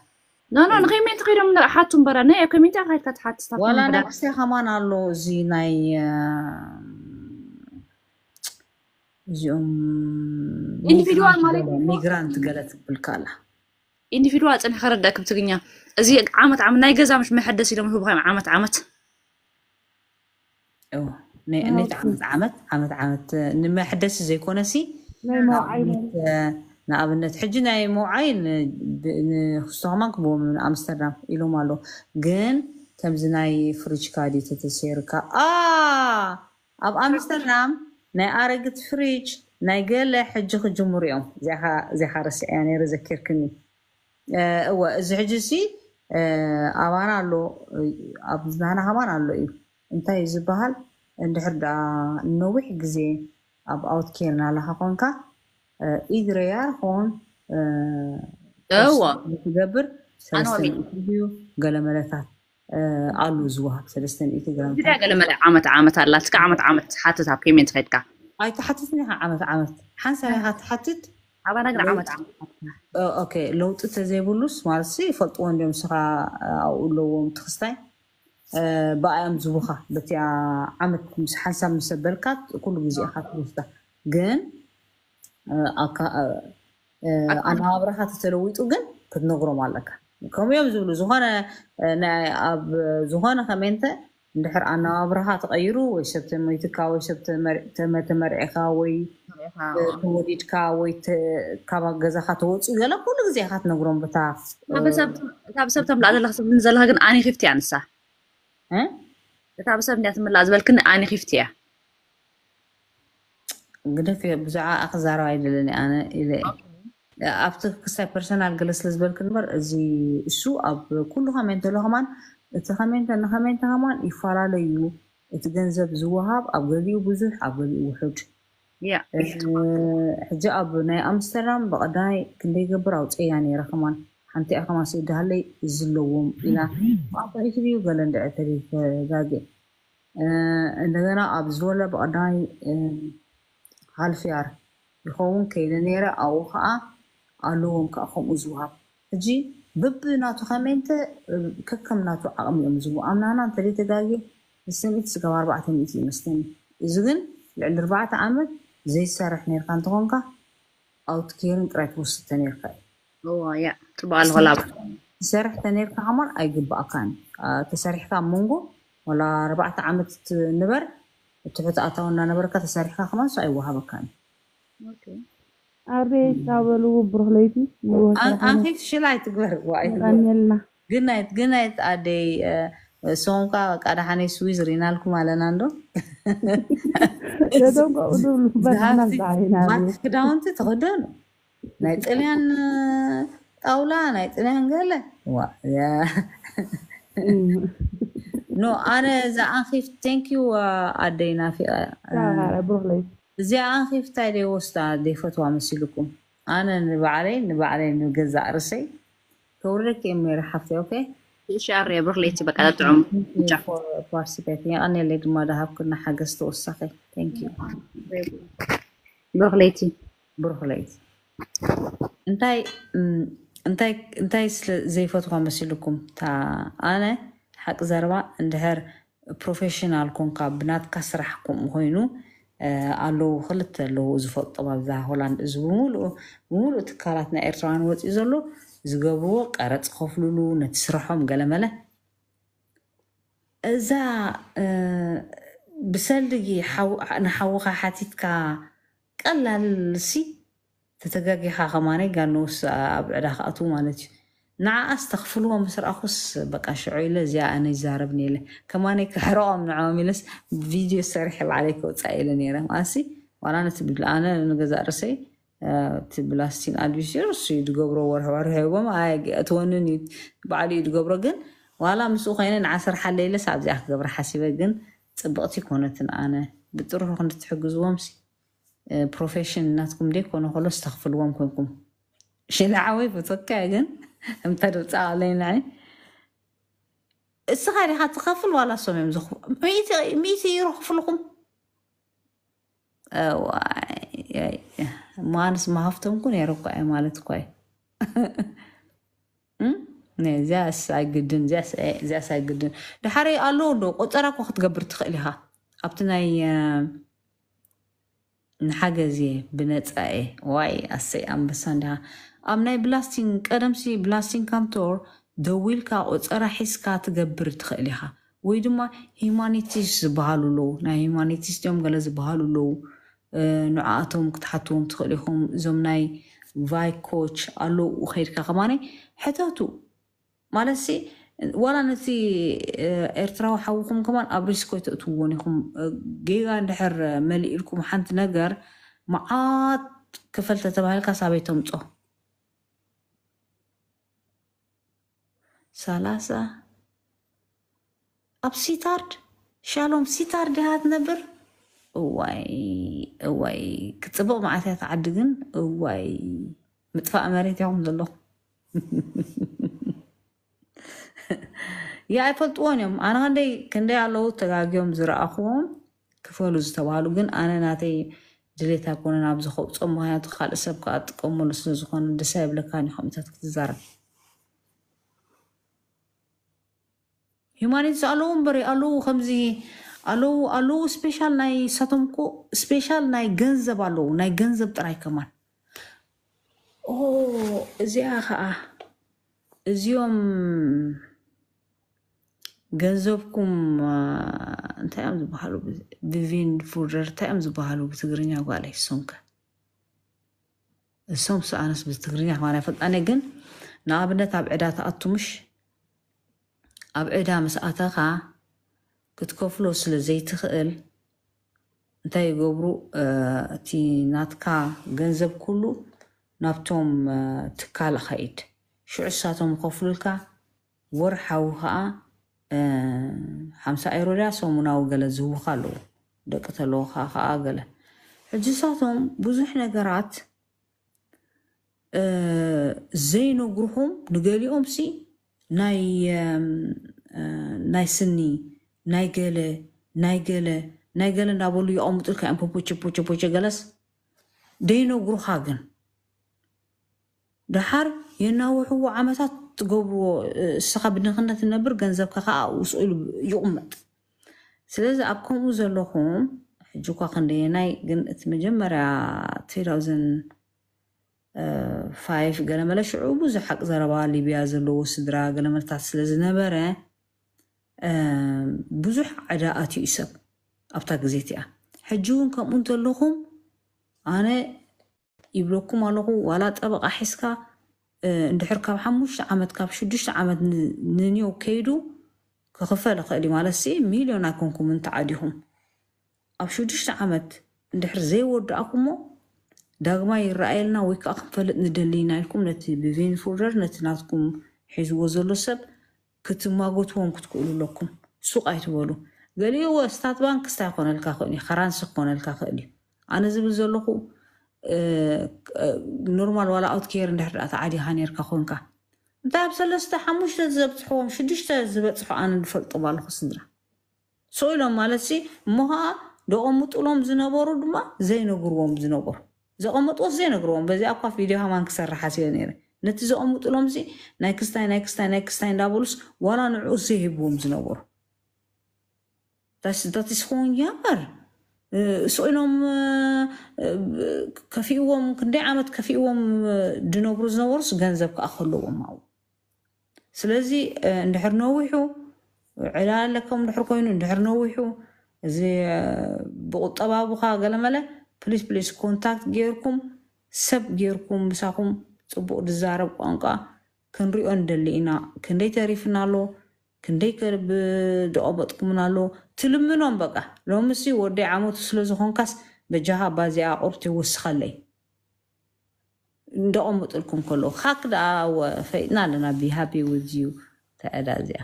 Speaker 2: نو نو غير من تغير حاتم برا انا كم تاع غير كتحط
Speaker 1: صافي ولا نفسي خمانا لو زيناي زوم انديفيدوال مالك ميغرانت قالت بالكالا انديفيدوال انا خردك بتغنيا ازي عامت عام ناي غزا مش محدث يلم هو بخيم عامت عامت او ني ني عامت عامت عامت عامت نمحدث زي كونسي ما عيني ንኣብነት ሕጂ ናይ ምውዓይ ንክስተኸማን ክቦም ኣምስተርዳም ኢሎም ኣሎ ግን ከምዚ ናይ ፍሪጅ ካዲ ተተሰይርካ ኣብ ኣምስተርዳም ናይ ኣረግት ፍሪጅ ናይ ገለ ሕጂ ክጅምሩ እዮም እዚኻ ረስዐያ ነይረ ዘኪርክኒ እወ እዚ ሕጂ ሲ ኣባና ኣሎ ኣብ ናና ሃባን ኣሎ እዩ እንታይ እዩ ዝበሃል እንድሕር ዳ ነዊሕ ግዜ ኣብ ኣውትኬር ናለካ ኮንካ آه، إذ ريار هون آه، تدبر سلسلة إيتيو قال ملفات قالوا آه، زوها سلسلة إيتيو قال ملفات قال ملفات عامت عامت لا تكا عامت عامت حاتت ها بكي من تخيدك هاي تحتتني ها عامت عامت حانسا ها تحتت عبانا قل عامت عامت أوكي لو تتزي بلوس مارسي فلتوان ديوم سخا أو لو متخستين بقى أم زوها بتيا عامت مسحانسا مسبلكات كل جزئي خاتلوستا جن ኣነባብራኻ ተተለዊጡ ግን ክትነግሮም ኣለካ ከምኦም ዝብሉ ዝኾነ ኣብ ዝኾነ ከመንተ እንድሕር ኣነባብራኻ ተቀይሩ ወይ ሰብ ተመይትካ ወይ ሰብ ተመርዒካ ወይ ተወዲድካ ወይ ካብ ገዛካ ተወፁ ገለ ኩሉ ግዜ ካ ትነግሮም ቦታ ካብ ሰብ ተምላእ ዘለካ ሰብ ዘለካ ግን ኣኒ ክፍቲ እያ ንሳ እታብ ሰብ እንድያ ትምላእ ዝበልክኒ ኣኒ ክፍቲ እያ قلت بزعاء أخزار وايد لأني أنا إلى أبت قصة بيرسونال جلس لزبل كنبر زي شو أب كلها من تلوها من تخمن تنخمن تهمان يفرا ليو تجنزب زوهاب أب قليو بزوح أب قليو وحج حجة أب ناي أمستردام بقداي كندي قبراوت إي يعني رخمان حنتي أخما سيد هلي زلوهم إلا أب عيشري وقلن دعتري في قاقي أه أنا أب زولة بقداي أه هالفيار يخون كيلنيرة أو خا ألوهم كأخم أزوها تجي بب ناتو خمينت ككم ناتو عقم يمزو أمنا نان تلي تداجي السنة تسكا واربعة تميتي مستني إذن لعند ربعة عمد زي سارح نيرقان تغنقا أو تكيرن تراك وسط تنيرقا أوه يا تبع الغلاب سارح تنيرقا عمر أي قبقا كان آه، تسارح كان مونغو ولا ربعة عمد نبر እትሕፃእታውና ነበርካ ተሰሪሕካ ክማንሶ
Speaker 2: ኣይወሃበካን ዓርቤ ካበሉ ብርክለይቲ ኣንኪት ሽላይ ትግበርዋ
Speaker 1: ግናይት ኣደይ ሰውምካ ቃዳሓነይ ስዊዝ ርኢናልኩም ኣለና ዶ ክዳውንቲ ተኸደኑ ናይ ጥልያን ጣውላ ናይ ጥልያን ገለ ኖ ኣነ እዛ ዝኣንኪፍ ቴንኪዩ ኣደይናፊ እዚ ኣንኪፍታይ ደይወስዳ ደይፈትዋ መሲልኩም ኣነ ንባዕለይ ንባዕለይ ንገዛ ርሰይ ከውርደክ እየ ሜሪ ሓፍተ ኦኬ ሻር ብርክለይቲ በቃ ጥዑም ፓርሲቤት የቀኒለይ ድማ ዳሃብክና ሓገዝ ተወሳኺ ቴንኪዩ ብርክለይቲ ብርክለይቲ እንታይ እንታይ እንታይ ስለ ዘይፈትዋ መሲልኩም ኣነ ሓቂ ዘረባ እንድሕር ፕሮፌሽናል ኮንካ ብናትካ ስራሕ ከምኡ ኮይኑ ኣለዉ ክልተ ኣለዉ ዝፈልጦ ኣብዛ ሆላንድ እዚ ብምሉእ ትካላት ናይ ኤርትራውያን ወፂኡ ዘሎ ዝገብርዎ ቀረፅ ከፍልሉ ነቲ ስርሖም ገለ መለ እዛ ብሰልጊ ንሓውካ ሓቲትካ ቀላልሲ ተተጋጊካ ከማነይ ጋኖውስ ኣብ ዕዳ ክኣት ማለት እዩ ንዓኣስ ተኽፍልዎ ምስ ረኣኹስ በቃ ሽዑ ኢለ እዚኣ ኣነ ይዛረብኒ ኢለ ከማነይ ክሕረኦም ንዓም ኢለስ ቪድዮ ሰሪሕ ላዓለይ ክወፃእ ኢለ ነረ ኣሲ ዋላ ነትብል ኣነ ንገዛ ርእሰይ እቲ ብላስቲን ኣድቢሲር እሱ እዩ ድገብሮ ወርሒ ወርሒ ሂቦም ኣትወንን እዩ ባዕሉ እዩ ድገብሮ ግን ዋላ ምስኡ ኮይነ ንዓሰርሓለ ኢለስ ኣብዚኣ ክገብረ ሓሲበ ግን ፅብቕቲ ኮነትን ኣነ ብጥሩሑ ክንድትሕግዝዎምሲ ፕሮፌሽን እናትኩም ደይኮነ ከሎ ዝተኽፍልዎም ኮይንኩም ሽላዓወይ ብትወካይ ግን እንተድብፃለና እስኻ ዲኻ ትኸፍል ዋላ ሶም እዮም ሚእቲ ክፍልኩም ማንስ ማሃፍቶም ኩ ነይረ እኳ እየ ማለት እኳ እዩ እዚኣስ ኣይግድን ድሓሪ ኣለዎ ዶ ቆፀራ ኳ ክትገብር ትኽእል ኢኻ ኣብቲ ናይ ንሓገዝ ብነፃ እየ ዋይ ኣሰይ ኣንበሳ እንዲኻ ኣብ ናይ ብላስቲን ቀደምሲ ብላስቲን ካንቶር ደው ኢልካ ቆፀራ ሒዝካ ትገብር ትኽእል ኢኻ ወይ ድማ ሂማኒቲስ ዝበሃሉ ኣለዉ ናይ ሂማኒቲስ ድኦም ገለ ዝበሃሉ ኣለዉ ንዓኣቶም ክትሓትዎም ትኽእል ኢኹም እዞም ናይ ቫይኮች ኣለዉ ከይድካ ከማነ ሕተቱ ማለት ዋላ ነቲ ኤርትራዊ ሓዊኹም ከማን ኣብ ሪስኮ ተእትውዎን ኢኹም ጌጋ እንድሕር መሊእልኩም ሓንቲ ነገር መዓት ክፈልተ ተባሂልካ ሳበይ ተምፆ ሰላሳ ኣብ ሲታርድ ሻሎም ሲታርድ ያ ትነብር እዋይ እዋይ ክፅቡቅ ማዓትያት ዓዲ ግን እዋይ ምጥፋእ መሬት ያኹም ዘሎ ያ ኣይፈልጥዎን እዮም ኣነ ክንደይ ክንደይ ኣለው ተጋግዮም ዝረኣኽዎም ክፈሉ ዝተባሃሉ ግን ኣነ ናተይ ድሌት ኣይኮነን ኣብ ዝኸብፆ ምክንያቱ ካልእ ሰብ ከዓ ጥቀመሉ ስለዝኾነ ደሳ ይብለካን ኢኹም ክትዛረብ ሂማኒቲስ ኣለዉ እምበሪ ኣለዉ ከምዚ ኣለዉ ኣለዉ ስፔሻል ናይ ሳቶም ኮ ስፔሻል ናይ ገንዘብ ኣለዉ ናይ ገንዘብ ጥራይ ከማን እዚኣ ከዓ እዚኦም ገንዘብኩም እንታይ እዮም ዝበሃሉ ቪቪን ፉርደር እንታይ እዮም ዝበሃሉ ብትግርኛ ጓለይ እሶም ከ እሶም ሰኣነስ ብትግርኛ ከማ ይፈልጣነ ግን ንኣብነት ኣብ ዕዳ ተኣቱ ኣብ ዕዳ ምስኣተኻ ክትከፍሎ ስለ ዘይትኽእል እንታይ ይገብሩ እቲ ናትካ ገንዘብ ኩሉ ናብቶም ትካል ኸይድ ሽዑ ሳቶም ከፍሉልካ ወርሓዊ ከዓ ሓምሳ ኤሮ ድያ ሰሙናዊ ገለ ዝህቡካ ኣለዎ ደቂ ተለዎካ ከዓ ገለ ሕጂ ሳቶም ብዙሕ ነገራት ዘይነግርኹም ሲ ናይ ናይ ስኒ ናይ ገለ ናይ ገለ ናይ ገለ እናበሉ የቐምጡ ከን ፖፖቸፖቸፖቸ ገለስ ደይነግሩኻ ግን ድሓር የናውሕዎ ዓመታት ትገብርዎ እስኻ ብድኽነት ትነብር ገንዘብካ ከዓ ውስኡ ኢሉ ይቕመጥ ስለዚ ኣብ ከምኡ ዘለኹም ሕጂ እኳ ክንደየናይ ግን እቲ መጀመርያ ቴራውዘን ፋይፍ ገለመለ ሽዑ ብዙሓቅ ዘረባ ሊብያ ዘለዎ ስድራ ገለመለታት ስለዝነበረ ብዙሕ ዓዳ እዩ ሰብ ኣብታ ግዜት እያ ሕጂ እውን ከምኡ እንተለኹም ኣነ ይብለኩም ኣለኹ ዋላ ጠበቃ ሒዝካ እንድሕር ካብ ሓሙሽተ ዓመት ካብ ሽዱሽተ ዓመት ንንዮ ከይዱ ክኽፈል ይኽእል እዩ ማለት ሚልዮን ኣይኮንኩም እንተዓዲኹም ኣብ ሽዱሽተ ዓመት እንድሕር ዘይወድኣኩም ሞ ዳግማ ይረኣየልና ወይ ከዓ ክንፈልጥ ንደሊና ኢልኩም ነቲ ብቬንፎርደር ነቲ ናትኩም ሒዝዎ ዘሎ ሰብ ክትማጎት ውን ክትክእሉ ኣለኩም ሱቅ ኣይትበሉ ገሊኡ ስታት ባንክ ስታይ ክኮነልካ ክእል እዩ ከራንሲ ክኮነልካ ክእል እዩ ኣነ ዝብል ዘለኹ ኖርማል ዋላ ኣውት ኬር እንድሕር ዳኣ ተዓዲካ ነርካ ኮንካ እንታይ ኣብ ሰለስተ ሓሙሽተ ዘብፅሕዎም ሽዱሽተ ዝበፅሑ ኣነ ዝፈልጦ ባለኩ ስድራ ስቅ ኢሎም ማለት ሲ እሞ ከዓ ደቐምጡሎም ዝነበሩ ድማ ዘይነግርዎም ዝነበሩ ዘቐመጥዎስ ዘይነግርዎም በዚ ኣኳፍ ቪድዮ ሃማን ክሰርሕ ሓስዮ ነይረ ነቲ ዘቐምጡሎም እዚ ናይ ክስታይ ናይ ክስታይ ናይ ክስታይ እንዳበሉስ ዋላ ንዑኡ ዘይህብዎም ዝነበሩ ታስኮን ያበር ስቂኖም ከፊእዎም ክንደይ ዓመት ከፊእዎም ድነብሩ ዝነበሩስ ገንዘብ ከዓ ከለዎም ኣብኡ ስለዚ እንድሕር ነዊሑ ዕላ ኣለከም እንድሕር ኮይኑ እንድሕር ነዊሑ እዚ ብቁጠባቡካ ገለመለ ፕሊስ ፕሊስ ኮንታክት ገይርኩም ሰብ ገይርኩም ምሳኹም ፅቡቅ ዝዛረብ ቋንቋ ክንሪኦ ንደሊ ኢና ክንደይ ተሪፍና ኣሎ ክንደይ ብዝቐበጥኩምና ኣሎ ትልምኖም በቃ ሎምሲ ወደይ ዓመቱ ስለ ዝኮንካስ በጃሃ ባዚኣ ቁርቲ ይወስኸለይ እንደቐምጥልኩም ከሎ ካክ ደኣ ፈይጥና ኣለና ቢሃቢ ውዝዩ ተዕዳ እዚኣ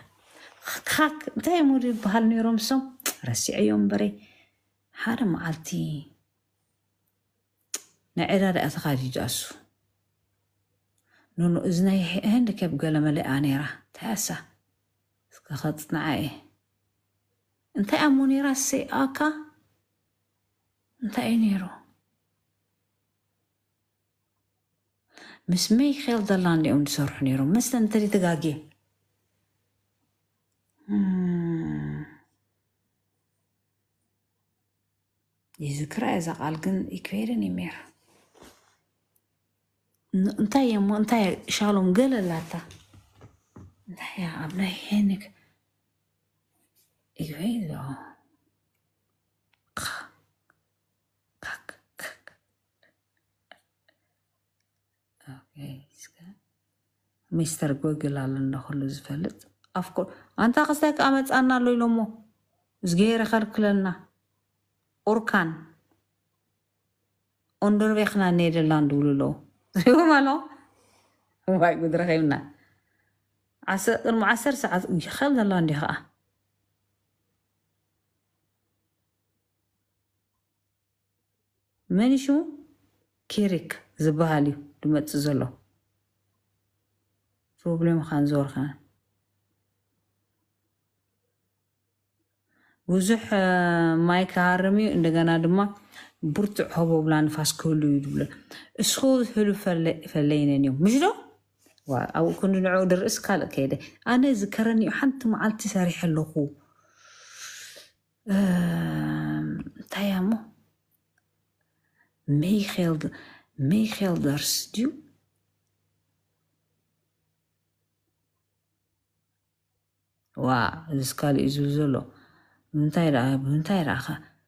Speaker 1: ካክ እንታይ ሙድ ይበሃል ነይሮም ሶም ረሲዕ እዮም በሬ ሓደ መዓልቲ ናይ ዕዳ ዳኣ ዕዳዳኣ ኣሱ نونو إزنا يحيان لكب قولة ملي آنيرا تاسا سكخطت نعايه انت أموني راسي آكا انت إنيرو مس مي خيل دلان لي أون سرح نيرو مس لن تري تقاقي يزكرا إذا قلقن إكويرني ميرو እንታይ እሞ እንታይ ሻሎም ገለላታ እንታይ ኣብላይ ሄንግ እዩ ኢሎ ሚስተር ጎግል ኣሎ እንዳክሉ ዝፈልጥ ኣፍኮ ኣንታ ክስታይ ከዓ መፃና ኣሎ ኢሎሞ ዝገይረ ከልክለና ኡርካን ኦንዶርቤክና ነይደላ ንድብሉ ኣለዉ يومالو واي قدر خيلنا عسر المعسر ساعات ويا خلنا الله ندي خا من شو كيريك زبالي دمت زلو بروبلم خان زور خان بزح مايك هارمي عندنا دما برتع هو بلا نفاس كله يدبل اسخو هلو فلينا نيوم مجدو و او كن نعود الرئيس قال كيدا انا ذكرني حنت معلت ساريح اللقو أه... تايامو ميخيل ميخيل درس ديو وا ذكر ازوزلو من تايرا من تايرا خا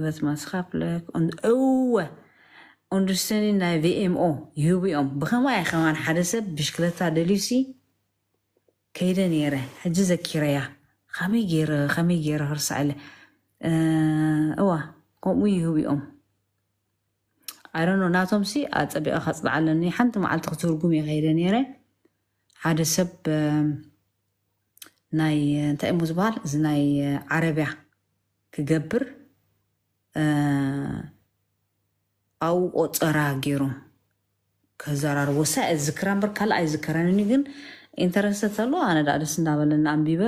Speaker 1: wat maatschappelijk. Oh, ondersteuning naar WMO, UBM. بخم واي خوان حدث بشكلة دليسي كيدا نيرة حجزة كيريا خمي جير خمي جير هرس على أوا كم UBM. I don't know ناتهم سي أتبقى خاصة على إني حنت مع التخطور قومي غير نيرة حدا سب ناي تأمز بال زناي عربية كجبر ኣብ ቆፀራ ገይሮም ከዘራርቦሳ ዝክራን በር ካልእ ኣይዝከረንኒ ግን ኢንተረስተት ኣሎ ኣነ ዳ ደስ እንዳበለና ኣንቢበ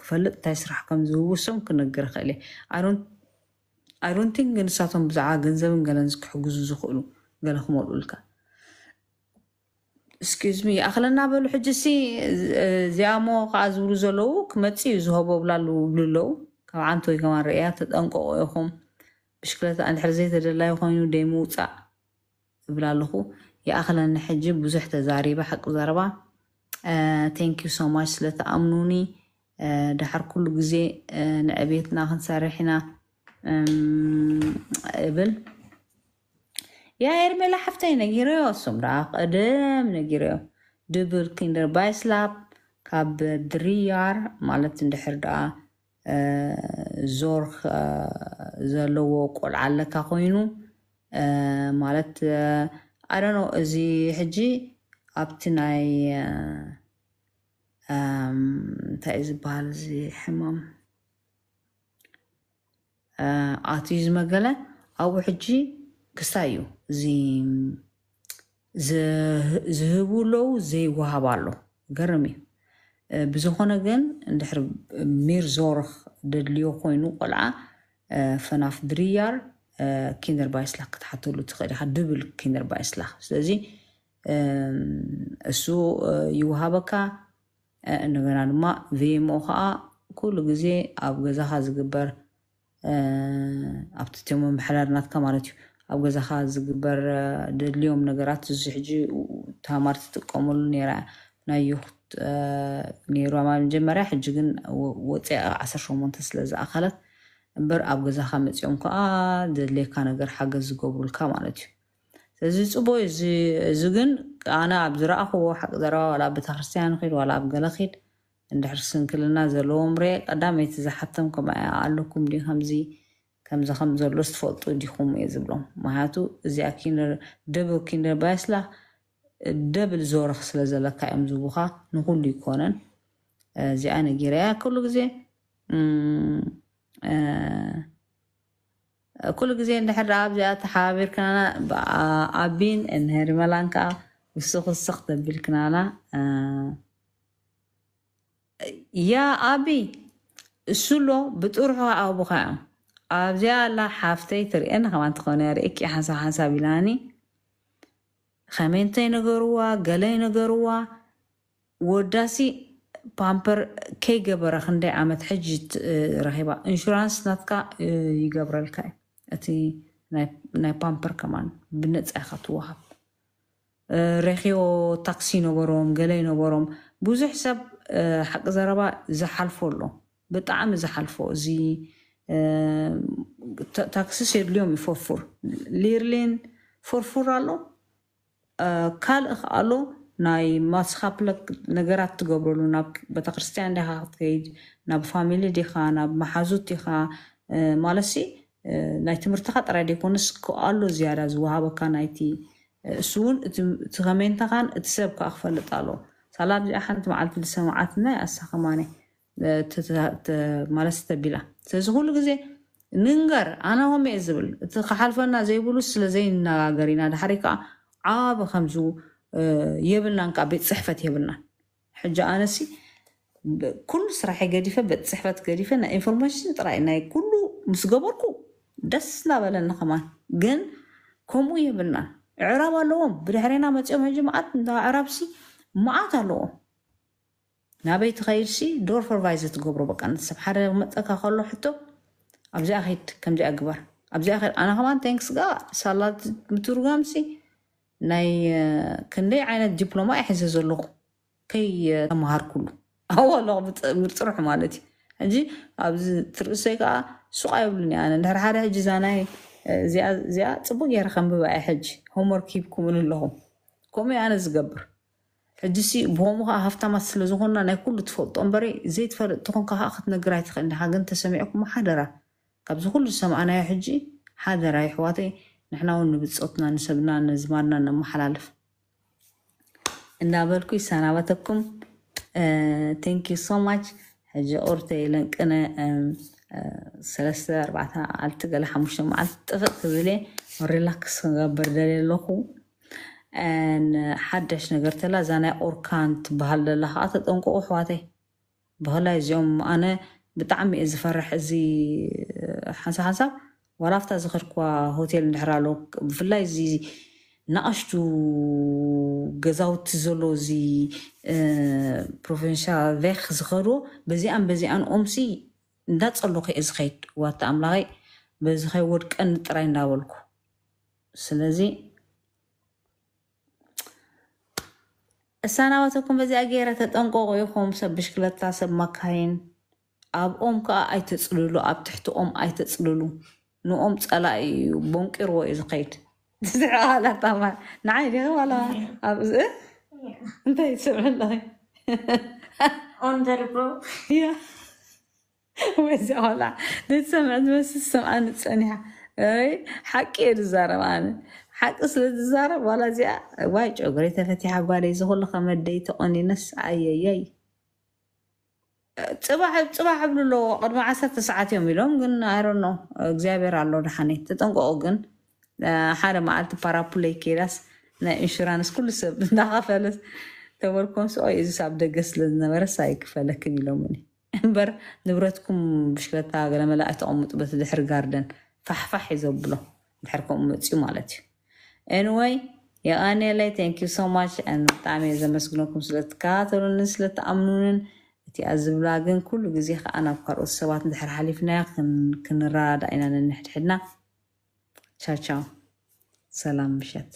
Speaker 1: ክፈልጥ እንታይ ስራሕ ከም ዝውውሶም ክነግር ክእል እየ ኣይዶንቲንክ ንሳቶም ብዛዕባ ገንዘብን ገለን ክሕግዙ ዝኽእሉ ገለ ክመልኡልካ እስኪዝሚ ኣክለና በሉ ሕጂ ሲ እዚኣሞ ከዓ ዝብሉ ዘለው ክመፅ ዝህቦ ብላሉ ብሉ ኣለው ካብ ዓንቲ ወይ ከማ ንሪእያ ተጠንቀቆ ኢኹም بشكلات عند حرزيت الله يخونو دي موتا بلا لخو يا أخلا نحجب بزح تزاريبا حق زاربا تانكيو uh, سو ماش لتا أمنوني uh, دحر كل قزي uh, نعبيتنا خن سارحنا قبل يا إرمي لحفتي نجيريو سمرا قدم نجيريو دبل كيندر بايسلاب كاب دريار مالت ندحر دعا ዞርክ ዘለዎ ቆልዓ ኣለካ ኮይኑ ማለት ኣደኖ እዚ ሕጂ ኣብቲ ናይ እንታይ እዩ ዝበሃል እዚ ሕማም ኣትዩ ዝመገለ ኣብኡ ሕጂ ክሳ እዩ እዚ ዝህቡ ኣለዉ ዘይወሃብ ኣሎ ገርም እዩ ብዝኾነ ግን እንድሕር ሜር ዞርኽ ደድልዮ ኮይኑ ቆልዓ ፈናፍ ድርያር ኪንደር ባይስላኽ ክትሓተሉ ትኽእል ኢኻ ድብል ኪንደር ባይስላኽ ስለዚ እሱ ይውሃበካ እንደገና ድማ ቪሞ ከዓ ኩሉ ግዜ ኣብ ገዛኻ ዝግበር ኣብቲ እትዮም ምሕዳርናትካ ማለት እዩ ኣብ ገዛኻ ዝግበር ደድልዮም ነገራት እዚ ሕጂ ታማር ትጥቀመሉ ነራ ናይ ነይሩ ማለት መጀመርያ ሕጂ ግን ወፂ 18 ስለዝኣኸለት እምበር ኣብ ገዛኻ መፂኦም ከዓ ዘድልየካ ነገር ሓገዝ ዝገብሩልካ ማለት እዩ ስለዚ ፅቡቅ እዚ ግን ኣነ ኣብ ዝረኣኽዎ ሓቂ ዘረባ ዋላ ቤተክርስትያን ኽድ ዋላ ኣብ ገለ ኽድ እንድሕር ስንክልና ዘለዎም ርአ ቀዳመይቲ ዝሓተም ከም ኣለኩም ድ ከምዚ ከምዚ ከም ዘሎ ዝትፈልጡ ዲኹም እየ ዝብሎም ምክንያቱ እዚኣ ደብል ኪንደር ባይስላ دبل زور خسل زلك عم زبوخة نقول لي كونن آه، زي أنا جريا كل جزء آه، كل جزء آه، إن حر راب زي تحابير كنا بعابين إن هري ملانكا وسخ السخط بالكنا لا يا أبي سلو بتروح أبو خام أبجي الله حافتي ترى إن خوان إكي حسا حسا بلاني ከመንተይ ነገርዋ ገለይ ነገርዋ ወዳሲ ፓምፐር ከይገበረ ክንደይ ዓመት ሕጂ ረኺባ ኢንሹራንስ ናትካ ይገብረልካ እዩ እቲ ናይ ፓምፐር ከማን ብነፃ ኢካ ትወሃብ ረኪዮ ታክሲ ነበሮም ገለ ነበሮም ብዙሕ ሰብ ሓቂ ዘረባ ዝሓልፎ ኣሎ ብጣዕሚ ዝሓልፎ እዚ ታክሲስ የድልዮም ይፈርፉር ሊርሊን ፍርፉር ኣሎ ካልእ ከኣሎ ናይ ማስኻፕለ ነገራት ትገብረሉ ናብ ቤተክርስትያን ዲካ ክትከይድ ናብ ፋሚሊ ዲካ ናብ መሓዙት ዲኻ ማለሲ ናይ ትምህርትካ ጥራይ ደይኮነስ ክኣሎ ዝያዳ ዝወሃበካ ናይቲ እሱ እውን እቲ ከመይንታኻን እቲ ሰብ ከዓ ክፈልጥ ኣሎ ሳላ ዚኣ ሓንቲ መዓልቲ ዝሰማዓትና ይኣሳ ማለስ ተቢላ ስለዚ ኩሉ ግዜ ንንገር ኣነ ከመ እየ ዝብል እቲ ከሓልፈና ዘይብሉ ስለዘይ ስለዘይነጋገር ኢና ዳሕሪ ከዓ ዓብ ከምዚ የብልናን ከዓ ቤት ፅሕፈት የብልናን ሕጂ ኣነሲ ኩሉ ስራሐይ ገዲፈ ቤት ፅሕፈት ገዲፈ ናይ ኢንፎርሜሽን ጥራይ ናይ ኩሉ ምስ ገበርኩ ደስ እናበለኒ ከማን ግን ከምኡ የብልናን ዕራብ ኣለዎም ብድሕሪና መፅኦም ሕጂ መዓት እንዳ ዕራብሲ መዓት ኣለዎም ናበይ ትኸይድሲ ዶር ፎርቫይዘ ትገብሮ በቃ ንሰብ ሓደ መፀካ ከሎ ሕቶ ኣብዚኣ ኸይድ ከምዚኣ ግበር ኣብዚኣ ኸይድ ኣነ ከማን ቴንክስ ጋ ሳላ ምትርጋምሲ ናይ ክንደይ ዓይነት ዲፕሎማ ይሕዘ ዘለኹ ከይተምሃር ኩሉ ኣዋሎ ብፅሩሕ ማለት እዩ ሕጂ ኣብዚ ትርእሰይ ከዓ ሱቃ የብሉን ኣነ እንድሕር ሓደ ሕጂ እዛ ናይ እዚኣ ፅቡቅ ገይረ ከንብባ እየ ሕጂ ሆምወርክ ሂብኩምን ኣለኹም ከምኡ ኣነ ዝገብር ሕጂ ሲ ብከምኡ ከዓ ሃፍታማት ስለዝኮንና ናይ ኩሉ ትፈልጦ እምበሪ ዘይትፈልጥ ትኮንካ ከዓ ክትነግር ኣይትኽእል ድሓ ግን ተሰሚዐኩም ሓደራ ካብዚ ኩሉ ዝሰማዕናዮ ሕጂ ሓደራ ይሕዋተይ ንሕና እውን ንብፆትና ንሰብና ንዝማርና ነመሓላልፍ እናበልኩ ይሰናበተኩም ቴንኪ ማች ሕጂ ቁርተ ለንቅነ ሰለስተ ኣርባዕተ መዓልቲ ገለ ሓሙሽተ መዓልቲ ጥፍእ ክዝለ ሪላክስ ክገብር ደልየ ኣለኹ ሓዳሽ ነገር ተላ እዛ ናይ ኦርካን ትበሃል ዘላ ከዓ ተጠንቀቁ ኣሕዋተይ ብህላይ እዚኦም ኣነ ብጣዕሚ እየ ዝፈርሕ እዚ ሓንሳብ ሓንሳብ ወራፍታ ዝኸድክዋ ሆቴል እንድሕር ኣሎ ብፍላይ እዚ ንኣሽቱ ገዛውቲ ዘሎ እዚ ፕሮቨንሻ ቬክ ዝኸድዎ በዚኣን በዚኣን ኦምሲ እንዳፀሎኩ እየ ዝኸይድ ዋተ ኣምላኸይ በዚ ኸይ ወድቀን ጥራይ እንዳበልኩ ስለዚ እሳናባተኩም በዚኣ ገይረ ተጠንቀቑ ኢኹም ሰብ ብሽክለታ ሰብ መካይን ኣብኦም ከዓ ኣይተፅልሉ ኣብ ትሕቲኦም ኣይተፅልሉ ንኦም ፀላእ እዩ ቦንቂርዎ እዩ ዝኸይድ ዝዓላታማ ንዓይ ዲኻ ዋላ ኣብዚ እንታይ ትስምዕ ኣለኸ ያ ወዚኣ ቆልዓ ንትሰምዕ ዝመስል ሰምዓ ንፀኒሓ ሓቂ እየ ዝዛረብ ኣነ ሓቂ ስለዝዛረብ ዋላ እዚኣ ዋይ ጨጉሪ ተፈቲሓ ጓደይ ዝኩሉ ከመደይ ተቆኒነስ ኣየየይ ፅባሕ ብሉ ኣለዎ ቅድሚ ዓሰርተ ሰዓት እዮም ኢሎም ግን ኣይሮኖ እግዚኣብሔር ኣሎ ድሓኒ ተጠንቀቑ ግን ሓደ መዓልቲ ፓራፕለይ ኬዳስ ናይ ኢንሹራንስ ኩሉ ሰብ እንዳኸፈለስ ተበልኮም ስኦይ እዚ ሳብ ደገ ስለዝነበረስ ኣይክፈለክን ኢሎም እኒ እምበር ንብረትኩም ብሽክለታ ገለ መላእ ተቐምጡ በቲ ድሕሪ ጋርደን ፋሕፋሕ እዩ ዘብሎ ከምኡ መፅኡ ማለት እዩ ኤንወይ የኣኔለይ ታንኪዩ ሶማች ብጣዕሚ እየ ዘመስግነኩም ስለትካተሉንን ስለተኣምኑንን እቲኣ ዝብላ ግን ኩሉ ግዜ ከዓ ናብ ካልኦት ሰባት እንድሕር ሓሊፍና ክንረዳዳ ኢና ነንሕድሕድና ቻቻው ሰላም ምሸት